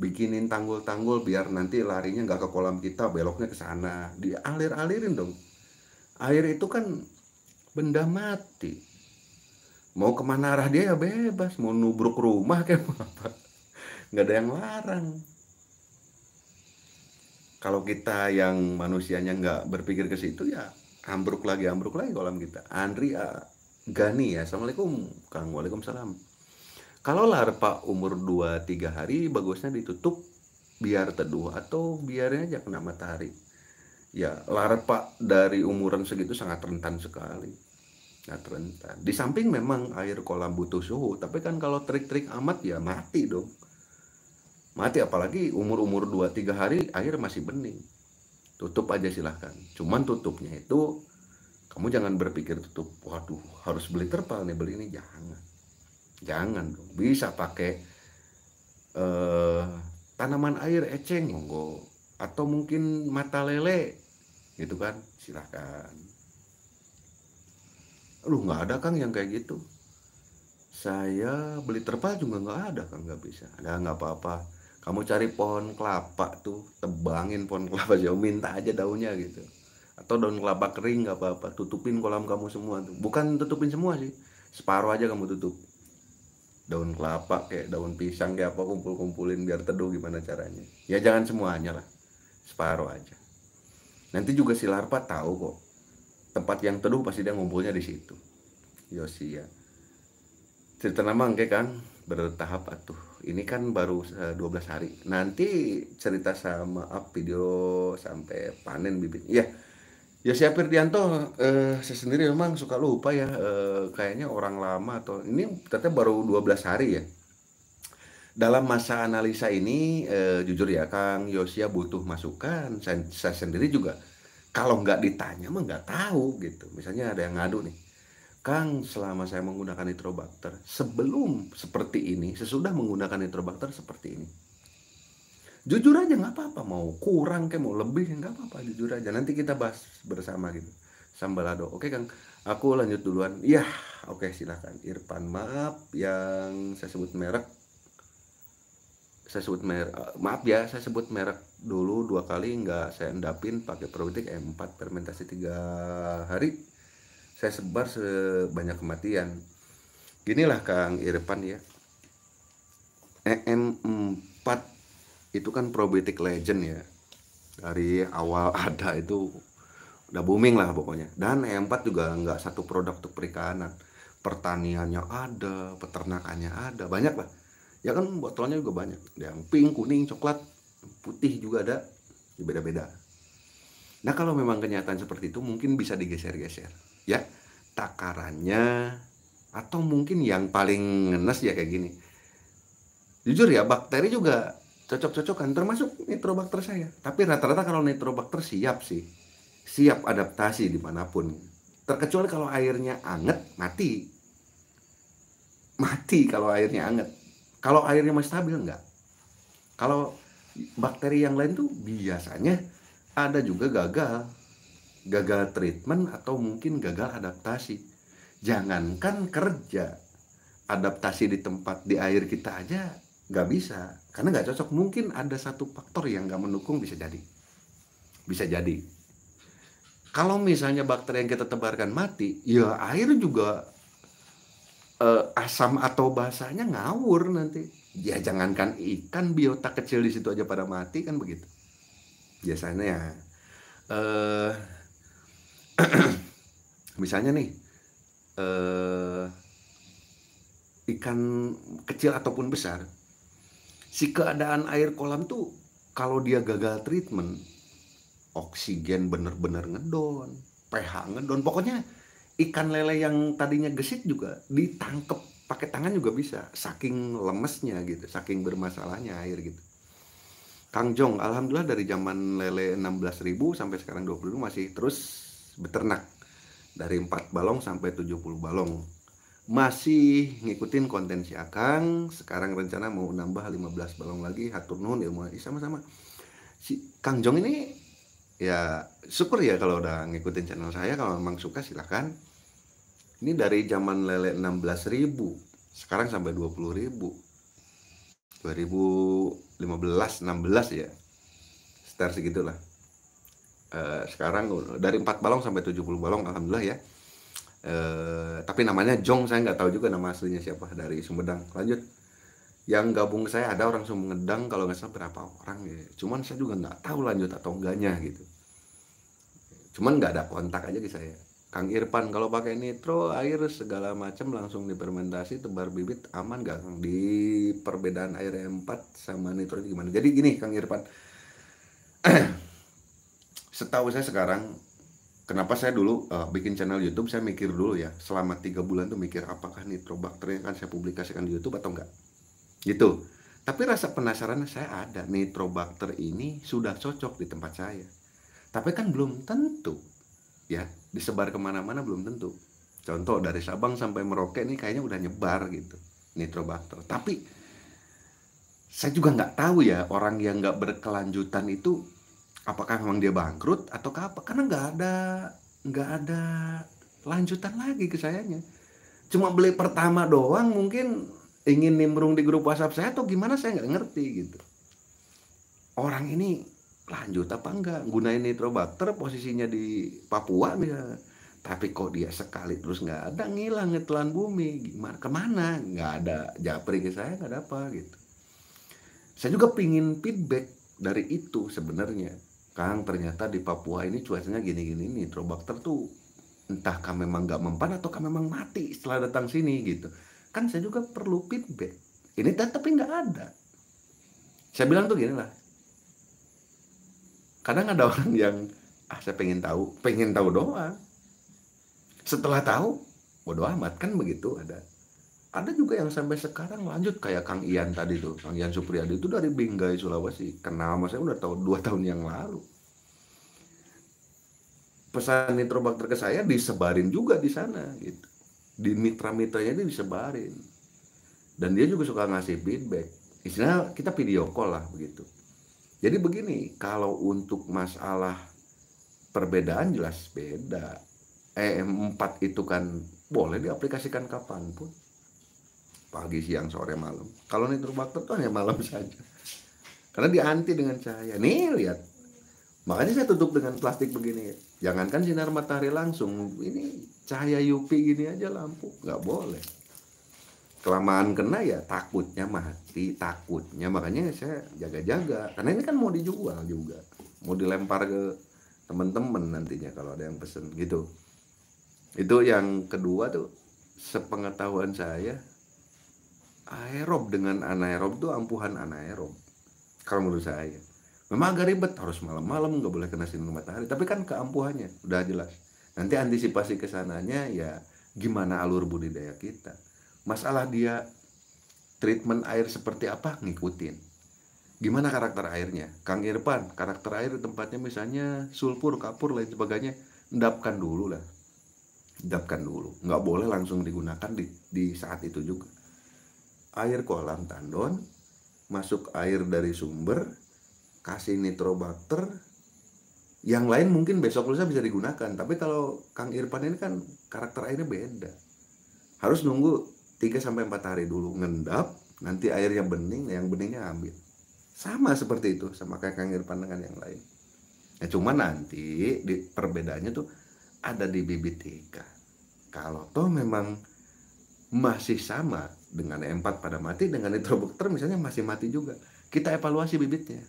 bikinin tanggul-tanggul biar nanti larinya nggak ke kolam kita beloknya ke sana dialir-alirin dong air itu kan benda mati mau kemana arah dia ya bebas mau nubruk rumah kayak apa nggak ada yang larang kalau kita yang manusianya nggak berpikir ke situ ya ambruk lagi ambruk lagi kolam kita Andrea Gani ya. Assalamualaikum Kang. Waalaikumsalam. Kalau larva umur 2-3 hari bagusnya ditutup biar teduh atau biarnya aja kena matahari. Ya, larva dari umuran segitu sangat rentan sekali. Sangat rentan. Di samping memang air kolam butuh suhu, tapi kan kalau trik-trik amat ya mati dong. Mati apalagi umur-umur 2-3 hari air masih bening. Tutup aja silahkan. Cuman tutupnya itu kamu jangan berpikir tutup waduh harus beli terpal nih beli ini jangan jangan dong bisa pakai eh, tanaman air eceng monggo atau mungkin mata lele gitu kan silahkan lu nggak ada kang yang kayak gitu saya beli terpal juga nggak ada kang nggak bisa ada nggak apa-apa kamu cari pohon kelapa tuh tebangin pohon kelapa jauh minta aja daunnya gitu atau daun kelapa kering nggak apa-apa tutupin kolam kamu semua tuh bukan tutupin semua sih separuh aja kamu tutup daun kelapa kayak daun pisang kayak apa kumpul-kumpulin biar teduh gimana caranya ya jangan semuanya lah separuh aja nanti juga si larva tahu kok tempat yang teduh pasti dia ngumpulnya di situ Yosia cerita nama angke kan bertahap atuh ini kan baru 12 eh, hari nanti cerita sama up video sampai panen bibit yeah. Ya si Firdianto eh, saya sendiri memang suka lupa ya eh, kayaknya orang lama atau ini ternyata baru 12 hari ya. Dalam masa analisa ini eh, jujur ya Kang Yosia butuh masukan. Saya, saya sendiri juga kalau nggak ditanya mah nggak tahu gitu. Misalnya ada yang ngadu nih. Kang selama saya menggunakan nitrobakter sebelum seperti ini sesudah menggunakan nitrobakter seperti ini jujur aja nggak apa-apa mau kurang kayak mau lebih nggak apa-apa jujur aja nanti kita bahas bersama gitu sambalado oke kang aku lanjut duluan iya oke silahkan Irfan maaf yang saya sebut merek saya sebut merek eh, maaf ya saya sebut merek dulu dua kali nggak saya endapin pakai probiotik M4 fermentasi tiga hari saya sebar sebanyak kematian ginilah Kang Irfan ya e EM4 itu kan probiotic legend ya dari awal ada itu udah booming lah pokoknya dan E4 juga nggak satu produk untuk perikanan pertaniannya ada peternakannya ada banyak lah ya kan botolnya juga banyak yang pink kuning coklat putih juga ada beda-beda nah kalau memang kenyataan seperti itu mungkin bisa digeser-geser ya takarannya atau mungkin yang paling ngenes ya kayak gini jujur ya bakteri juga cocok-cocokan termasuk nitrobakter saya tapi rata-rata kalau nitrobakter siap sih siap adaptasi dimanapun terkecuali kalau airnya anget mati mati kalau airnya anget kalau airnya masih stabil enggak kalau bakteri yang lain tuh biasanya ada juga gagal gagal treatment atau mungkin gagal adaptasi jangankan kerja adaptasi di tempat di air kita aja nggak bisa karena nggak cocok mungkin ada satu faktor yang nggak mendukung bisa jadi bisa jadi kalau misalnya bakteri yang kita tebarkan mati ya air juga eh, asam atau basahnya ngawur nanti ya jangankan ikan biota kecil di situ aja pada mati kan begitu biasanya ya eh, misalnya nih eh, ikan kecil ataupun besar si keadaan air kolam tuh kalau dia gagal treatment oksigen bener-bener ngedon pH ngedon pokoknya ikan lele yang tadinya gesit juga ditangkep pakai tangan juga bisa saking lemesnya gitu saking bermasalahnya air gitu Kang Jong, alhamdulillah dari zaman lele 16.000 sampai sekarang 20.000 masih terus beternak dari 4 balong sampai 70 balong masih ngikutin konten si Akang sekarang rencana mau nambah 15 balong lagi hatur nuhun ilmu sama-sama si Kang Jong ini ya syukur ya kalau udah ngikutin channel saya kalau memang suka silahkan ini dari zaman lele 16.000 sekarang sampai 20.000 2015 16 ya sekitar segitulah eh, sekarang dari 4 balong sampai 70 balong alhamdulillah ya Eh, tapi namanya Jong saya nggak tahu juga nama aslinya siapa dari Sumedang lanjut yang gabung saya ada orang Sumedang kalau nggak salah berapa orang ya cuman saya juga nggak tahu lanjut atau enggaknya gitu cuman nggak ada kontak aja di saya Kang Irfan kalau pakai nitro air segala macam langsung dipermentasi tebar bibit aman gak Kang di perbedaan air 4 sama nitro itu gimana jadi gini Kang Irfan setahu saya sekarang kenapa saya dulu uh, bikin channel YouTube saya mikir dulu ya selama tiga bulan tuh mikir apakah nitrobakter yang akan saya publikasikan di YouTube atau enggak gitu tapi rasa penasaran saya ada nitrobakter ini sudah cocok di tempat saya tapi kan belum tentu ya disebar kemana-mana belum tentu contoh dari Sabang sampai Merauke ini kayaknya udah nyebar gitu nitrobakter tapi saya juga nggak tahu ya orang yang nggak berkelanjutan itu apakah memang dia bangkrut atau apa karena nggak ada nggak ada lanjutan lagi ke sayanya cuma beli pertama doang mungkin ingin nimbrung di grup WhatsApp saya atau gimana saya nggak ngerti gitu orang ini lanjut apa enggak gunain nitrobakter posisinya di Papua ya tapi kok dia sekali terus nggak ada ngilang ngetelan bumi gimana kemana nggak ada japri ke saya nggak ada apa gitu saya juga pingin feedback dari itu sebenarnya Kang ternyata di Papua ini cuacanya gini-gini nih Trobakter tuh entah kamu memang nggak mempan atau kamu memang mati setelah datang sini gitu kan saya juga perlu feedback ini tapi nggak ada saya bilang tuh gini lah kadang ada orang yang ah saya pengen tahu pengen tahu doang setelah tahu bodo amat kan begitu ada ada juga yang sampai sekarang lanjut kayak Kang Ian tadi tuh Kang Ian Supriyadi itu dari Binggai Sulawesi kenal mas saya udah tahun dua tahun yang lalu pesan nitrobakter ke saya disebarin juga di sana gitu di mitra-mitranya itu disebarin dan dia juga suka ngasih feedback istilah kita video call lah begitu jadi begini kalau untuk masalah perbedaan jelas beda eh 4 itu kan boleh diaplikasikan kapanpun pagi siang sore malam kalau nitrobakter tuh hanya malam saja karena dia anti dengan cahaya nih lihat makanya saya tutup dengan plastik begini jangankan sinar matahari langsung ini cahaya UV gini aja lampu nggak boleh kelamaan kena ya takutnya mati takutnya makanya saya jaga-jaga karena ini kan mau dijual juga mau dilempar ke temen temen nantinya kalau ada yang pesen gitu itu yang kedua tuh sepengetahuan saya aerob dengan anaerob itu ampuhan anaerob kalau menurut saya ya. memang agak ribet harus malam-malam nggak boleh kena sinar matahari tapi kan keampuhannya udah jelas nanti antisipasi kesananya ya gimana alur budidaya kita masalah dia treatment air seperti apa ngikutin gimana karakter airnya Kang Irfan karakter air tempatnya misalnya sulfur kapur lain sebagainya endapkan dulu lah endapkan dulu nggak boleh langsung digunakan di, di saat itu juga air kolam tandon, masuk air dari sumber, kasih nitrobakter, yang lain mungkin besok lusa bisa digunakan, tapi kalau Kang Irfan ini kan karakter airnya beda. Harus nunggu 3 sampai 4 hari dulu ngendap, nanti airnya bening, yang beningnya ambil. Sama seperti itu sama kayak Kang Irfan dengan yang lain. Ya cuma nanti di perbedaannya tuh ada di bibit ikan. Kalau toh memang masih sama dengan E4 pada mati dengan nitrobukter misalnya masih mati juga kita evaluasi bibitnya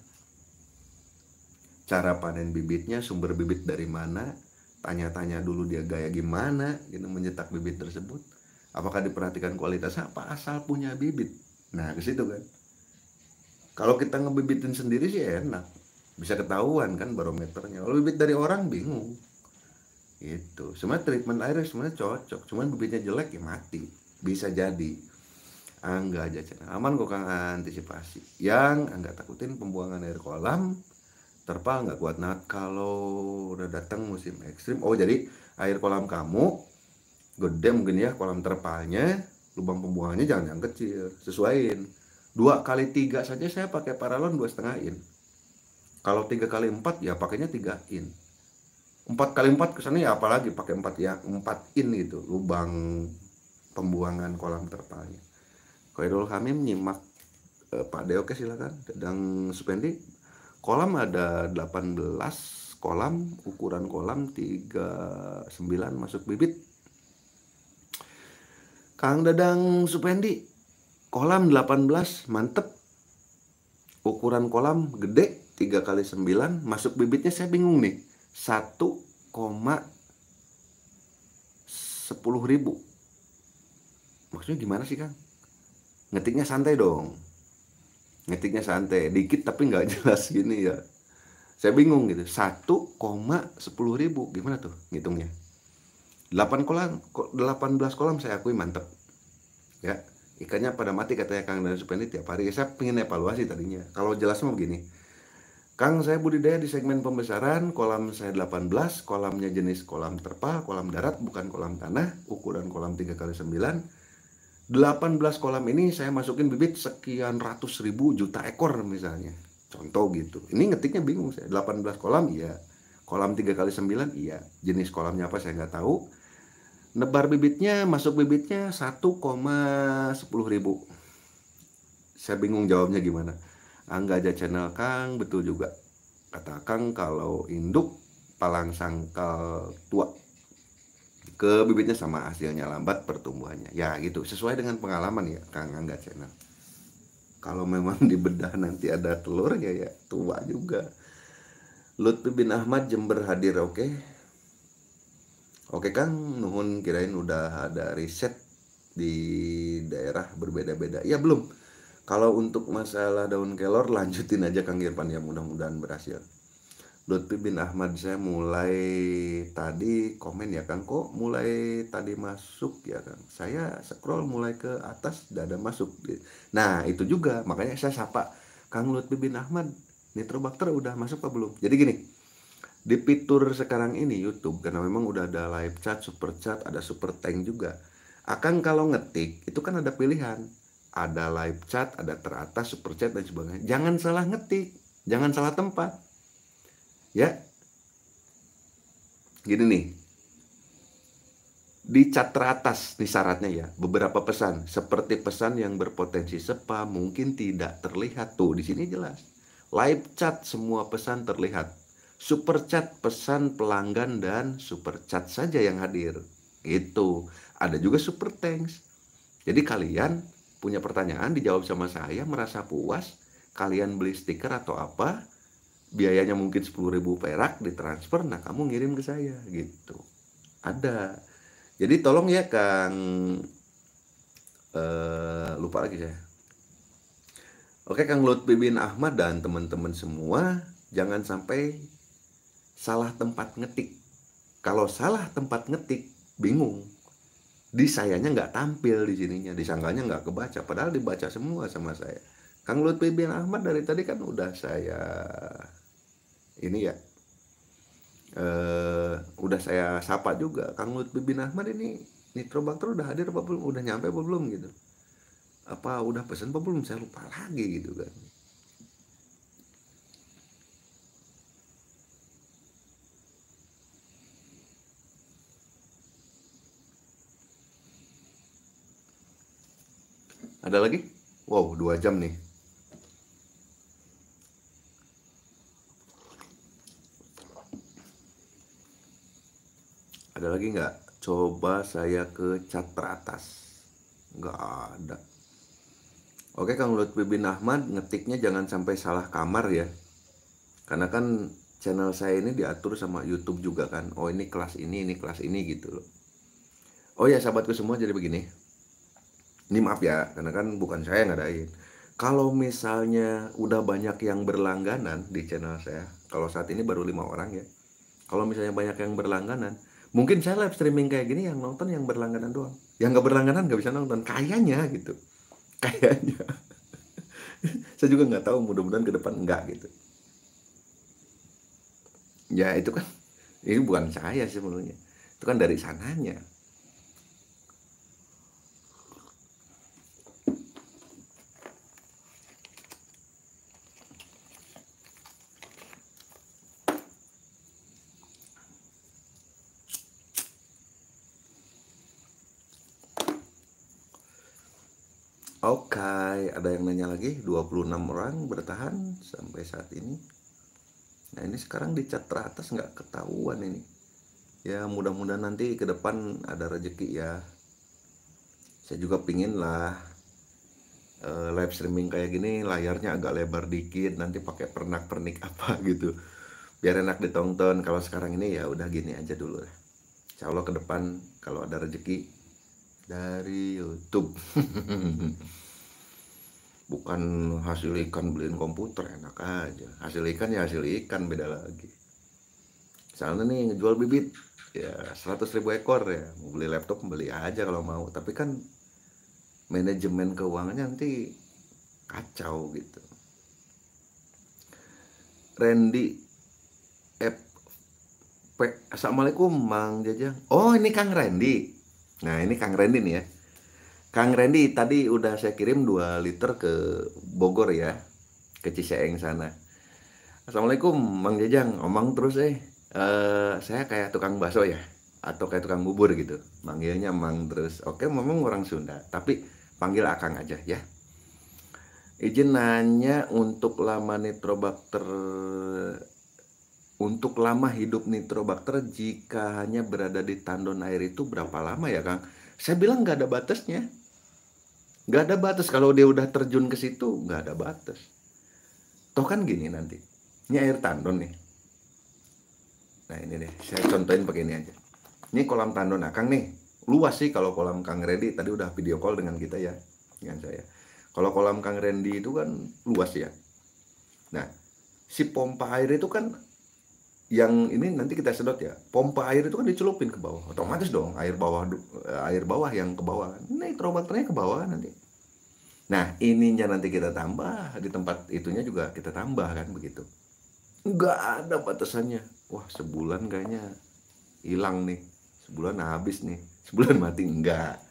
cara panen bibitnya sumber bibit dari mana tanya-tanya dulu dia gaya gimana gitu menyetak bibit tersebut apakah diperhatikan kualitas apa asal punya bibit nah ke situ kan kalau kita ngebibitin sendiri sih enak bisa ketahuan kan barometernya kalau bibit dari orang bingung itu Semua treatment airnya sebenarnya cocok cuman bibitnya jelek ya mati bisa jadi Angga ah, aja cina aman kok kang antisipasi yang enggak takutin pembuangan air kolam terpal nggak kuat nah kalau udah datang musim ekstrim oh jadi air kolam kamu gede mungkin ya kolam terpalnya lubang pembuangannya jangan yang kecil sesuaiin dua kali tiga saja saya pakai paralon dua setengah in kalau tiga kali empat ya pakainya tiga in empat kali empat kesana ya apalagi pakai empat ya empat in gitu lubang pembuangan kolam terpalnya Koirul Hamim nyimak e, Pak Deoke ya, silakan. Dadang Supendi kolam ada 18 kolam, ukuran kolam 39 masuk bibit. Kang Dadang Supendi kolam 18 mantep. Ukuran kolam gede 3 kali 9 masuk bibitnya saya bingung nih. 1,10 ribu. Maksudnya gimana sih Kang? ngetiknya santai dong ngetiknya santai dikit tapi nggak jelas gini ya saya bingung gitu Satu koma sepuluh ribu gimana tuh ngitungnya Delapan kolam delapan belas kolam saya akui mantep ya ikannya pada mati katanya Kang dan Supendi tiap hari saya pengen evaluasi tadinya kalau jelas mau begini Kang saya budidaya di segmen pembesaran kolam saya 18 kolamnya jenis kolam terpal, kolam darat bukan kolam tanah ukuran kolam 3 kali 9 18 kolam ini saya masukin bibit sekian ratus ribu juta ekor misalnya. Contoh gitu. Ini ngetiknya bingung saya. 18 kolam iya. Kolam 3 kali 9 iya. Jenis kolamnya apa saya nggak tahu. Nebar bibitnya, masuk bibitnya 1,10 ribu. Saya bingung jawabnya gimana. Angga aja channel Kang, betul juga. Kata Kang kalau induk palang sangkal tua ke bibitnya sama hasilnya lambat pertumbuhannya ya gitu sesuai dengan pengalaman ya Kang Angga Channel kalau memang dibedah nanti ada telurnya ya tua juga Lutfi bin Ahmad Jember hadir oke okay? oke okay, Kang Nuhun kirain udah ada riset di daerah berbeda-beda ya belum kalau untuk masalah daun kelor lanjutin aja Kang Irfan ya mudah-mudahan berhasil Lutfi bin Ahmad saya mulai tadi komen ya Kang kok mulai tadi masuk ya Kang saya scroll mulai ke atas tidak ada masuk nah itu juga makanya saya sapa Kang Lutfi bin Ahmad Nitrobakter udah masuk apa belum jadi gini di fitur sekarang ini YouTube karena memang udah ada live chat super chat ada super tank juga akan kalau ngetik itu kan ada pilihan ada live chat ada teratas super chat dan sebagainya jangan salah ngetik jangan salah tempat ya gini nih di cat teratas nih syaratnya ya beberapa pesan seperti pesan yang berpotensi sepa mungkin tidak terlihat tuh di sini jelas live chat semua pesan terlihat super chat pesan pelanggan dan super chat saja yang hadir itu ada juga super thanks jadi kalian punya pertanyaan dijawab sama saya merasa puas kalian beli stiker atau apa biayanya mungkin 10.000 perak ditransfer nah kamu ngirim ke saya gitu ada jadi tolong ya Kang uh, lupa lagi saya Oke Kang Lutfi bin Ahmad dan teman-teman semua jangan sampai salah tempat ngetik kalau salah tempat ngetik bingung di sayanya nggak tampil di sininya di sangganya nggak kebaca padahal dibaca semua sama saya Kang Lutfi bin Ahmad dari tadi kan udah saya ini ya eh udah saya sapa juga Kang Lut Bibin Ahmad ini Nitro Bakter udah hadir apa belum udah nyampe apa belum gitu apa udah pesen apa belum saya lupa lagi gitu kan ada lagi wow dua jam nih ada lagi nggak coba saya ke cat teratas nggak ada oke kang Lutfi bin Ahmad ngetiknya jangan sampai salah kamar ya karena kan channel saya ini diatur sama YouTube juga kan oh ini kelas ini ini kelas ini gitu loh oh ya sahabatku semua jadi begini ini maaf ya karena kan bukan saya yang ngadain kalau misalnya udah banyak yang berlangganan di channel saya kalau saat ini baru lima orang ya kalau misalnya banyak yang berlangganan Mungkin saya live streaming kayak gini yang nonton yang berlangganan doang. Yang nggak berlangganan nggak bisa nonton. Kayaknya gitu. Kayaknya. saya juga nggak tahu. Mudah-mudahan ke depan enggak gitu. Ya itu kan. Ini bukan saya sih menurutnya. Itu kan dari sananya. ada yang nanya lagi 26 orang bertahan sampai saat ini nah ini sekarang di dicat teratas nggak ketahuan ini ya mudah-mudahan nanti ke depan ada rezeki ya saya juga pingin lah uh, live streaming kayak gini layarnya agak lebar dikit nanti pakai pernak-pernik apa gitu biar enak ditonton kalau sekarang ini ya udah gini aja dulu lah Insya Allah ke depan kalau ada rezeki dari YouTube bukan hasil ikan beliin komputer enak aja hasil ikan ya hasil ikan beda lagi misalnya nih jual bibit ya 100 ribu ekor ya mau beli laptop beli aja kalau mau tapi kan manajemen keuangannya nanti kacau gitu Randy F P Assalamualaikum Mang Jajang oh ini Kang Randy nah ini Kang Randy nih ya Kang Randy tadi udah saya kirim 2 liter ke Bogor ya, ke Ciseeng sana. Assalamualaikum, Mang Jajang, omong terus eh. E, saya kayak tukang bakso ya, atau kayak tukang bubur gitu. Manggilnya Mang terus. Oke, memang orang Sunda, tapi panggil Akang aja ya. Izin nanya untuk lama nitrobakter untuk lama hidup nitrobakter jika hanya berada di tandon air itu berapa lama ya Kang? Saya bilang nggak ada batasnya. Gak ada batas kalau dia udah terjun ke situ, gak ada batas. Toh kan gini nanti, ini air tandon nih. Nah ini nih, saya contohin pakai ini aja. Ini kolam tandon akang nih, luas sih kalau kolam Kang Rendi tadi udah video call dengan kita ya, dengan saya. Kalau kolam Kang Randy itu kan luas ya. Nah, si pompa air itu kan yang ini nanti kita sedot ya pompa air itu kan dicelupin ke bawah otomatis dong air bawah eh, air bawah yang ke bawah ini terobatannya ke bawah nanti Nah, ininya nanti kita tambah, di tempat itunya juga kita tambah kan begitu. Enggak ada batasannya. Wah, sebulan kayaknya hilang nih. Sebulan habis nih. Sebulan mati enggak.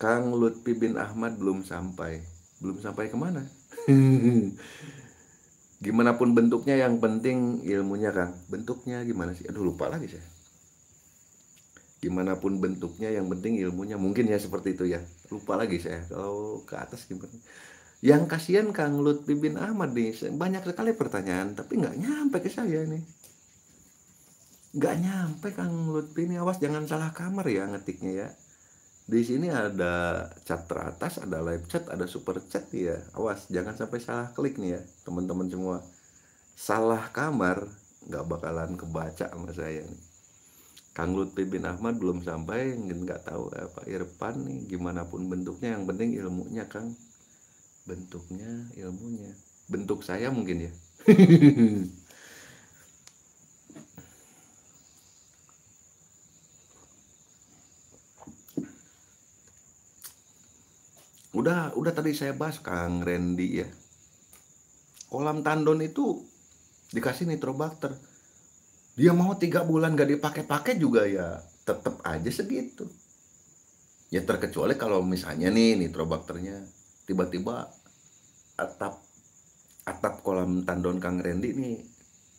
Kang Lutfi bin Ahmad belum sampai. Belum sampai kemana? gimana pun bentuknya yang penting ilmunya Kang. Bentuknya gimana sih? Aduh lupa lagi saya. Dimanapun bentuknya yang penting ilmunya mungkin ya seperti itu ya lupa lagi saya kalau ke atas gimana yang kasihan Kang Lutfi bin Ahmad nih banyak sekali pertanyaan tapi nggak nyampe ke saya ini nggak nyampe Kang Lutfi ini awas jangan salah kamar ya ngetiknya ya di sini ada chat teratas ada live chat ada super chat ya awas jangan sampai salah klik nih ya teman-teman semua salah kamar nggak bakalan kebaca sama saya nih Kang Lutfi bin Ahmad belum sampai nggak tahu eh, Pak Irfan nih gimana pun bentuknya yang penting ilmunya Kang bentuknya ilmunya bentuk saya mungkin ya udah udah tadi saya bahas Kang Randy ya kolam tandon itu dikasih nitrobakter dia mau tiga bulan gak dipakai-pakai juga ya tetap aja segitu. Ya terkecuali kalau misalnya nih nitrobakternya tiba-tiba atap atap kolam tandon Kang Randy nih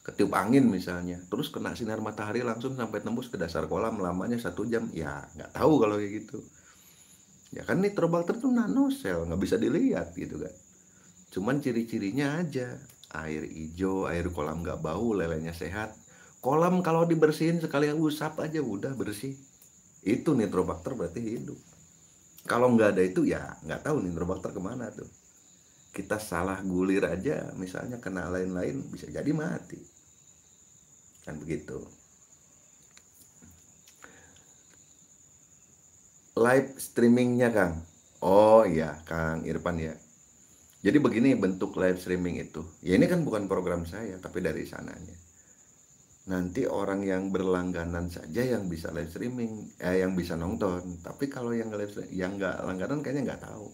ketiup angin misalnya terus kena sinar matahari langsung sampai tembus ke dasar kolam lamanya satu jam ya nggak tahu kalau kayak gitu ya kan nitrobakter tuh nanosel nggak bisa dilihat gitu kan cuman ciri-cirinya aja air hijau air kolam nggak bau lelenya sehat Kolam kalau dibersihin sekalian usap uh, aja udah bersih. Itu nitrobakter berarti hidup. Kalau nggak ada itu ya nggak tahu nitrobakter kemana tuh. Kita salah gulir aja misalnya kena lain-lain bisa jadi mati. Kan begitu. Live streamingnya Kang. Oh iya Kang Irfan ya. Jadi begini bentuk live streaming itu. Ya ini kan bukan program saya tapi dari sananya nanti orang yang berlangganan saja yang bisa live streaming eh, yang bisa nonton tapi kalau yang live yang nggak langganan kayaknya nggak tahu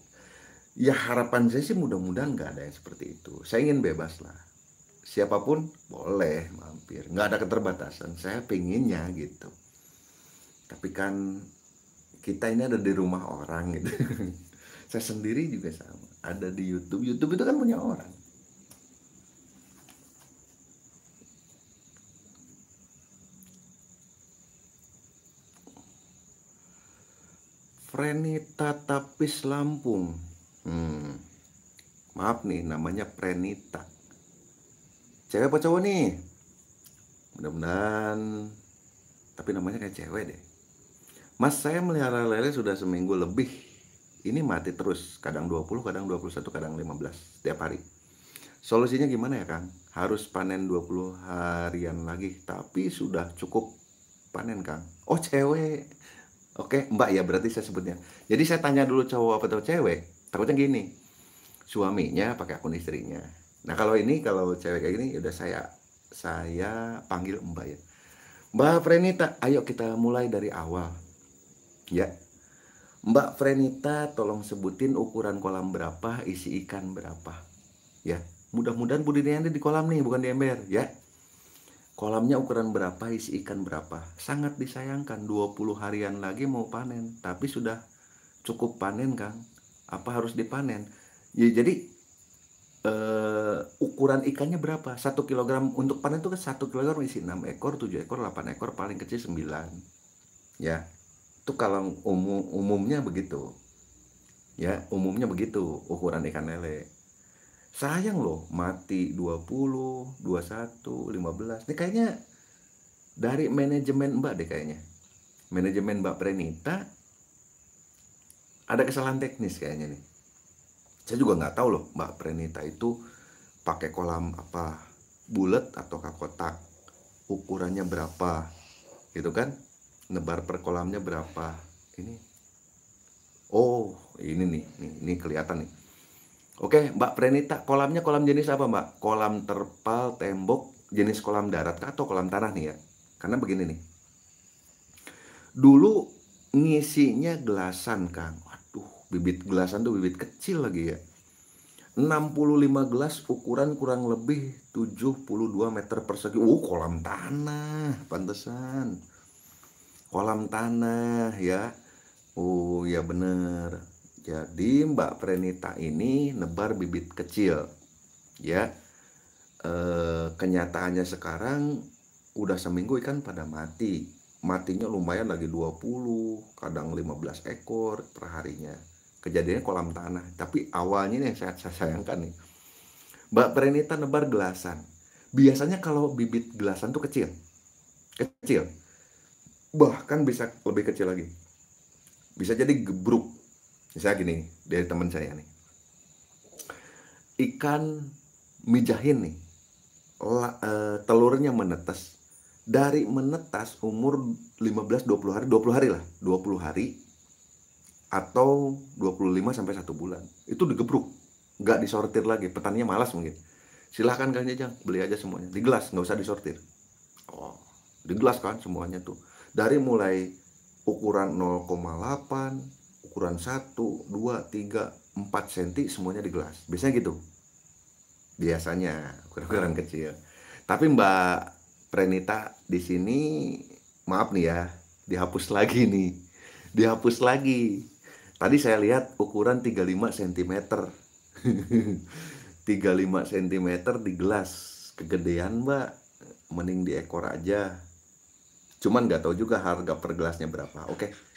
ya harapan saya sih mudah-mudahan nggak ada yang seperti itu saya ingin bebas lah siapapun boleh mampir nggak ada keterbatasan saya pinginnya gitu tapi kan kita ini ada di rumah orang gitu saya sendiri juga sama ada di YouTube YouTube itu kan punya orang Frenita Tapis Lampung. Hmm. Maaf nih, namanya Frenita. Cewek apa cowok nih? Mudah-mudahan tapi namanya kayak cewek deh. Mas, saya melihara lele sudah seminggu lebih. Ini mati terus, kadang 20, kadang 21, kadang 15 setiap hari. Solusinya gimana ya, Kang? Harus panen 20 harian lagi, tapi sudah cukup panen, Kang. Oh, cewek. Oke, Mbak ya berarti saya sebutnya. Jadi saya tanya dulu cowok atau cewek. Takutnya gini, suaminya pakai akun istrinya. Nah kalau ini kalau cewek kayak gini, ya udah saya saya panggil Mbak ya. Mbak Frenita, ayo kita mulai dari awal. Ya, Mbak Frenita, tolong sebutin ukuran kolam berapa, isi ikan berapa. Ya, mudah-mudahan budidayanya di kolam nih, bukan di ember. Ya, Kolamnya ukuran berapa, isi ikan berapa. Sangat disayangkan 20 harian lagi mau panen, tapi sudah cukup panen kan? Apa harus dipanen? Ya, jadi eh, ukuran ikannya berapa? 1 kg untuk panen itu kan 1 kg isi 6 ekor, 7 ekor, 8 ekor, paling kecil 9. Ya. Itu kalau umum umumnya begitu. Ya, umumnya begitu ukuran ikan lele sayang loh mati 20, 21, 15. Ini kayaknya dari manajemen Mbak deh kayaknya. Manajemen Mbak Prenita ada kesalahan teknis kayaknya nih. Saya juga nggak tahu loh Mbak Prenita itu pakai kolam apa bulat atau kotak ukurannya berapa gitu kan nebar per kolamnya berapa ini oh ini nih, nih ini kelihatan nih Oke, Mbak Prenita, kolamnya kolam jenis apa, Mbak? Kolam terpal, tembok, jenis kolam darat kah atau kolam tanah nih ya? Karena begini nih. Dulu ngisinya gelasan, Kang. Waduh, bibit gelasan tuh bibit kecil lagi ya. 65 gelas ukuran kurang lebih 72 meter persegi. Uh, kolam tanah, pantesan. Kolam tanah ya. Oh, ya bener jadi Mbak Prenita ini nebar bibit kecil, ya. E, kenyataannya sekarang udah seminggu ikan pada mati. Matinya lumayan lagi 20, kadang 15 ekor perharinya. Kejadiannya kolam tanah, tapi awalnya ini yang saya, saya sayangkan nih. Mbak Prenita nebar gelasan. Biasanya kalau bibit gelasan tuh kecil. Kecil. Bahkan bisa lebih kecil lagi. Bisa jadi gebruk misalnya gini dari teman saya nih ikan mijahin nih la, e, telurnya menetas dari menetas umur 15 20 hari 20 hari lah 20 hari atau 25 sampai 1 bulan itu digebruk nggak disortir lagi petaninya malas mungkin silahkan kan jajang beli aja semuanya di gelas nggak usah disortir oh di gelas kan semuanya tuh dari mulai ukuran 0,8 ukuran 1, 2, 3, 4 cm semuanya di gelas. Biasanya gitu. Biasanya ukuran-ukuran kecil. Tapi Mbak Prenita di sini maaf nih ya, dihapus lagi nih. Dihapus lagi. Tadi saya lihat ukuran 35 cm. 35 cm di gelas. Kegedean, Mbak. Mending di ekor aja. Cuman nggak tahu juga harga per gelasnya berapa. Oke. Okay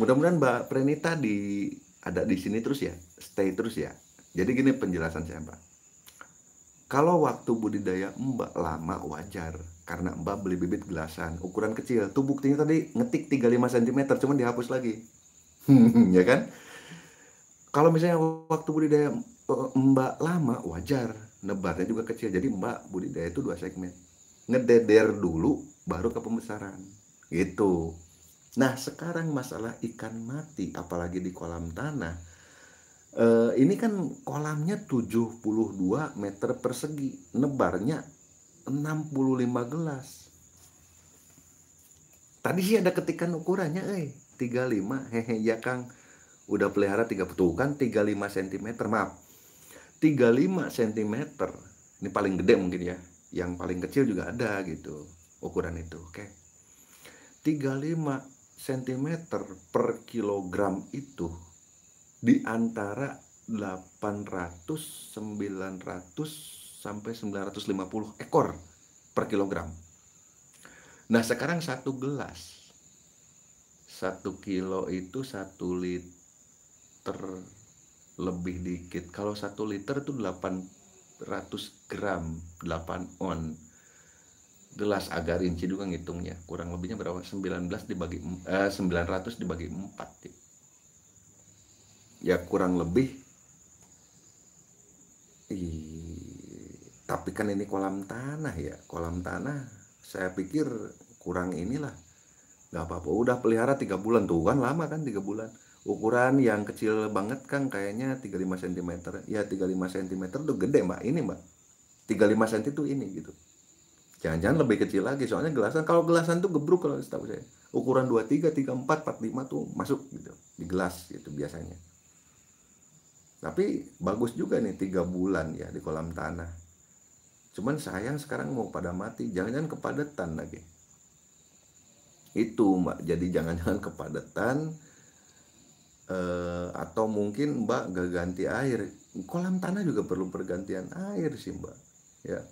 Mudah-mudahan Mbak Prenita di ada di sini terus ya, stay terus ya. Jadi gini penjelasan saya Mbak. Kalau waktu budidaya Mbak lama wajar karena Mbak beli bibit gelasan ukuran kecil. Tuh buktinya tadi ngetik 35 cm cuman dihapus lagi. ya kan? Kalau misalnya waktu budidaya eh, Mbak lama wajar nebarnya juga kecil. Jadi Mbak budidaya itu dua segmen. Ngededer dulu baru ke pembesaran. Gitu. Nah, sekarang masalah ikan mati, apalagi di kolam tanah. E, ini kan kolamnya 72 meter persegi, nebarnya 65 gelas. Tadi sih ada ketikan ukurannya, eh 35. Hehe, ya Kang. Udah pelihara 30 tuh kan 35 cm, maaf. 35 cm. Ini paling gede mungkin ya. Yang paling kecil juga ada gitu ukuran itu. Oke. Okay. 35 cm per kilogram itu di antara 800, 900 sampai 950 ekor per kilogram. Nah sekarang satu gelas satu kilo itu satu liter lebih dikit. Kalau satu liter itu 800 gram, 8 on gelas agak rinci juga ngitungnya kurang lebihnya berapa 19 dibagi eh, 900 dibagi 4 ya kurang lebih Ih, tapi kan ini kolam tanah ya kolam tanah saya pikir kurang inilah nggak apa-apa udah pelihara tiga bulan tuh kan lama kan tiga bulan ukuran yang kecil banget kan kayaknya 35 cm ya 35 cm tuh gede mbak ini mbak 35 cm tuh ini gitu Jangan-jangan lebih kecil lagi, soalnya gelasan. Kalau gelasan tuh gebruk kalau setahu saya. Ukuran 23, 34, 45 tuh masuk gitu. Di gelas gitu biasanya. Tapi bagus juga nih tiga bulan ya di kolam tanah. Cuman sayang sekarang mau pada mati, jangan-jangan kepadatan lagi. Itu Mbak, jadi jangan-jangan kepadatan eh, atau mungkin Mbak gak ganti air. Kolam tanah juga perlu pergantian air sih Mbak. Ya,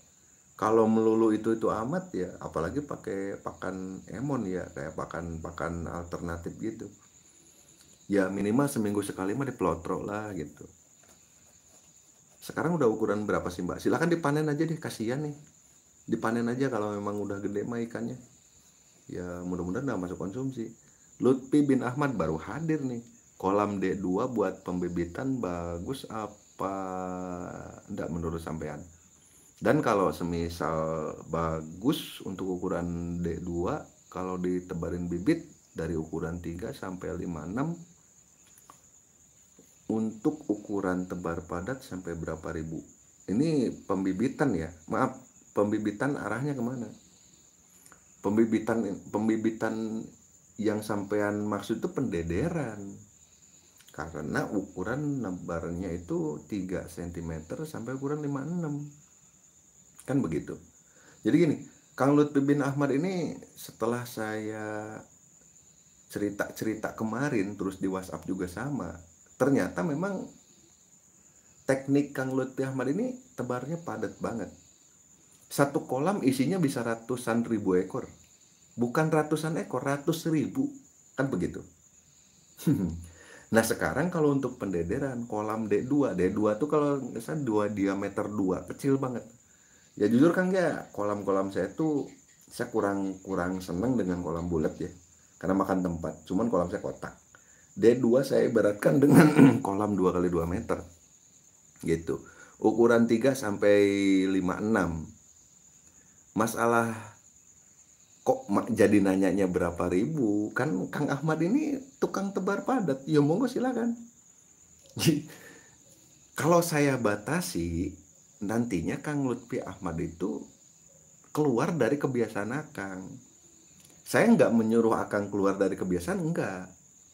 kalau melulu itu itu amat ya apalagi pakai pakan emon ya kayak pakan pakan alternatif gitu ya minimal seminggu sekali mah dipelotro lah gitu sekarang udah ukuran berapa sih mbak silahkan dipanen aja deh kasihan nih dipanen aja kalau memang udah gede mah ikannya ya mudah-mudahan nggak masuk konsumsi Lutfi bin Ahmad baru hadir nih kolam D2 buat pembibitan bagus apa enggak menurut sampean dan kalau semisal bagus untuk ukuran D2 kalau ditebarin bibit dari ukuran 3 sampai 56 untuk ukuran tebar padat sampai berapa ribu ini pembibitan ya maaf pembibitan arahnya kemana pembibitan pembibitan yang sampean maksud itu pendederan karena ukuran nebarnya itu 3 cm sampai ukuran 56 kan begitu jadi gini Kang Lutfi bin Ahmad ini setelah saya cerita-cerita kemarin terus di WhatsApp juga sama ternyata memang teknik Kang Lutfi Ahmad ini tebarnya padat banget satu kolam isinya bisa ratusan ribu ekor bukan ratusan ekor ratus ribu kan begitu nah sekarang kalau untuk pendederan kolam D2 D2 tuh kalau misalnya dua diameter dua, kecil banget ya jujur kan ya kolam-kolam saya tuh saya kurang kurang seneng dengan kolam bulat ya karena makan tempat cuman kolam saya kotak D2 saya ibaratkan dengan kolam 2 kali 2 meter gitu ukuran 3 sampai 56 masalah kok jadi nanyanya berapa ribu kan Kang Ahmad ini tukang tebar padat ya monggo silakan kalau saya batasi nantinya Kang Lutfi Ahmad itu keluar dari kebiasaan Akang. Saya nggak menyuruh Akang keluar dari kebiasaan, enggak.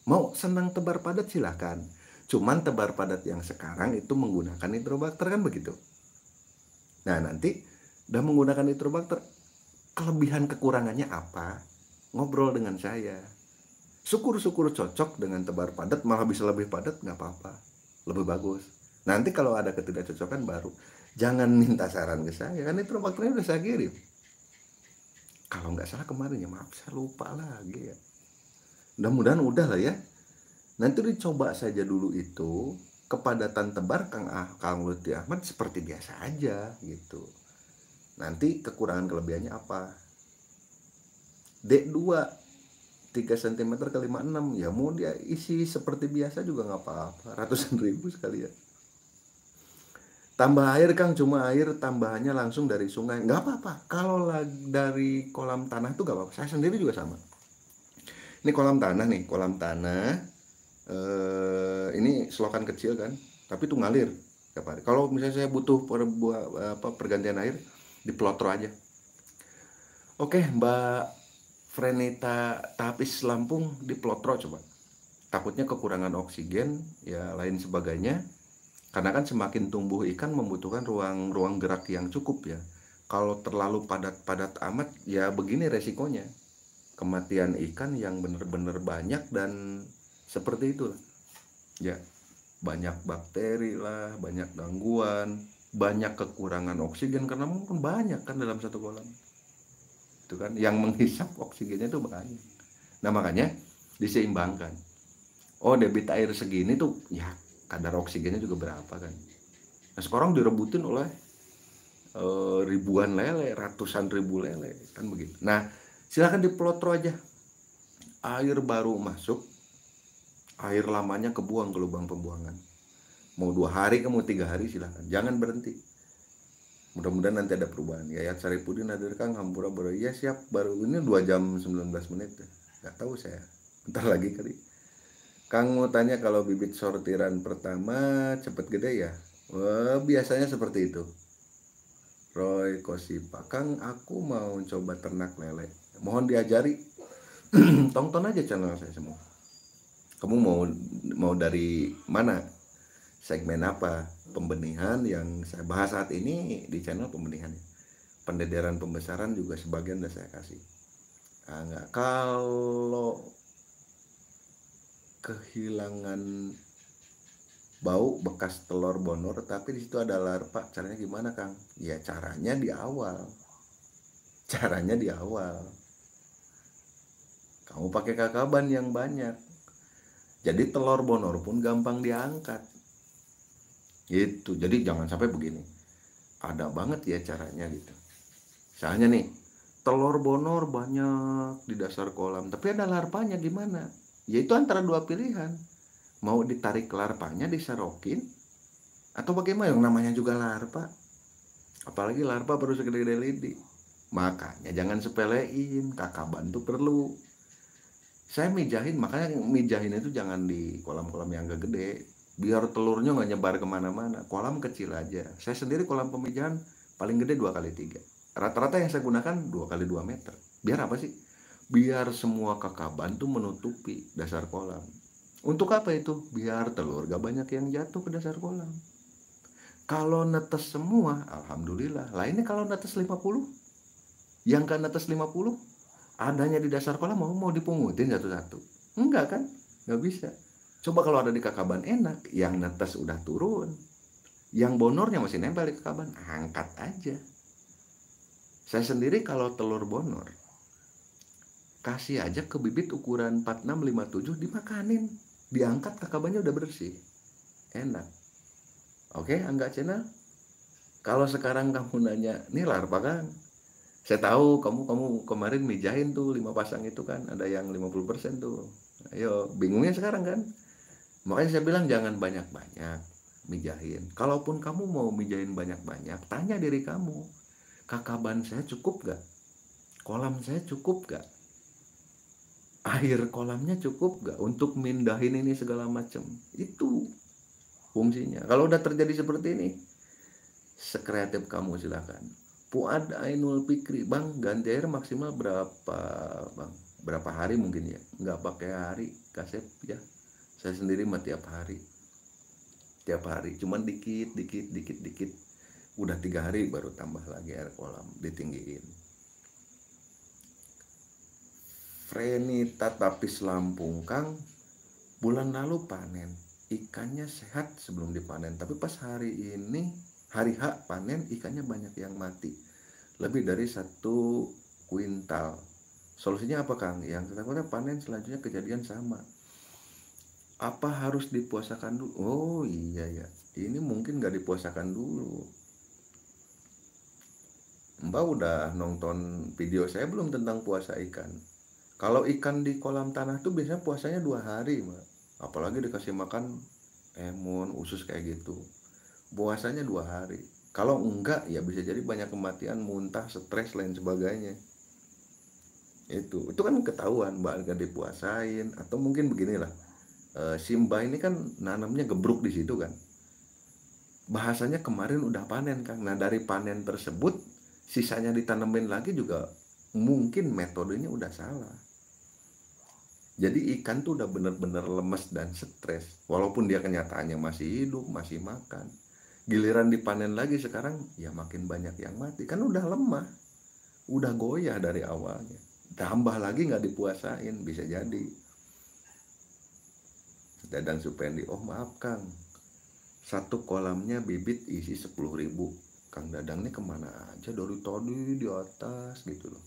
Mau senang tebar padat silahkan. Cuman tebar padat yang sekarang itu menggunakan nitrobakter kan begitu. Nah nanti udah menggunakan nitrobakter, kelebihan kekurangannya apa? Ngobrol dengan saya. Syukur-syukur cocok dengan tebar padat, malah bisa lebih padat nggak apa-apa. Lebih bagus. Nanti kalau ada ketidakcocokan baru Jangan minta saran ke saya karena itu waktunya sudah saya kirim. Kalau nggak salah kemarin ya maaf saya lupa lagi ya. Mudah-mudahan udah lah ya. Nanti dicoba saja dulu itu kepadatan tebar Kang ah, Kang Luti Ahmad seperti biasa aja gitu. Nanti kekurangan kelebihannya apa? D2 3 cm kali 56 ya mau dia isi seperti biasa juga nggak apa-apa ratusan ribu sekali ya Tambah air Kang cuma air tambahannya langsung dari sungai. Nggak apa-apa. Kalau dari kolam tanah tuh nggak apa-apa. Saya sendiri juga sama. Ini kolam tanah nih, kolam tanah. Eh, ini selokan kecil kan, tapi itu ngalir Kalau misalnya saya butuh per, apa, pergantian air, di pelotro aja. Oke, Mbak Frenita Tapis Lampung di pelotro coba. Takutnya kekurangan oksigen, ya lain sebagainya karena kan semakin tumbuh ikan membutuhkan ruang-ruang gerak yang cukup ya kalau terlalu padat-padat amat ya begini resikonya kematian ikan yang benar-benar banyak dan seperti itu ya banyak bakteri lah banyak gangguan banyak kekurangan oksigen karena mungkin banyak kan dalam satu kolam itu kan yang menghisap oksigennya itu banyak nah makanya diseimbangkan oh debit air segini tuh ya kadar oksigennya juga berapa kan nah sekarang direbutin oleh e, ribuan lele ratusan ribu lele kan begitu nah silahkan dipelotro aja air baru masuk air lamanya kebuang ke lubang pembuangan mau dua hari kamu tiga hari silahkan jangan berhenti mudah-mudahan nanti ada perubahan Ya, Yayat Saripudin hadir Kang Hampura baru ya siap baru ini dua jam 19 menit ya. nggak tahu saya bentar lagi kali Kang mau tanya kalau bibit sortiran pertama cepat gede ya? Wah, eh, biasanya seperti itu. Roy Kosipa, Kang aku mau coba ternak lele. Mohon diajari. Tonton aja channel saya semua. Kamu mau mau dari mana? Segmen apa? Pembenihan yang saya bahas saat ini di channel pembenihan. Pendederan pembesaran juga sebagian udah saya kasih. Nah, enggak. Kalau kehilangan bau bekas telur bonor tapi di situ ada larva caranya gimana kang ya caranya di awal caranya di awal kamu pakai kakaban yang banyak jadi telur bonor pun gampang diangkat gitu jadi jangan sampai begini ada banget ya caranya gitu misalnya nih telur bonor banyak di dasar kolam tapi ada larvanya gimana Ya itu antara dua pilihan mau ditarik larpanya diserokin atau bagaimana yang namanya juga larpa. apalagi larpa baru segede-gede lidi makanya jangan sepelein kakak bantu perlu saya mijahin makanya mijahin itu jangan di kolam-kolam yang gak gede biar telurnya nggak nyebar kemana-mana kolam kecil aja saya sendiri kolam pemijahan paling gede dua kali tiga rata-rata yang saya gunakan dua kali dua meter biar apa sih biar semua kakak bantu menutupi dasar kolam. Untuk apa itu? Biar telur gak banyak yang jatuh ke dasar kolam. Kalau netes semua, alhamdulillah. lah ini kalau netes 50, yang kan netes 50, adanya di dasar kolam mau mau dipungutin satu-satu. Enggak kan? Enggak bisa. Coba kalau ada di kakaban enak, yang netes udah turun. Yang bonornya masih nempel di kakaban angkat aja. Saya sendiri kalau telur bonor, kasih aja ke bibit ukuran 4657 dimakanin diangkat kakabannya udah bersih enak oke angga channel kalau sekarang kamu nanya nih nilar kan saya tahu kamu kamu kemarin mijahin tuh lima pasang itu kan ada yang 50% tuh ayo bingungnya sekarang kan makanya saya bilang jangan banyak-banyak mijahin kalaupun kamu mau mijahin banyak-banyak tanya diri kamu kakaban saya cukup gak kolam saya cukup gak air kolamnya cukup gak untuk mindahin ini segala macam itu fungsinya kalau udah terjadi seperti ini sekreatif kamu silahkan puad Ainul Pikri bang ganti air maksimal berapa bang berapa hari mungkin ya nggak pakai hari kasep ya saya sendiri mah tiap hari tiap hari cuman dikit dikit dikit dikit udah tiga hari baru tambah lagi air kolam ditinggiin Freni, Tatapis Lampung Kang bulan lalu panen ikannya sehat sebelum dipanen tapi pas hari ini hari hak panen ikannya banyak yang mati lebih dari satu kuintal solusinya apa Kang yang ketakutnya panen selanjutnya kejadian sama apa harus dipuasakan dulu oh iya ya ini mungkin gak dipuasakan dulu Mbak udah nonton video saya belum tentang puasa ikan kalau ikan di kolam tanah tuh biasanya puasanya dua hari, Mbak. Apalagi dikasih makan emun, usus kayak gitu. Puasanya dua hari. Kalau enggak ya bisa jadi banyak kematian, muntah, stres lain sebagainya. Itu, itu kan ketahuan Mbak Alga dipuasain atau mungkin beginilah. E, eh, Simba ini kan nanamnya gebruk di situ kan. Bahasanya kemarin udah panen kan. Nah, dari panen tersebut sisanya ditanamin lagi juga mungkin metodenya udah salah jadi ikan tuh udah bener-bener lemes dan stres. Walaupun dia kenyataannya masih hidup, masih makan. Giliran dipanen lagi sekarang ya makin banyak yang mati. Kan udah lemah. Udah goyah dari awalnya. Tambah lagi gak dipuasain bisa jadi. Dadang Supendi, oh maaf Kang. Satu kolamnya bibit isi 10 ribu. Kang Dadang ini kemana aja dari tadi di atas gitu loh.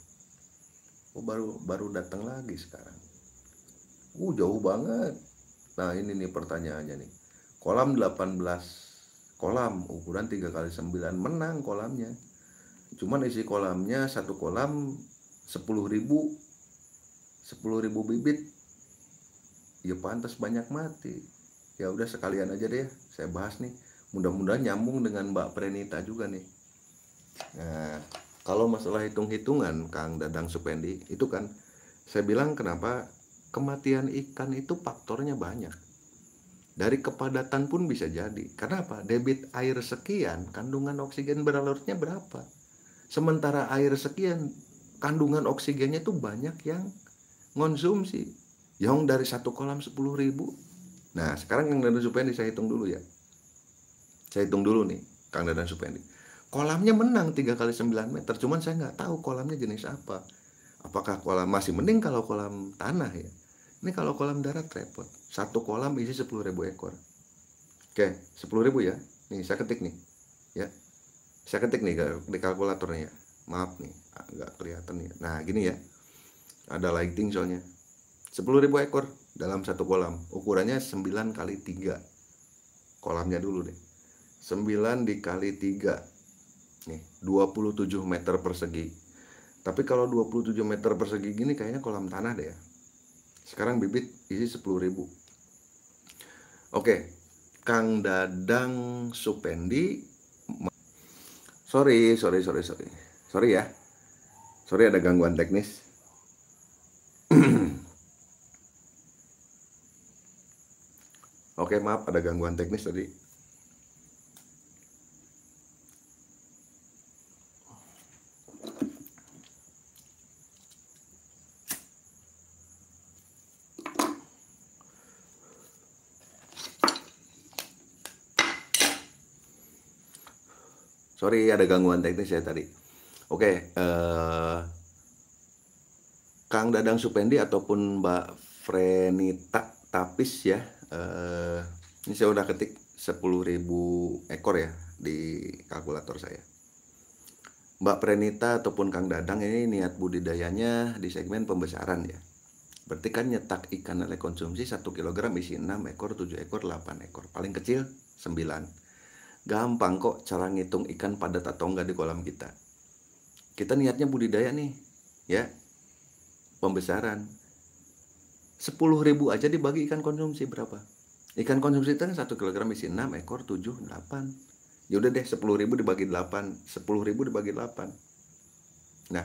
Oh baru baru datang lagi sekarang Uh, jauh banget. Nah, ini nih pertanyaannya nih. Kolam 18 kolam ukuran 3 kali 9 menang kolamnya. Cuman isi kolamnya satu kolam 10.000 10.000 bibit. Ya pantas banyak mati. Ya udah sekalian aja deh saya bahas nih. Mudah-mudahan nyambung dengan Mbak Prenita juga nih. Nah, kalau masalah hitung-hitungan Kang Dadang Supendi itu kan saya bilang kenapa kematian ikan itu faktornya banyak. Dari kepadatan pun bisa jadi. Kenapa? Debit air sekian, kandungan oksigen beralurnya berapa? Sementara air sekian, kandungan oksigennya itu banyak yang konsumsi. Yang dari satu kolam sepuluh ribu. Nah, sekarang Kang Dadan Supendi saya hitung dulu ya. Saya hitung dulu nih, Kang Dadan Supendi. Kolamnya menang tiga kali sembilan meter, cuman saya nggak tahu kolamnya jenis apa apakah kolam masih mending kalau kolam tanah ya ini kalau kolam darat repot satu kolam isi 10.000 ekor oke 10.000 ya nih saya ketik nih ya saya ketik nih di kalkulatornya. ya maaf nih nggak kelihatan ya nah gini ya ada lighting soalnya 10.000 ekor dalam satu kolam ukurannya 9 kali tiga. kolamnya dulu deh 9 dikali 3 nih 27 meter persegi tapi kalau 27 meter persegi gini kayaknya kolam tanah deh ya. Sekarang bibit isi ribu. Oke, Kang Dadang Supendi Sorry, sorry, sorry, sorry. Sorry ya. Sorry ada gangguan teknis. Oke, maaf ada gangguan teknis tadi. Sorry ada gangguan teknis ya tadi. Oke, okay, uh, eh, Kang Dadang Supendi ataupun Mbak Frenita Tapis ya. Uh, ini saya udah ketik 10.000 ekor ya di kalkulator saya. Mbak Frenita ataupun Kang Dadang ini niat budidayanya di segmen pembesaran ya. Berarti kan nyetak ikan lele konsumsi 1 kg isi 6 ekor, 7 ekor, 8 ekor. Paling kecil 9 Gampang kok cara ngitung ikan padat atau enggak di kolam kita. Kita niatnya budidaya nih, ya. Pembesaran. 10 ribu aja dibagi ikan konsumsi berapa? Ikan konsumsi itu kan 1 kg isi 6 ekor 7 8. Ya udah deh 10 ribu dibagi 8, 10 ribu dibagi 8. Nah,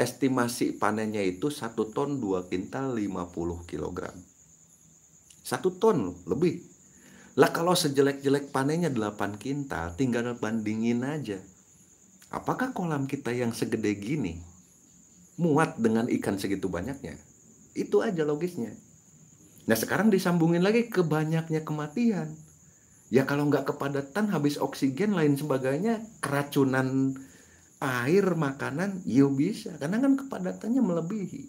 estimasi panennya itu 1 ton 2 kintal 50 kg. 1 ton lebih. Lah kalau sejelek-jelek panennya 8 kintal, tinggal bandingin aja. Apakah kolam kita yang segede gini muat dengan ikan segitu banyaknya? Itu aja logisnya. Nah sekarang disambungin lagi ke banyaknya kematian. Ya kalau nggak kepadatan habis oksigen lain sebagainya keracunan air makanan ya bisa karena kan kepadatannya melebihi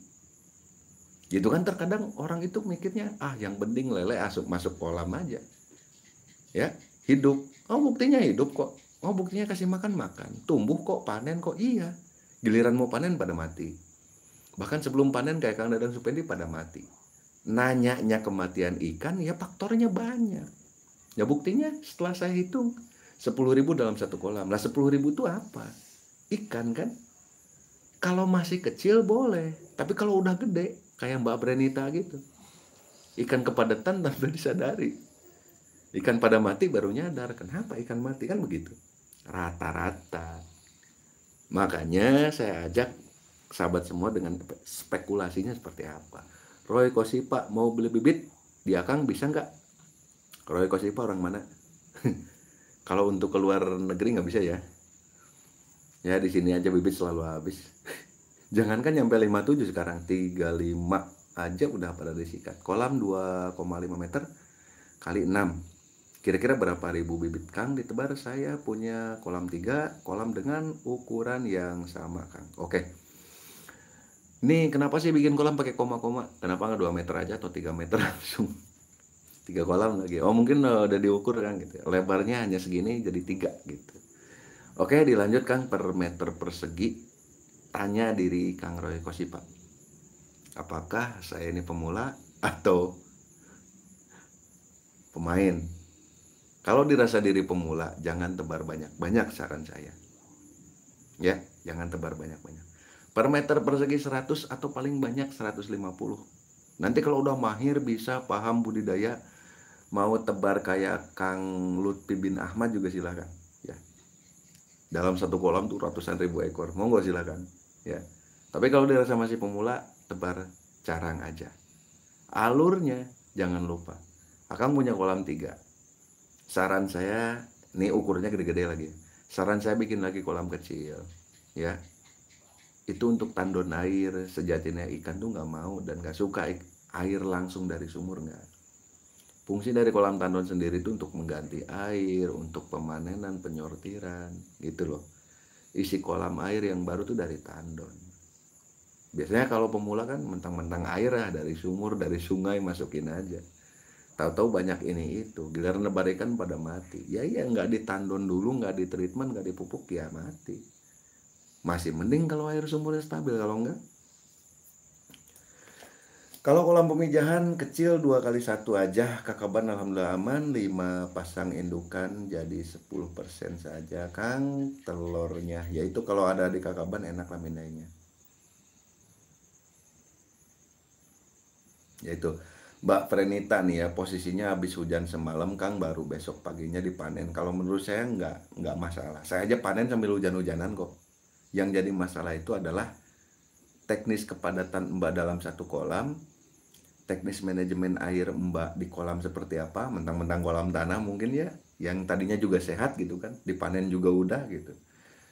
gitu kan terkadang orang itu mikirnya ah yang penting lele masuk masuk kolam aja ya hidup oh buktinya hidup kok oh buktinya kasih makan makan tumbuh kok panen kok iya giliran mau panen pada mati bahkan sebelum panen kayak Kang Dadang Supendi pada mati nanyanya kematian ikan ya faktornya banyak ya buktinya setelah saya hitung sepuluh ribu dalam satu kolam lah sepuluh ribu itu apa ikan kan kalau masih kecil boleh tapi kalau udah gede kayak Mbak Brenita gitu ikan kepadatan tanpa disadari Ikan pada mati baru nyadar. Kenapa ikan mati? Kan begitu. Rata-rata. Makanya saya ajak sahabat semua dengan spekulasinya seperti apa. Roy Kosipa mau beli bibit di Akang bisa nggak? Roy Kosipa orang mana? Kalau untuk keluar negeri nggak bisa ya. Ya di sini aja bibit selalu habis. Jangankan nyampe 57 sekarang 35 aja udah pada disikat. Kolam 2,5 meter kali 6 Kira-kira berapa ribu bibit Kang ditebar saya punya kolam tiga kolam dengan ukuran yang sama Kang. Oke. Ini kenapa sih bikin kolam pakai koma-koma? Kenapa nggak dua meter aja atau tiga meter langsung? tiga kolam lagi. Oh mungkin eh, udah diukur kan gitu. Ya. Lebarnya hanya segini jadi tiga gitu. Oke dilanjut Kang per meter persegi. Tanya diri Kang Roy Kosipa. Apakah saya ini pemula atau pemain? Kalau dirasa diri pemula, jangan tebar banyak-banyak saran saya. Ya, jangan tebar banyak-banyak. Per meter persegi 100 atau paling banyak 150. Nanti kalau udah mahir bisa paham budidaya mau tebar kayak Kang Lutfi bin Ahmad juga silakan ya. Dalam satu kolam tuh ratusan ribu ekor. Monggo silakan ya. Tapi kalau dirasa masih pemula, tebar carang aja. Alurnya jangan lupa. Akang punya kolam tiga, saran saya ini ukurannya gede-gede lagi saran saya bikin lagi kolam kecil ya itu untuk tandon air sejatinya ikan tuh nggak mau dan nggak suka air langsung dari sumur nggak fungsi dari kolam tandon sendiri itu untuk mengganti air untuk pemanenan penyortiran gitu loh isi kolam air yang baru tuh dari tandon biasanya kalau pemula kan mentang-mentang air lah dari sumur dari sungai masukin aja tahu-tahu banyak ini itu giliran nebar ikan pada mati ya ya nggak ditandon dulu nggak di nggak dipupuk ya mati masih mending kalau air sumurnya stabil kalau enggak kalau kolam pemijahan kecil dua kali satu aja kakaban alhamdulillah aman lima pasang indukan jadi 10% saja kang telurnya yaitu kalau ada di kakaban enak laminanya yaitu Mbak Frenita nih ya posisinya habis hujan semalam Kang baru besok paginya dipanen. Kalau menurut saya nggak nggak masalah. Saya aja panen sambil hujan-hujanan kok. Yang jadi masalah itu adalah teknis kepadatan Mbak dalam satu kolam, teknis manajemen air Mbak di kolam seperti apa, mentang-mentang kolam tanah mungkin ya, yang tadinya juga sehat gitu kan, dipanen juga udah gitu.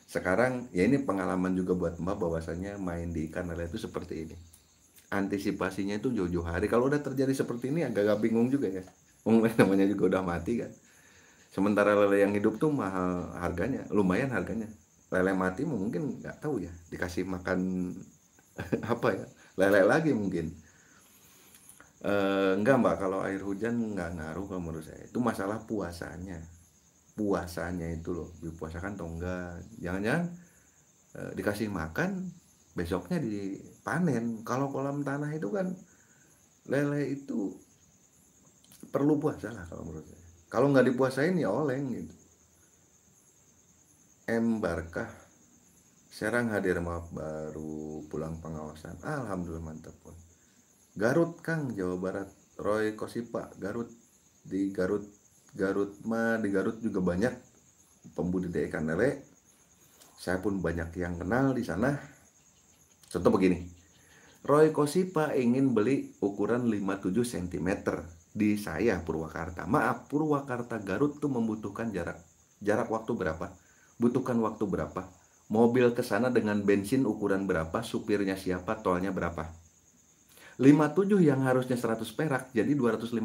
Sekarang ya ini pengalaman juga buat Mbak bahwasanya main di ikan nelayan itu seperti ini antisipasinya itu jauh-jauh hari kalau udah terjadi seperti ini agak-agak bingung juga ya namanya juga udah mati kan sementara lele yang hidup tuh mahal harganya lumayan harganya lele mati mungkin nggak tahu ya dikasih makan apa ya lele lagi mungkin e, eh, enggak mbak kalau air hujan nggak ngaruh kalau menurut saya itu masalah puasanya puasanya itu loh dipuasakan atau enggak jangan-jangan e, dikasih makan besoknya di panen. Kalau kolam tanah itu kan lele itu perlu puasa lah kalau menurut saya. Kalau nggak dipuasain ya oleng gitu. M Barkah Serang hadir maaf baru pulang pengawasan. Alhamdulillah mantap pun. Garut Kang Jawa Barat Roy Kosipa Garut di Garut Garut mah di Garut juga banyak pembudidaya ikan lele. Saya pun banyak yang kenal di sana. Contoh begini. Roy Kosipa ingin beli ukuran 57 cm di saya Purwakarta. Maaf, Purwakarta Garut tuh membutuhkan jarak jarak waktu berapa? Butuhkan waktu berapa? Mobil ke sana dengan bensin ukuran berapa? Supirnya siapa? Tolnya berapa? 57 yang harusnya 100 perak jadi 250.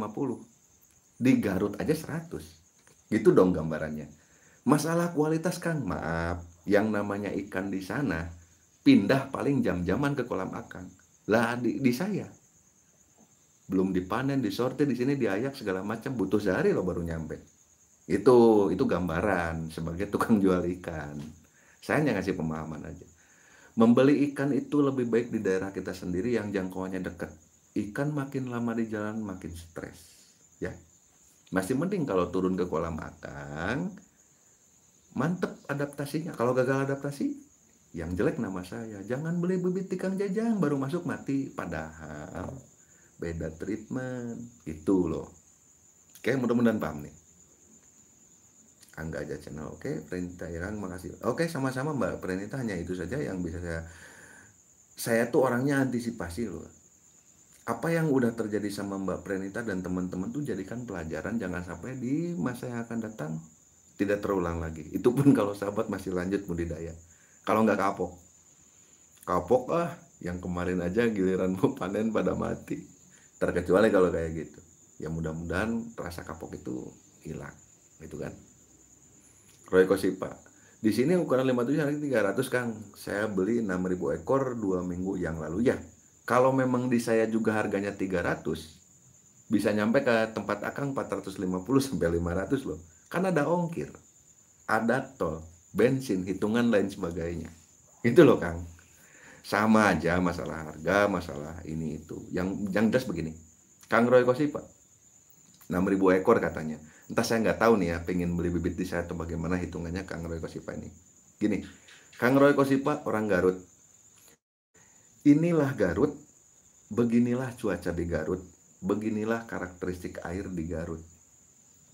Di Garut aja 100. Gitu dong gambarannya. Masalah kualitas Kang, maaf, yang namanya ikan di sana pindah paling jam-jaman ke kolam akang lah di, di saya belum dipanen disortir di sini diayak segala macam butuh sehari loh baru nyampe itu itu gambaran sebagai tukang jual ikan saya hanya ngasih pemahaman aja membeli ikan itu lebih baik di daerah kita sendiri yang jangkauannya dekat ikan makin lama di jalan makin stres ya masih mending kalau turun ke kolam akang mantep adaptasinya kalau gagal adaptasi yang jelek nama saya jangan beli bibit di kang jajang baru masuk mati padahal beda treatment itu loh oke mudah-mudahan paham nih Angga aja channel oke Prenita Irang makasih oke sama-sama Mbak Prenita hanya itu saja yang bisa saya saya tuh orangnya antisipasi loh apa yang udah terjadi sama Mbak Prenita dan teman-teman tuh jadikan pelajaran jangan sampai di masa yang akan datang tidak terulang lagi itu pun kalau sahabat masih lanjut budidaya kalau nggak kapok kapok ah yang kemarin aja giliran mau panen pada mati terkecuali kalau kayak gitu ya mudah-mudahan rasa kapok itu hilang gitu kan Royko Pak. di sini ukuran 57 hari 300 Kang saya beli 6000 ekor dua minggu yang lalu ya kalau memang di saya juga harganya 300 bisa nyampe ke tempat akang 450 sampai 500 loh Karena ada ongkir ada tol bensin, hitungan lain sebagainya. Itu loh Kang. Sama aja masalah harga, masalah ini itu. Yang yang jelas begini. Kang Roy Kosipa 6000 ekor katanya. Entah saya nggak tahu nih ya, pengen beli bibit di saya atau bagaimana hitungannya Kang Roy Kosipa ini. Gini, Kang Roy Kosipa orang Garut. Inilah Garut, beginilah cuaca di Garut, beginilah karakteristik air di Garut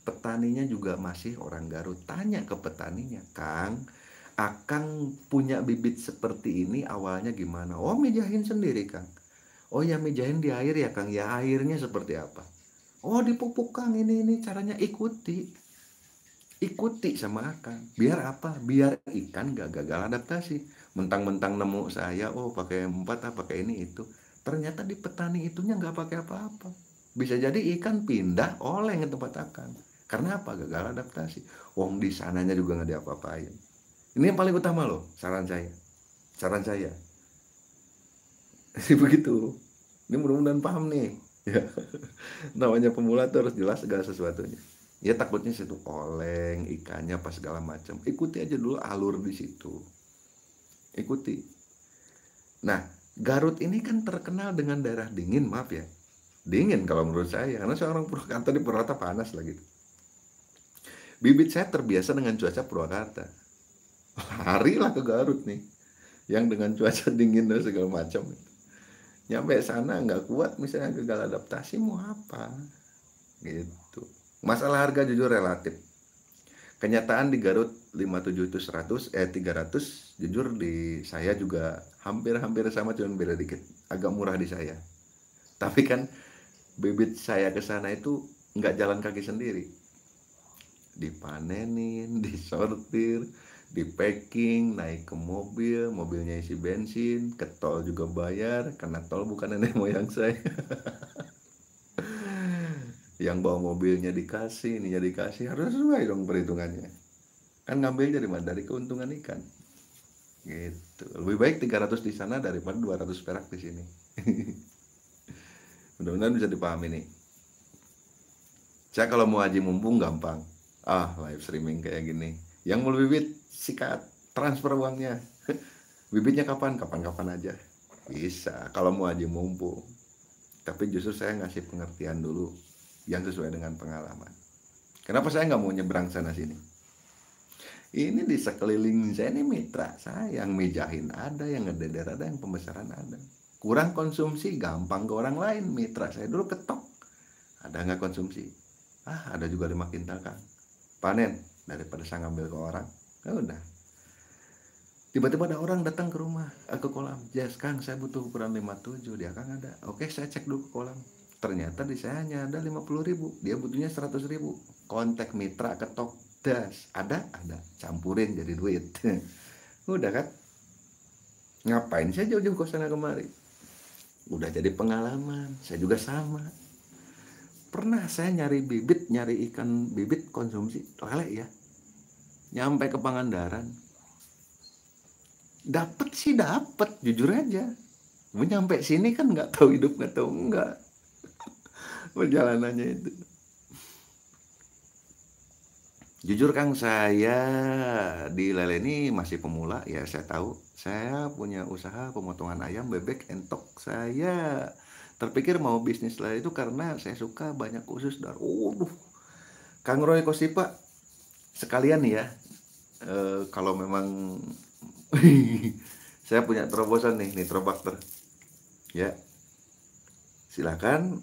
petaninya juga masih orang Garut. Tanya ke petaninya, Kang, Akang punya bibit seperti ini awalnya gimana? Oh, mejahin sendiri, Kang. Oh ya, mejahin di air ya, Kang. Ya, airnya seperti apa? Oh, dipupuk, Kang. Ini, ini caranya ikuti. Ikuti sama Akang. Biar apa? Biar ikan gak gagal adaptasi. Mentang-mentang nemu saya, oh pakai empat, ah, pakai ini, itu. Ternyata di petani itunya nggak pakai apa-apa. Bisa jadi ikan pindah oleh ke tempat Akang karena apa? Gagal adaptasi. Wong di sananya juga nggak diapa-apain. Ini yang paling utama loh, saran saya. Saran saya. Begitu. Ini mudah-mudahan paham nih. Ya. Namanya pemula tuh harus jelas segala sesuatunya. Ya takutnya situ oleng, ikannya apa segala macam. Ikuti aja dulu alur di situ. Ikuti. Nah, Garut ini kan terkenal dengan daerah dingin, maaf ya. Dingin kalau menurut saya, karena seorang Purwakarta di Purwakarta panas lagi. gitu Bibit saya terbiasa dengan cuaca Purwakarta. lari lah ke Garut nih. Yang dengan cuaca dingin dan segala macam. Nyampe sana nggak kuat misalnya gagal adaptasi mau apa. Gitu. Masalah harga jujur relatif. Kenyataan di Garut 57 itu 100 eh 300 jujur di saya juga hampir-hampir sama cuma beda dikit agak murah di saya tapi kan bibit saya ke sana itu nggak jalan kaki sendiri dipanenin, disortir, di naik ke mobil, mobilnya isi bensin, ke tol juga bayar, karena tol bukan nenek moyang saya. yang bawa mobilnya dikasih, ininya dikasih, harus sesuai dong perhitungannya. Kan ngambilnya dari mana? Dari keuntungan ikan. Gitu. Lebih baik 300 di sana daripada 200 perak di sini. Mudah-mudahan bisa dipahami nih. Saya kalau mau haji mumpung gampang ah live streaming kayak gini yang mau bibit sikat transfer uangnya bibitnya kapan kapan kapan aja bisa kalau mau aja mumpung tapi justru saya ngasih pengertian dulu yang sesuai dengan pengalaman kenapa saya nggak mau nyebrang sana sini ini di sekeliling saya ini mitra saya yang mejahin ada yang ngededer ada yang pembesaran ada kurang konsumsi gampang ke orang lain mitra saya dulu ketok ada nggak konsumsi ah ada juga lima kintal kang panen daripada saya ngambil ke orang ya udah tiba-tiba ada orang datang ke rumah eh, ke kolam Jas Kang saya butuh ukuran 57 dia Kang ada oke saya cek dulu ke kolam ternyata di saya hanya ada 50 ribu dia butuhnya 100 ribu kontak mitra ketok das ada ada campurin jadi duit udah kan ngapain saya jauh-jauh ke sana kemari udah jadi pengalaman saya juga sama pernah saya nyari bibit nyari ikan bibit konsumsi lele ya nyampe ke Pangandaran dapat sih dapat jujur aja mau nyampe sini kan nggak tahu hidup nggak tahu nggak perjalanannya itu Jujur Kang, saya di Lele ini masih pemula ya saya tahu. Saya punya usaha pemotongan ayam, bebek, entok. Saya terpikir mau bisnis lah itu karena saya suka banyak usus dan uh Kang Roy Kosipa sekalian nih ya e, kalau memang saya punya terobosan nih nitrobakter ya silakan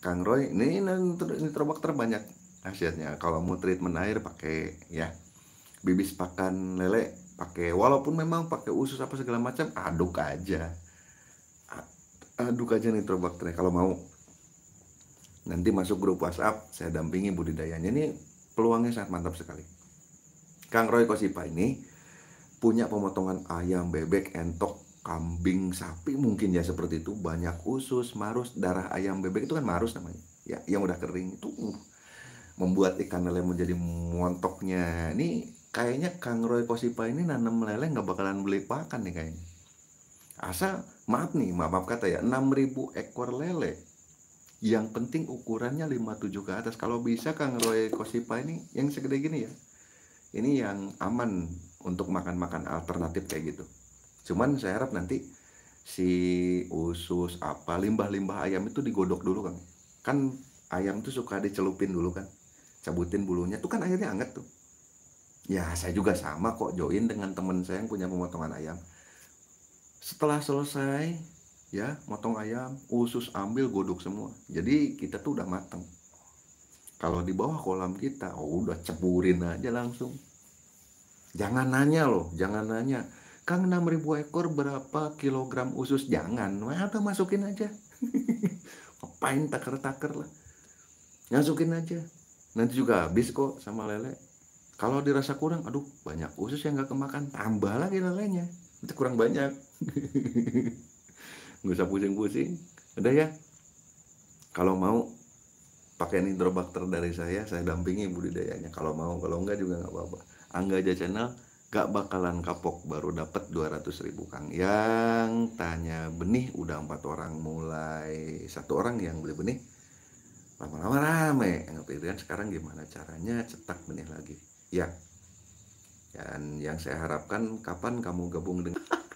Kang Roy ini nitrobakter banyak khasiatnya kalau mau treatment air pakai ya bibis pakan lele pakai walaupun memang pakai usus apa segala macam aduk aja aduk aja nitrobakternya kalau mau nanti masuk grup WhatsApp saya dampingi budidayanya ini peluangnya sangat mantap sekali Kang Roy Kosipa ini punya pemotongan ayam bebek entok kambing sapi mungkin ya seperti itu banyak usus marus darah ayam bebek itu kan marus namanya ya yang udah kering itu membuat ikan lele menjadi montoknya ini kayaknya Kang Roy Kosipa ini nanam lele nggak bakalan beli pakan nih kayaknya asal maaf nih maaf, maaf kata ya 6000 ekor lele yang penting ukurannya 57 ke atas kalau bisa Kang Roy Kosipa ini yang segede gini ya ini yang aman untuk makan-makan alternatif kayak gitu cuman saya harap nanti si usus apa limbah-limbah ayam itu digodok dulu Kang kan ayam tuh suka dicelupin dulu kan cabutin bulunya tuh kan akhirnya anget tuh ya saya juga sama kok join dengan temen saya yang punya pemotongan ayam setelah selesai ya motong ayam usus ambil godok semua jadi kita tuh udah mateng kalau di bawah kolam kita oh udah ceburin aja langsung jangan nanya loh jangan nanya Kang 6000 ekor berapa kilogram usus jangan Wah, masukin aja ngapain taker-taker lah masukin aja nanti juga habis kok sama lele kalau dirasa kurang aduh banyak usus yang nggak kemakan tambah lagi lelenya itu kurang banyak nggak usah pusing-pusing udah ya kalau mau pakai nitrobakter dari saya saya dampingi budidayanya kalau mau kalau enggak juga nggak apa-apa angga aja channel gak bakalan kapok baru dapat 200 ribu kang yang tanya benih udah empat orang mulai satu orang yang beli benih lama-lama rame anggap pilih kan sekarang gimana caranya cetak benih lagi ya dan yang saya harapkan kapan kamu gabung dengan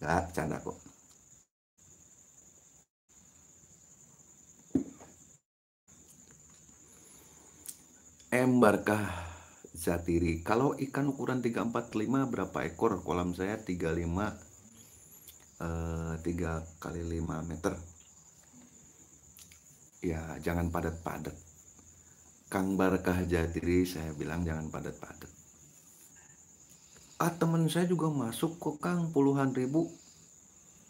Enggak, bercanda kok. Embarkah Zatiri. Kalau ikan ukuran 345 berapa ekor? Kolam saya 35 eh, 3 kali 5 meter. Ya, jangan padat-padat. Kang Barkah Jatiri saya bilang jangan padat-padat ah teman saya juga masuk kok Kang puluhan ribu.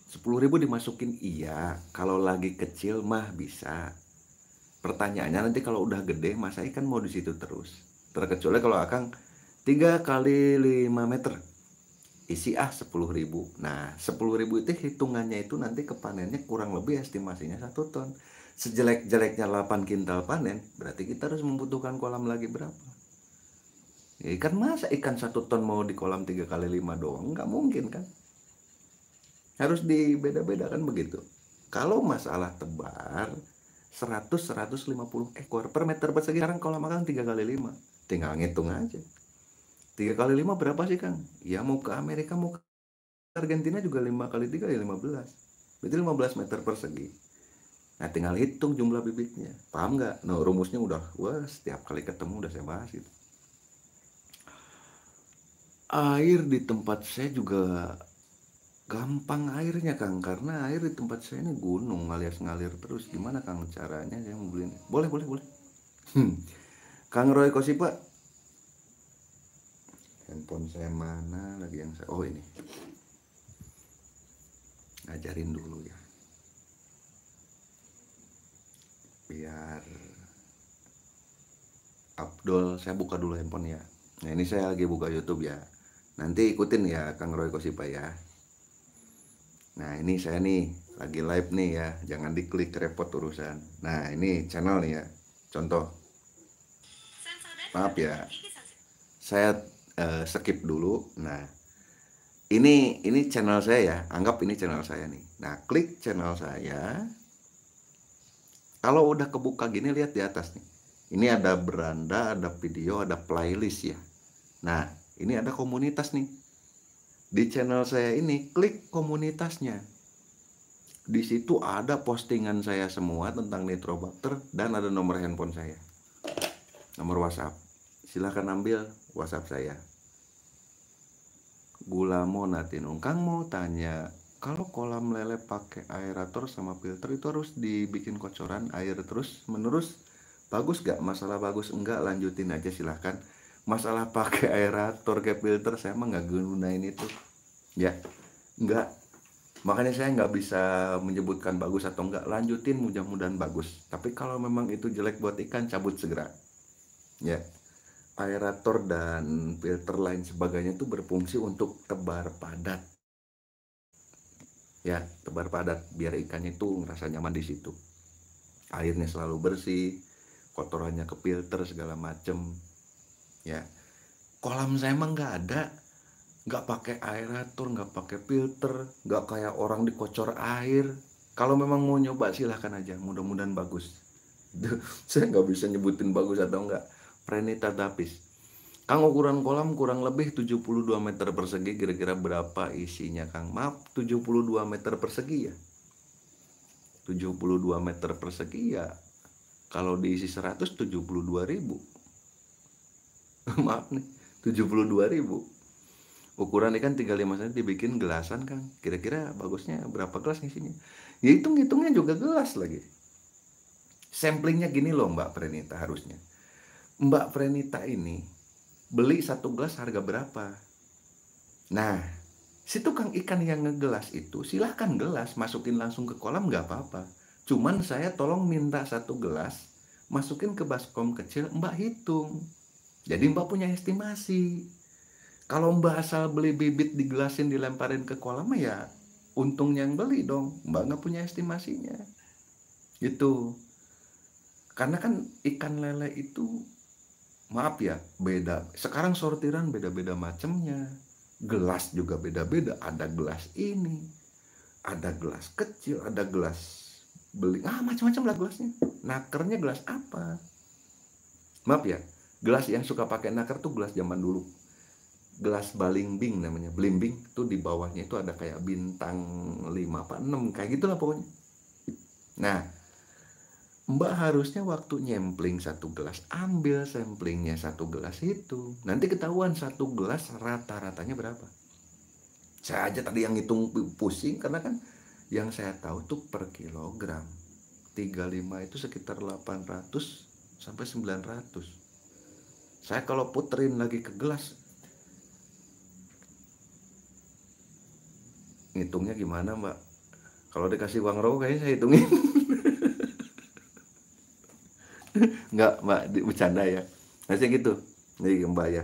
Sepuluh ribu dimasukin iya, kalau lagi kecil mah bisa. Pertanyaannya nanti kalau udah gede mas saya kan mau di situ terus. Terkecuali kalau Akang tiga kali lima meter isi ah sepuluh ribu. Nah sepuluh ribu itu hitungannya itu nanti kepanennya kurang lebih estimasinya satu ton. Sejelek-jeleknya 8 kintal panen berarti kita harus membutuhkan kolam lagi berapa? Ya, ikan masa ikan satu ton mau di kolam tiga kali lima doang nggak mungkin kan harus dibeda beda kan begitu kalau masalah tebar 100 150 ekor per meter persegi sekarang kolam makan tiga kali lima tinggal ngitung aja tiga kali lima berapa sih Kang ya mau ke Amerika mau ke Argentina juga lima kali tiga ya lima 15 berarti belas meter persegi Nah tinggal hitung jumlah bibitnya Paham nggak? Nah rumusnya udah Wah setiap kali ketemu udah saya bahas gitu air di tempat saya juga gampang airnya Kang karena air di tempat saya ini gunung alias ngalir terus gimana Kang caranya saya mau beli boleh boleh boleh hmm. Kang Roy Pak, handphone saya mana lagi yang saya oh ini Ngajarin dulu ya biar Abdul saya buka dulu handphone ya nah ini saya lagi buka YouTube ya Nanti ikutin ya Kang Roy Kosipa ya. Nah ini saya nih lagi live nih ya, jangan diklik repot urusan. Nah ini channel nih ya, contoh. Maaf ya, saya uh, skip dulu. Nah ini ini channel saya ya, anggap ini channel saya nih. Nah klik channel saya. Kalau udah kebuka gini lihat di atas nih. Ini ada beranda, ada video, ada playlist ya. Nah ini ada komunitas nih di channel saya ini klik komunitasnya di situ ada postingan saya semua tentang nitrobakter dan ada nomor handphone saya nomor WhatsApp silahkan ambil WhatsApp saya gulamo natin ungkang mau tanya kalau kolam lele pakai aerator sama filter itu harus dibikin kocoran air terus menerus bagus gak masalah bagus enggak lanjutin aja silahkan masalah pakai aerator kayak filter saya emang nggak gunain itu ya nggak makanya saya nggak bisa menyebutkan bagus atau nggak lanjutin mudah-mudahan bagus tapi kalau memang itu jelek buat ikan cabut segera ya aerator dan filter lain sebagainya itu berfungsi untuk tebar padat ya tebar padat biar ikannya itu ngerasa nyaman di situ airnya selalu bersih kotorannya ke filter segala macem ya kolam saya emang nggak ada nggak pakai aerator nggak pakai filter nggak kayak orang dikocor air kalau memang mau nyoba silahkan aja mudah-mudahan bagus saya nggak bisa nyebutin bagus atau enggak Prenita tapis Kang ukuran kolam kurang lebih 72 meter persegi kira-kira berapa isinya Kang maaf 72 meter persegi ya 72 meter persegi ya kalau diisi 172 ribu maaf nih 72 ribu ukuran ikan 35 cm dibikin gelasan kan kira-kira bagusnya berapa gelas ngisinya ya hitung-hitungnya juga gelas lagi samplingnya gini loh Mbak Prenita harusnya Mbak Prenita ini beli satu gelas harga berapa nah si tukang ikan yang ngegelas itu silahkan gelas masukin langsung ke kolam nggak apa-apa cuman saya tolong minta satu gelas masukin ke baskom kecil Mbak hitung jadi Mbak punya estimasi. Kalau Mbak asal beli bibit digelasin dilemparin ke kolam ya untung yang beli dong. Mbak nggak punya estimasinya. Gitu. Karena kan ikan lele itu maaf ya beda. Sekarang sortiran beda-beda macamnya. Gelas juga beda-beda. Ada gelas ini, ada gelas kecil, ada gelas beli ah macam-macam lah gelasnya. Nakernya gelas apa? Maaf ya, Gelas yang suka pakai nakar tuh gelas zaman dulu. Gelas balingbing namanya. blimbing tuh di bawahnya itu ada kayak bintang 5 apa 6 kayak gitulah pokoknya. Nah, Mbak harusnya waktu nyempling satu gelas ambil samplingnya satu gelas itu. Nanti ketahuan satu gelas rata-ratanya berapa. Saya aja tadi yang hitung pusing karena kan yang saya tahu tuh per kilogram. 35 itu sekitar 800 sampai 900. Saya kalau puterin lagi ke gelas Ngitungnya gimana mbak? Kalau dikasih uang rokok kayaknya saya hitungin Enggak mbak, bercanda ya Masih gitu Jadi mbak ya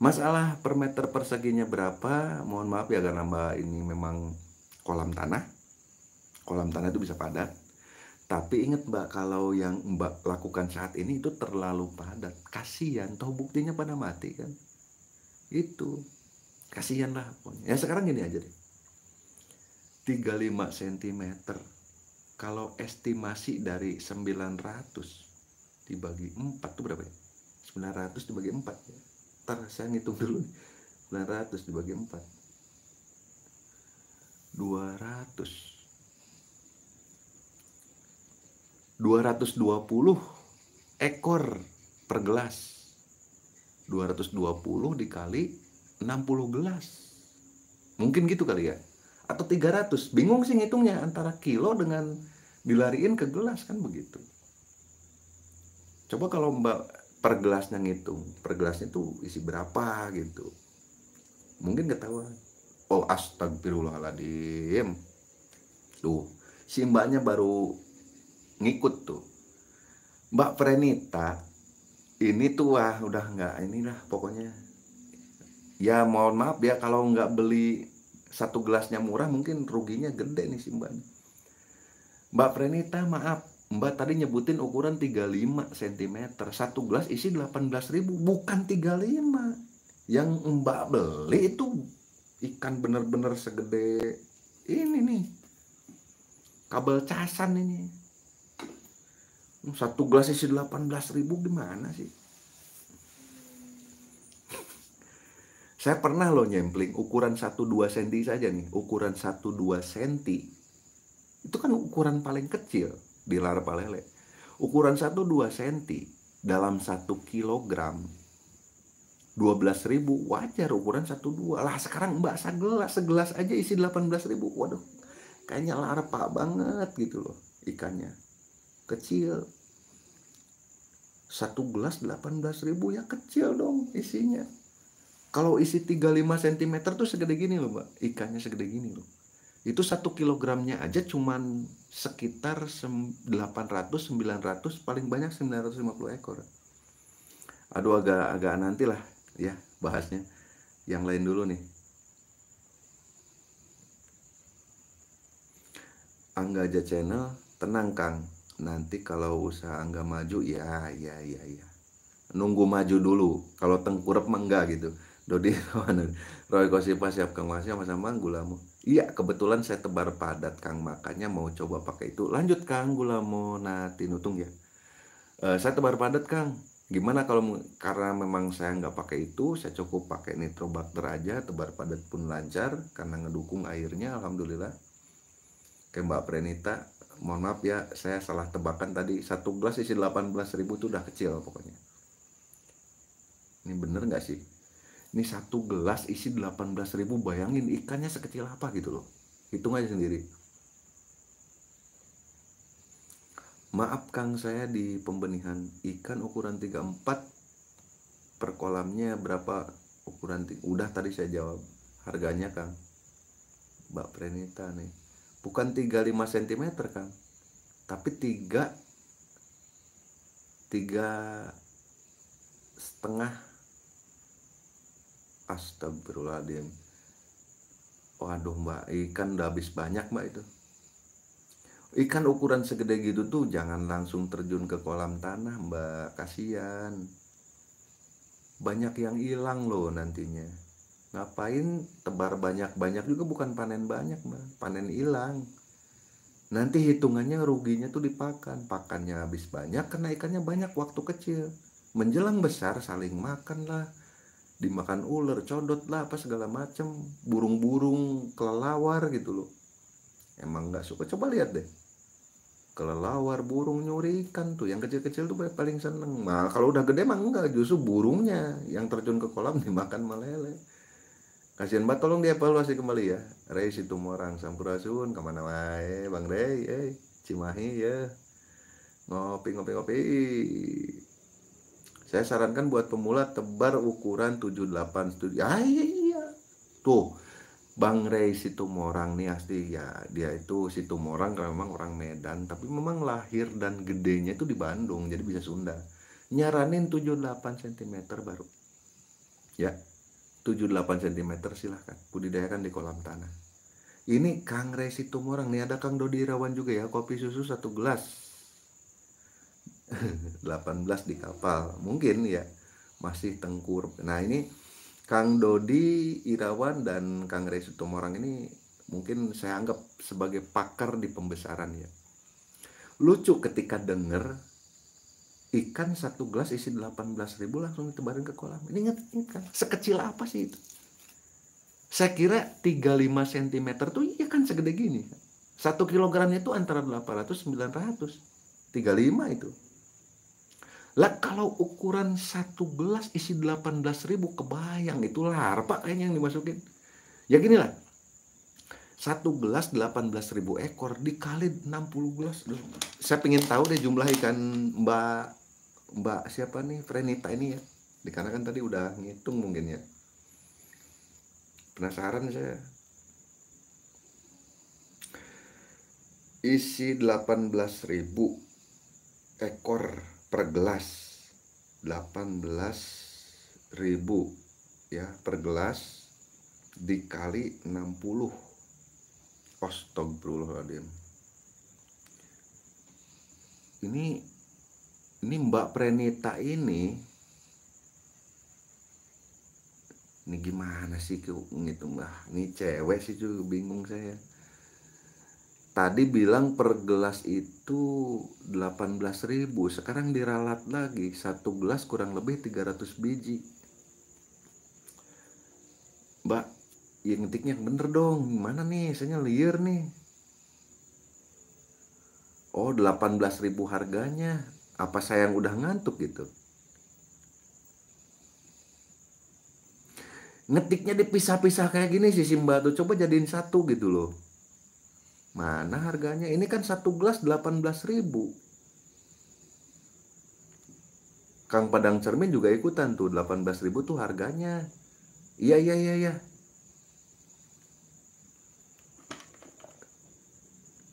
Masalah per meter perseginya berapa Mohon maaf ya karena mbak ini memang kolam tanah Kolam tanah itu bisa padat tapi ingat Mbak, kalau yang Mbak lakukan saat ini itu terlalu padat. Kasian, toh buktinya pada mati kan. Itu. Kasian lah Ya sekarang gini aja deh. 35 cm. Kalau estimasi dari 900 dibagi 4 itu berapa ya? 900 dibagi 4 ya. Ntar saya ngitung dulu. 900 dibagi 4. 200 220 ekor per gelas. 220 dikali 60 gelas. Mungkin gitu kali ya. Atau 300. Bingung sih ngitungnya antara kilo dengan dilariin ke gelas kan begitu. Coba kalau Mbak per gelasnya ngitung, per gelasnya itu isi berapa gitu. Mungkin ketawa. Oh astagfirullahaladzim. Tuh, si mbaknya baru ngikut tuh Mbak Frenita ini tua udah nggak ini lah pokoknya ya mohon maaf ya kalau nggak beli satu gelasnya murah mungkin ruginya gede nih si mbak Mbak Prenita maaf Mbak tadi nyebutin ukuran 35 cm Satu gelas isi 18 ribu Bukan 35 Yang Mbak beli itu Ikan bener-bener segede Ini nih Kabel casan ini satu gelas isi 18 ribu gimana sih? Saya pernah loh nyempling ukuran 1-2 cm saja nih. Ukuran 1-2 cm Itu kan ukuran paling kecil di larpa lele Ukuran 1-2 cm dalam 1 kg 12 ribu wajar ukuran 1-2 lah sekarang mbak segelas segelas aja isi 18 ribu waduh kayaknya larpa banget gitu loh ikannya kecil satu gelas 18 ribu ya kecil dong isinya kalau isi 35 cm tuh segede gini loh mbak ikannya segede gini loh itu satu kilogramnya aja cuman sekitar 800 900 paling banyak 950 ekor aduh agak agak nanti lah ya bahasnya yang lain dulu nih Angga aja channel tenang Kang nanti kalau usaha angga maju ya ya ya ya nunggu maju dulu kalau tengkurap mah enggak gitu Dodi Roy Kosipa siap Kang Masih sama-sama gulamu Iya kebetulan saya tebar padat Kang makanya mau coba pakai itu lanjut Kang gulamu nanti tinutung ya e, saya tebar padat Kang gimana kalau karena memang saya nggak pakai itu saya cukup pakai nitrobakter aja tebar padat pun lancar karena ngedukung airnya alhamdulillah kayak Mbak Prenita mohon maaf ya saya salah tebakan tadi satu gelas isi 18 ribu tuh udah kecil pokoknya ini bener nggak sih ini satu gelas isi 18 ribu bayangin ikannya sekecil apa gitu loh hitung aja sendiri maaf kang saya di pembenihan ikan ukuran 34 per kolamnya berapa ukuran udah tadi saya jawab harganya kang Mbak Prenita nih bukan 35 cm kan tapi tiga tiga setengah astagfirullahaladzim waduh mbak ikan udah habis banyak mbak itu ikan ukuran segede gitu tuh jangan langsung terjun ke kolam tanah mbak kasihan banyak yang hilang loh nantinya ngapain tebar banyak-banyak juga bukan panen banyak mah panen hilang nanti hitungannya ruginya tuh dipakan pakannya habis banyak kenaikannya banyak waktu kecil menjelang besar saling makan lah dimakan ular codot lah apa segala macem burung-burung kelelawar gitu loh emang nggak suka coba lihat deh kelelawar burung nyuri ikan tuh yang kecil-kecil tuh paling seneng nah kalau udah gede mah enggak justru burungnya yang terjun ke kolam dimakan meleleh kasihan banget tolong dievaluasi kembali ya Ray Rey orang Sampurasun kemana wae Bang Ray eh Cimahi ya ngopi ngopi ngopi saya sarankan buat pemula tebar ukuran 78 studi ah iya, iya. tuh Bang Ray Rey orang nih asli ya dia itu situ orang karena memang orang Medan tapi memang lahir dan gedenya itu di Bandung jadi bisa Sunda nyaranin 78 cm baru ya 7-8 cm silahkan budidayakan di kolam tanah ini Kang Resi Tumorang nih ada Kang Dodi Irawan juga ya kopi susu satu gelas 18 di kapal mungkin ya masih tengkur nah ini Kang Dodi Irawan dan Kang Resi Tumorang ini mungkin saya anggap sebagai pakar di pembesaran ya lucu ketika denger ikan satu gelas isi 18 ribu langsung ditebarin ke kolam. Ini ingat ikan, sekecil apa sih itu? Saya kira 35 cm tuh ya kan segede gini. Satu kilogramnya itu antara 800-900. 35 itu. Lah kalau ukuran satu gelas isi 18 ribu kebayang itu pak kayaknya yang dimasukin. Ya gini lah. Satu gelas 18 ribu ekor dikali 60 gelas. Saya pengen tahu deh jumlah ikan Mbak Mbak siapa nih Frenita ini ya dikarenakan tadi udah ngitung mungkin ya penasaran saya isi 18.000 ekor per gelas 18.000 ya per gelas dikali 60 astagfirullahaladzim ini ini Mbak Prenita ini ini gimana sih itu Mbak? ini cewek sih juga bingung saya tadi bilang per gelas itu 18.000 sekarang diralat lagi satu gelas kurang lebih 300 biji mbak ya ngetiknya bener dong gimana nih saya liar nih oh 18.000 harganya apa saya yang udah ngantuk gitu ngetiknya dipisah-pisah kayak gini sih Simba tuh coba jadiin satu gitu loh mana harganya ini kan satu gelas 18 ribu Kang Padang Cermin juga ikutan tuh 18 ribu tuh harganya iya iya iya iya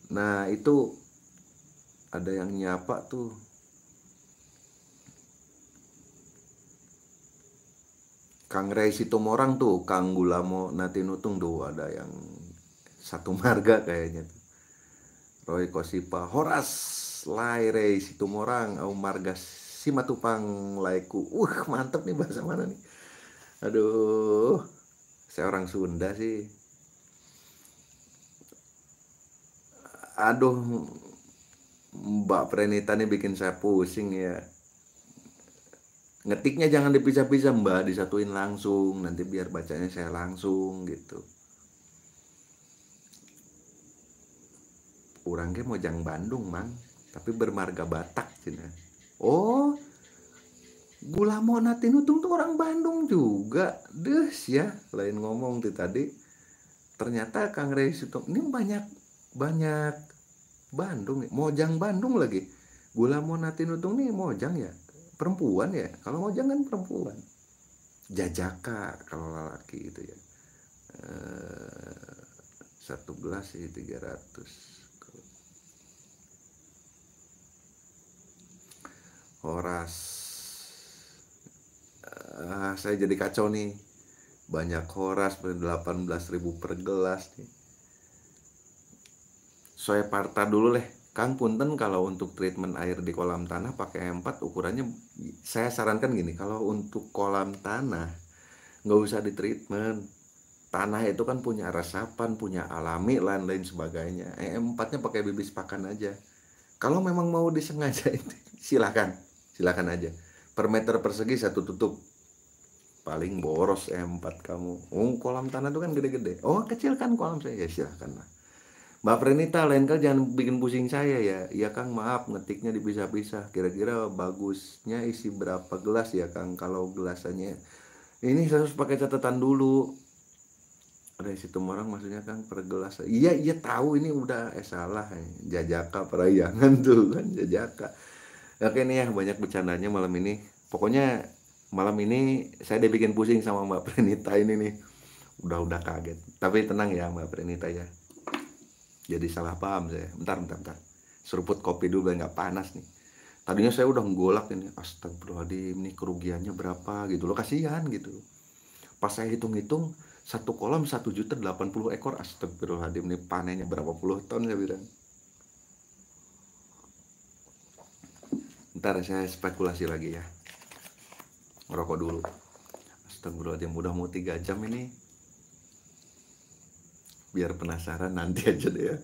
Nah itu ada yang nyapa tuh Kang Ray Sitomorang tuh, Kang Gulamo nutung tuh ada yang satu marga kayaknya tuh. Roy Kosipa, Horas Lai Ray Sitomorang, Au Marga Simatupang Laiku. Uh, mantep nih bahasa mana nih? Aduh, saya orang Sunda sih. Aduh, Mbak Prenita nih bikin saya pusing ya ngetiknya jangan dipisah-pisah mbak disatuin langsung nanti biar bacanya saya langsung gitu orangnya mau jang Bandung mang tapi bermarga Batak cina oh gula mau nanti nutung tuh orang Bandung juga des ya lain ngomong tuh tadi ternyata Kang Reis itu, ini banyak banyak Bandung ya. Mojang Bandung lagi gula mau nanti nutung nih Mojang ya perempuan ya kalau mau jangan perempuan jajaka kalau laki itu ya eh, satu gelas sih 300 Horas ah, saya jadi kacau nih banyak horas ribu per gelas nih saya parta dulu deh Kang punten kalau untuk treatment air di kolam tanah pakai empat ukurannya saya sarankan gini kalau untuk kolam tanah nggak usah di treatment tanah itu kan punya resapan punya alami lain lain sebagainya eh, empatnya pakai bibis pakan aja kalau memang mau disengaja itu silakan silakan aja per meter persegi satu tutup paling boros eh, empat kamu. Oh, kolam tanah itu kan gede-gede. Oh, kecil kan kolam saya. Ya silakan lah. Mbak Prenita lain kali jangan bikin pusing saya ya Iya Kang maaf ngetiknya dipisah-pisah Kira-kira bagusnya isi berapa gelas ya Kang Kalau gelasannya Ini saya harus pakai catatan dulu Ada isi orang maksudnya Kang per gelas Iya iya tahu ini udah eh salah ya. Jajaka perayangan tuh kan Jajaka Oke nih ya banyak bercandanya malam ini Pokoknya malam ini saya dibikin pusing sama Mbak Prenita ini nih Udah-udah kaget Tapi tenang ya Mbak Prenita ya jadi salah paham saya bentar bentar bentar seruput kopi dulu biar nggak panas nih tadinya saya udah nggolak ini astagfirullahaladzim ini kerugiannya berapa gitu loh kasihan gitu pas saya hitung-hitung satu kolam satu juta delapan puluh ekor astagfirullahaladzim ini panennya berapa puluh ton saya bilang ntar saya spekulasi lagi ya ngerokok dulu astagfirullahaladzim udah mau tiga jam ini biar penasaran nanti aja deh ya.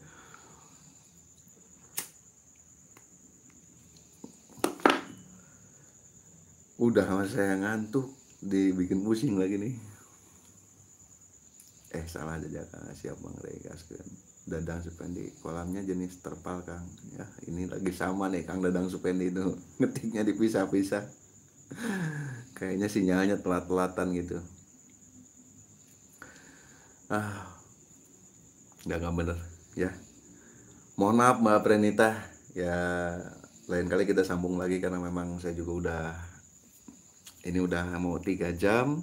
Udah sama saya ngantuk, dibikin pusing lagi nih. Eh salah aja Kang, siap Bang Regas kan. Dadang Supendi, kolamnya jenis terpal Kang. Ya, ini lagi sama nih Kang Dadang Supendi itu. Ngetiknya dipisah-pisah. Kayaknya sinyalnya telat-telatan gitu. Ah, nggak nggak bener ya mohon maaf mbak Prenita ya lain kali kita sambung lagi karena memang saya juga udah ini udah mau tiga jam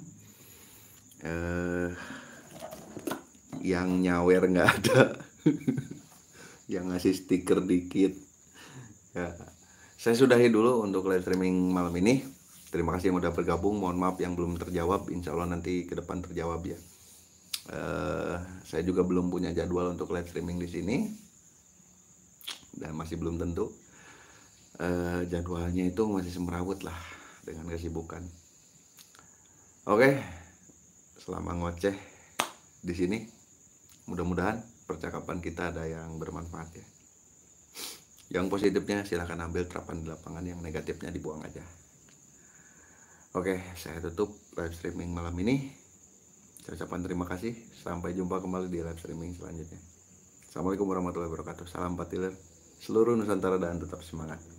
eh, yang nyawer nggak ada yang ngasih stiker dikit ya saya sudahi dulu untuk live streaming malam ini terima kasih yang udah bergabung mohon maaf yang belum terjawab insya Allah nanti ke depan terjawab ya Uh, saya juga belum punya jadwal untuk live streaming di sini dan masih belum tentu uh, jadwalnya itu masih semerawut lah dengan kesibukan. Oke, okay. selama ngoceh di sini, mudah-mudahan percakapan kita ada yang bermanfaat ya. Yang positifnya silahkan ambil terapan di lapangan, yang negatifnya dibuang aja. Oke, saya tutup live streaming malam ini. Saya ucapkan terima kasih. Sampai jumpa kembali di live streaming selanjutnya. Assalamualaikum warahmatullahi wabarakatuh. Salam patiler seluruh Nusantara dan tetap semangat.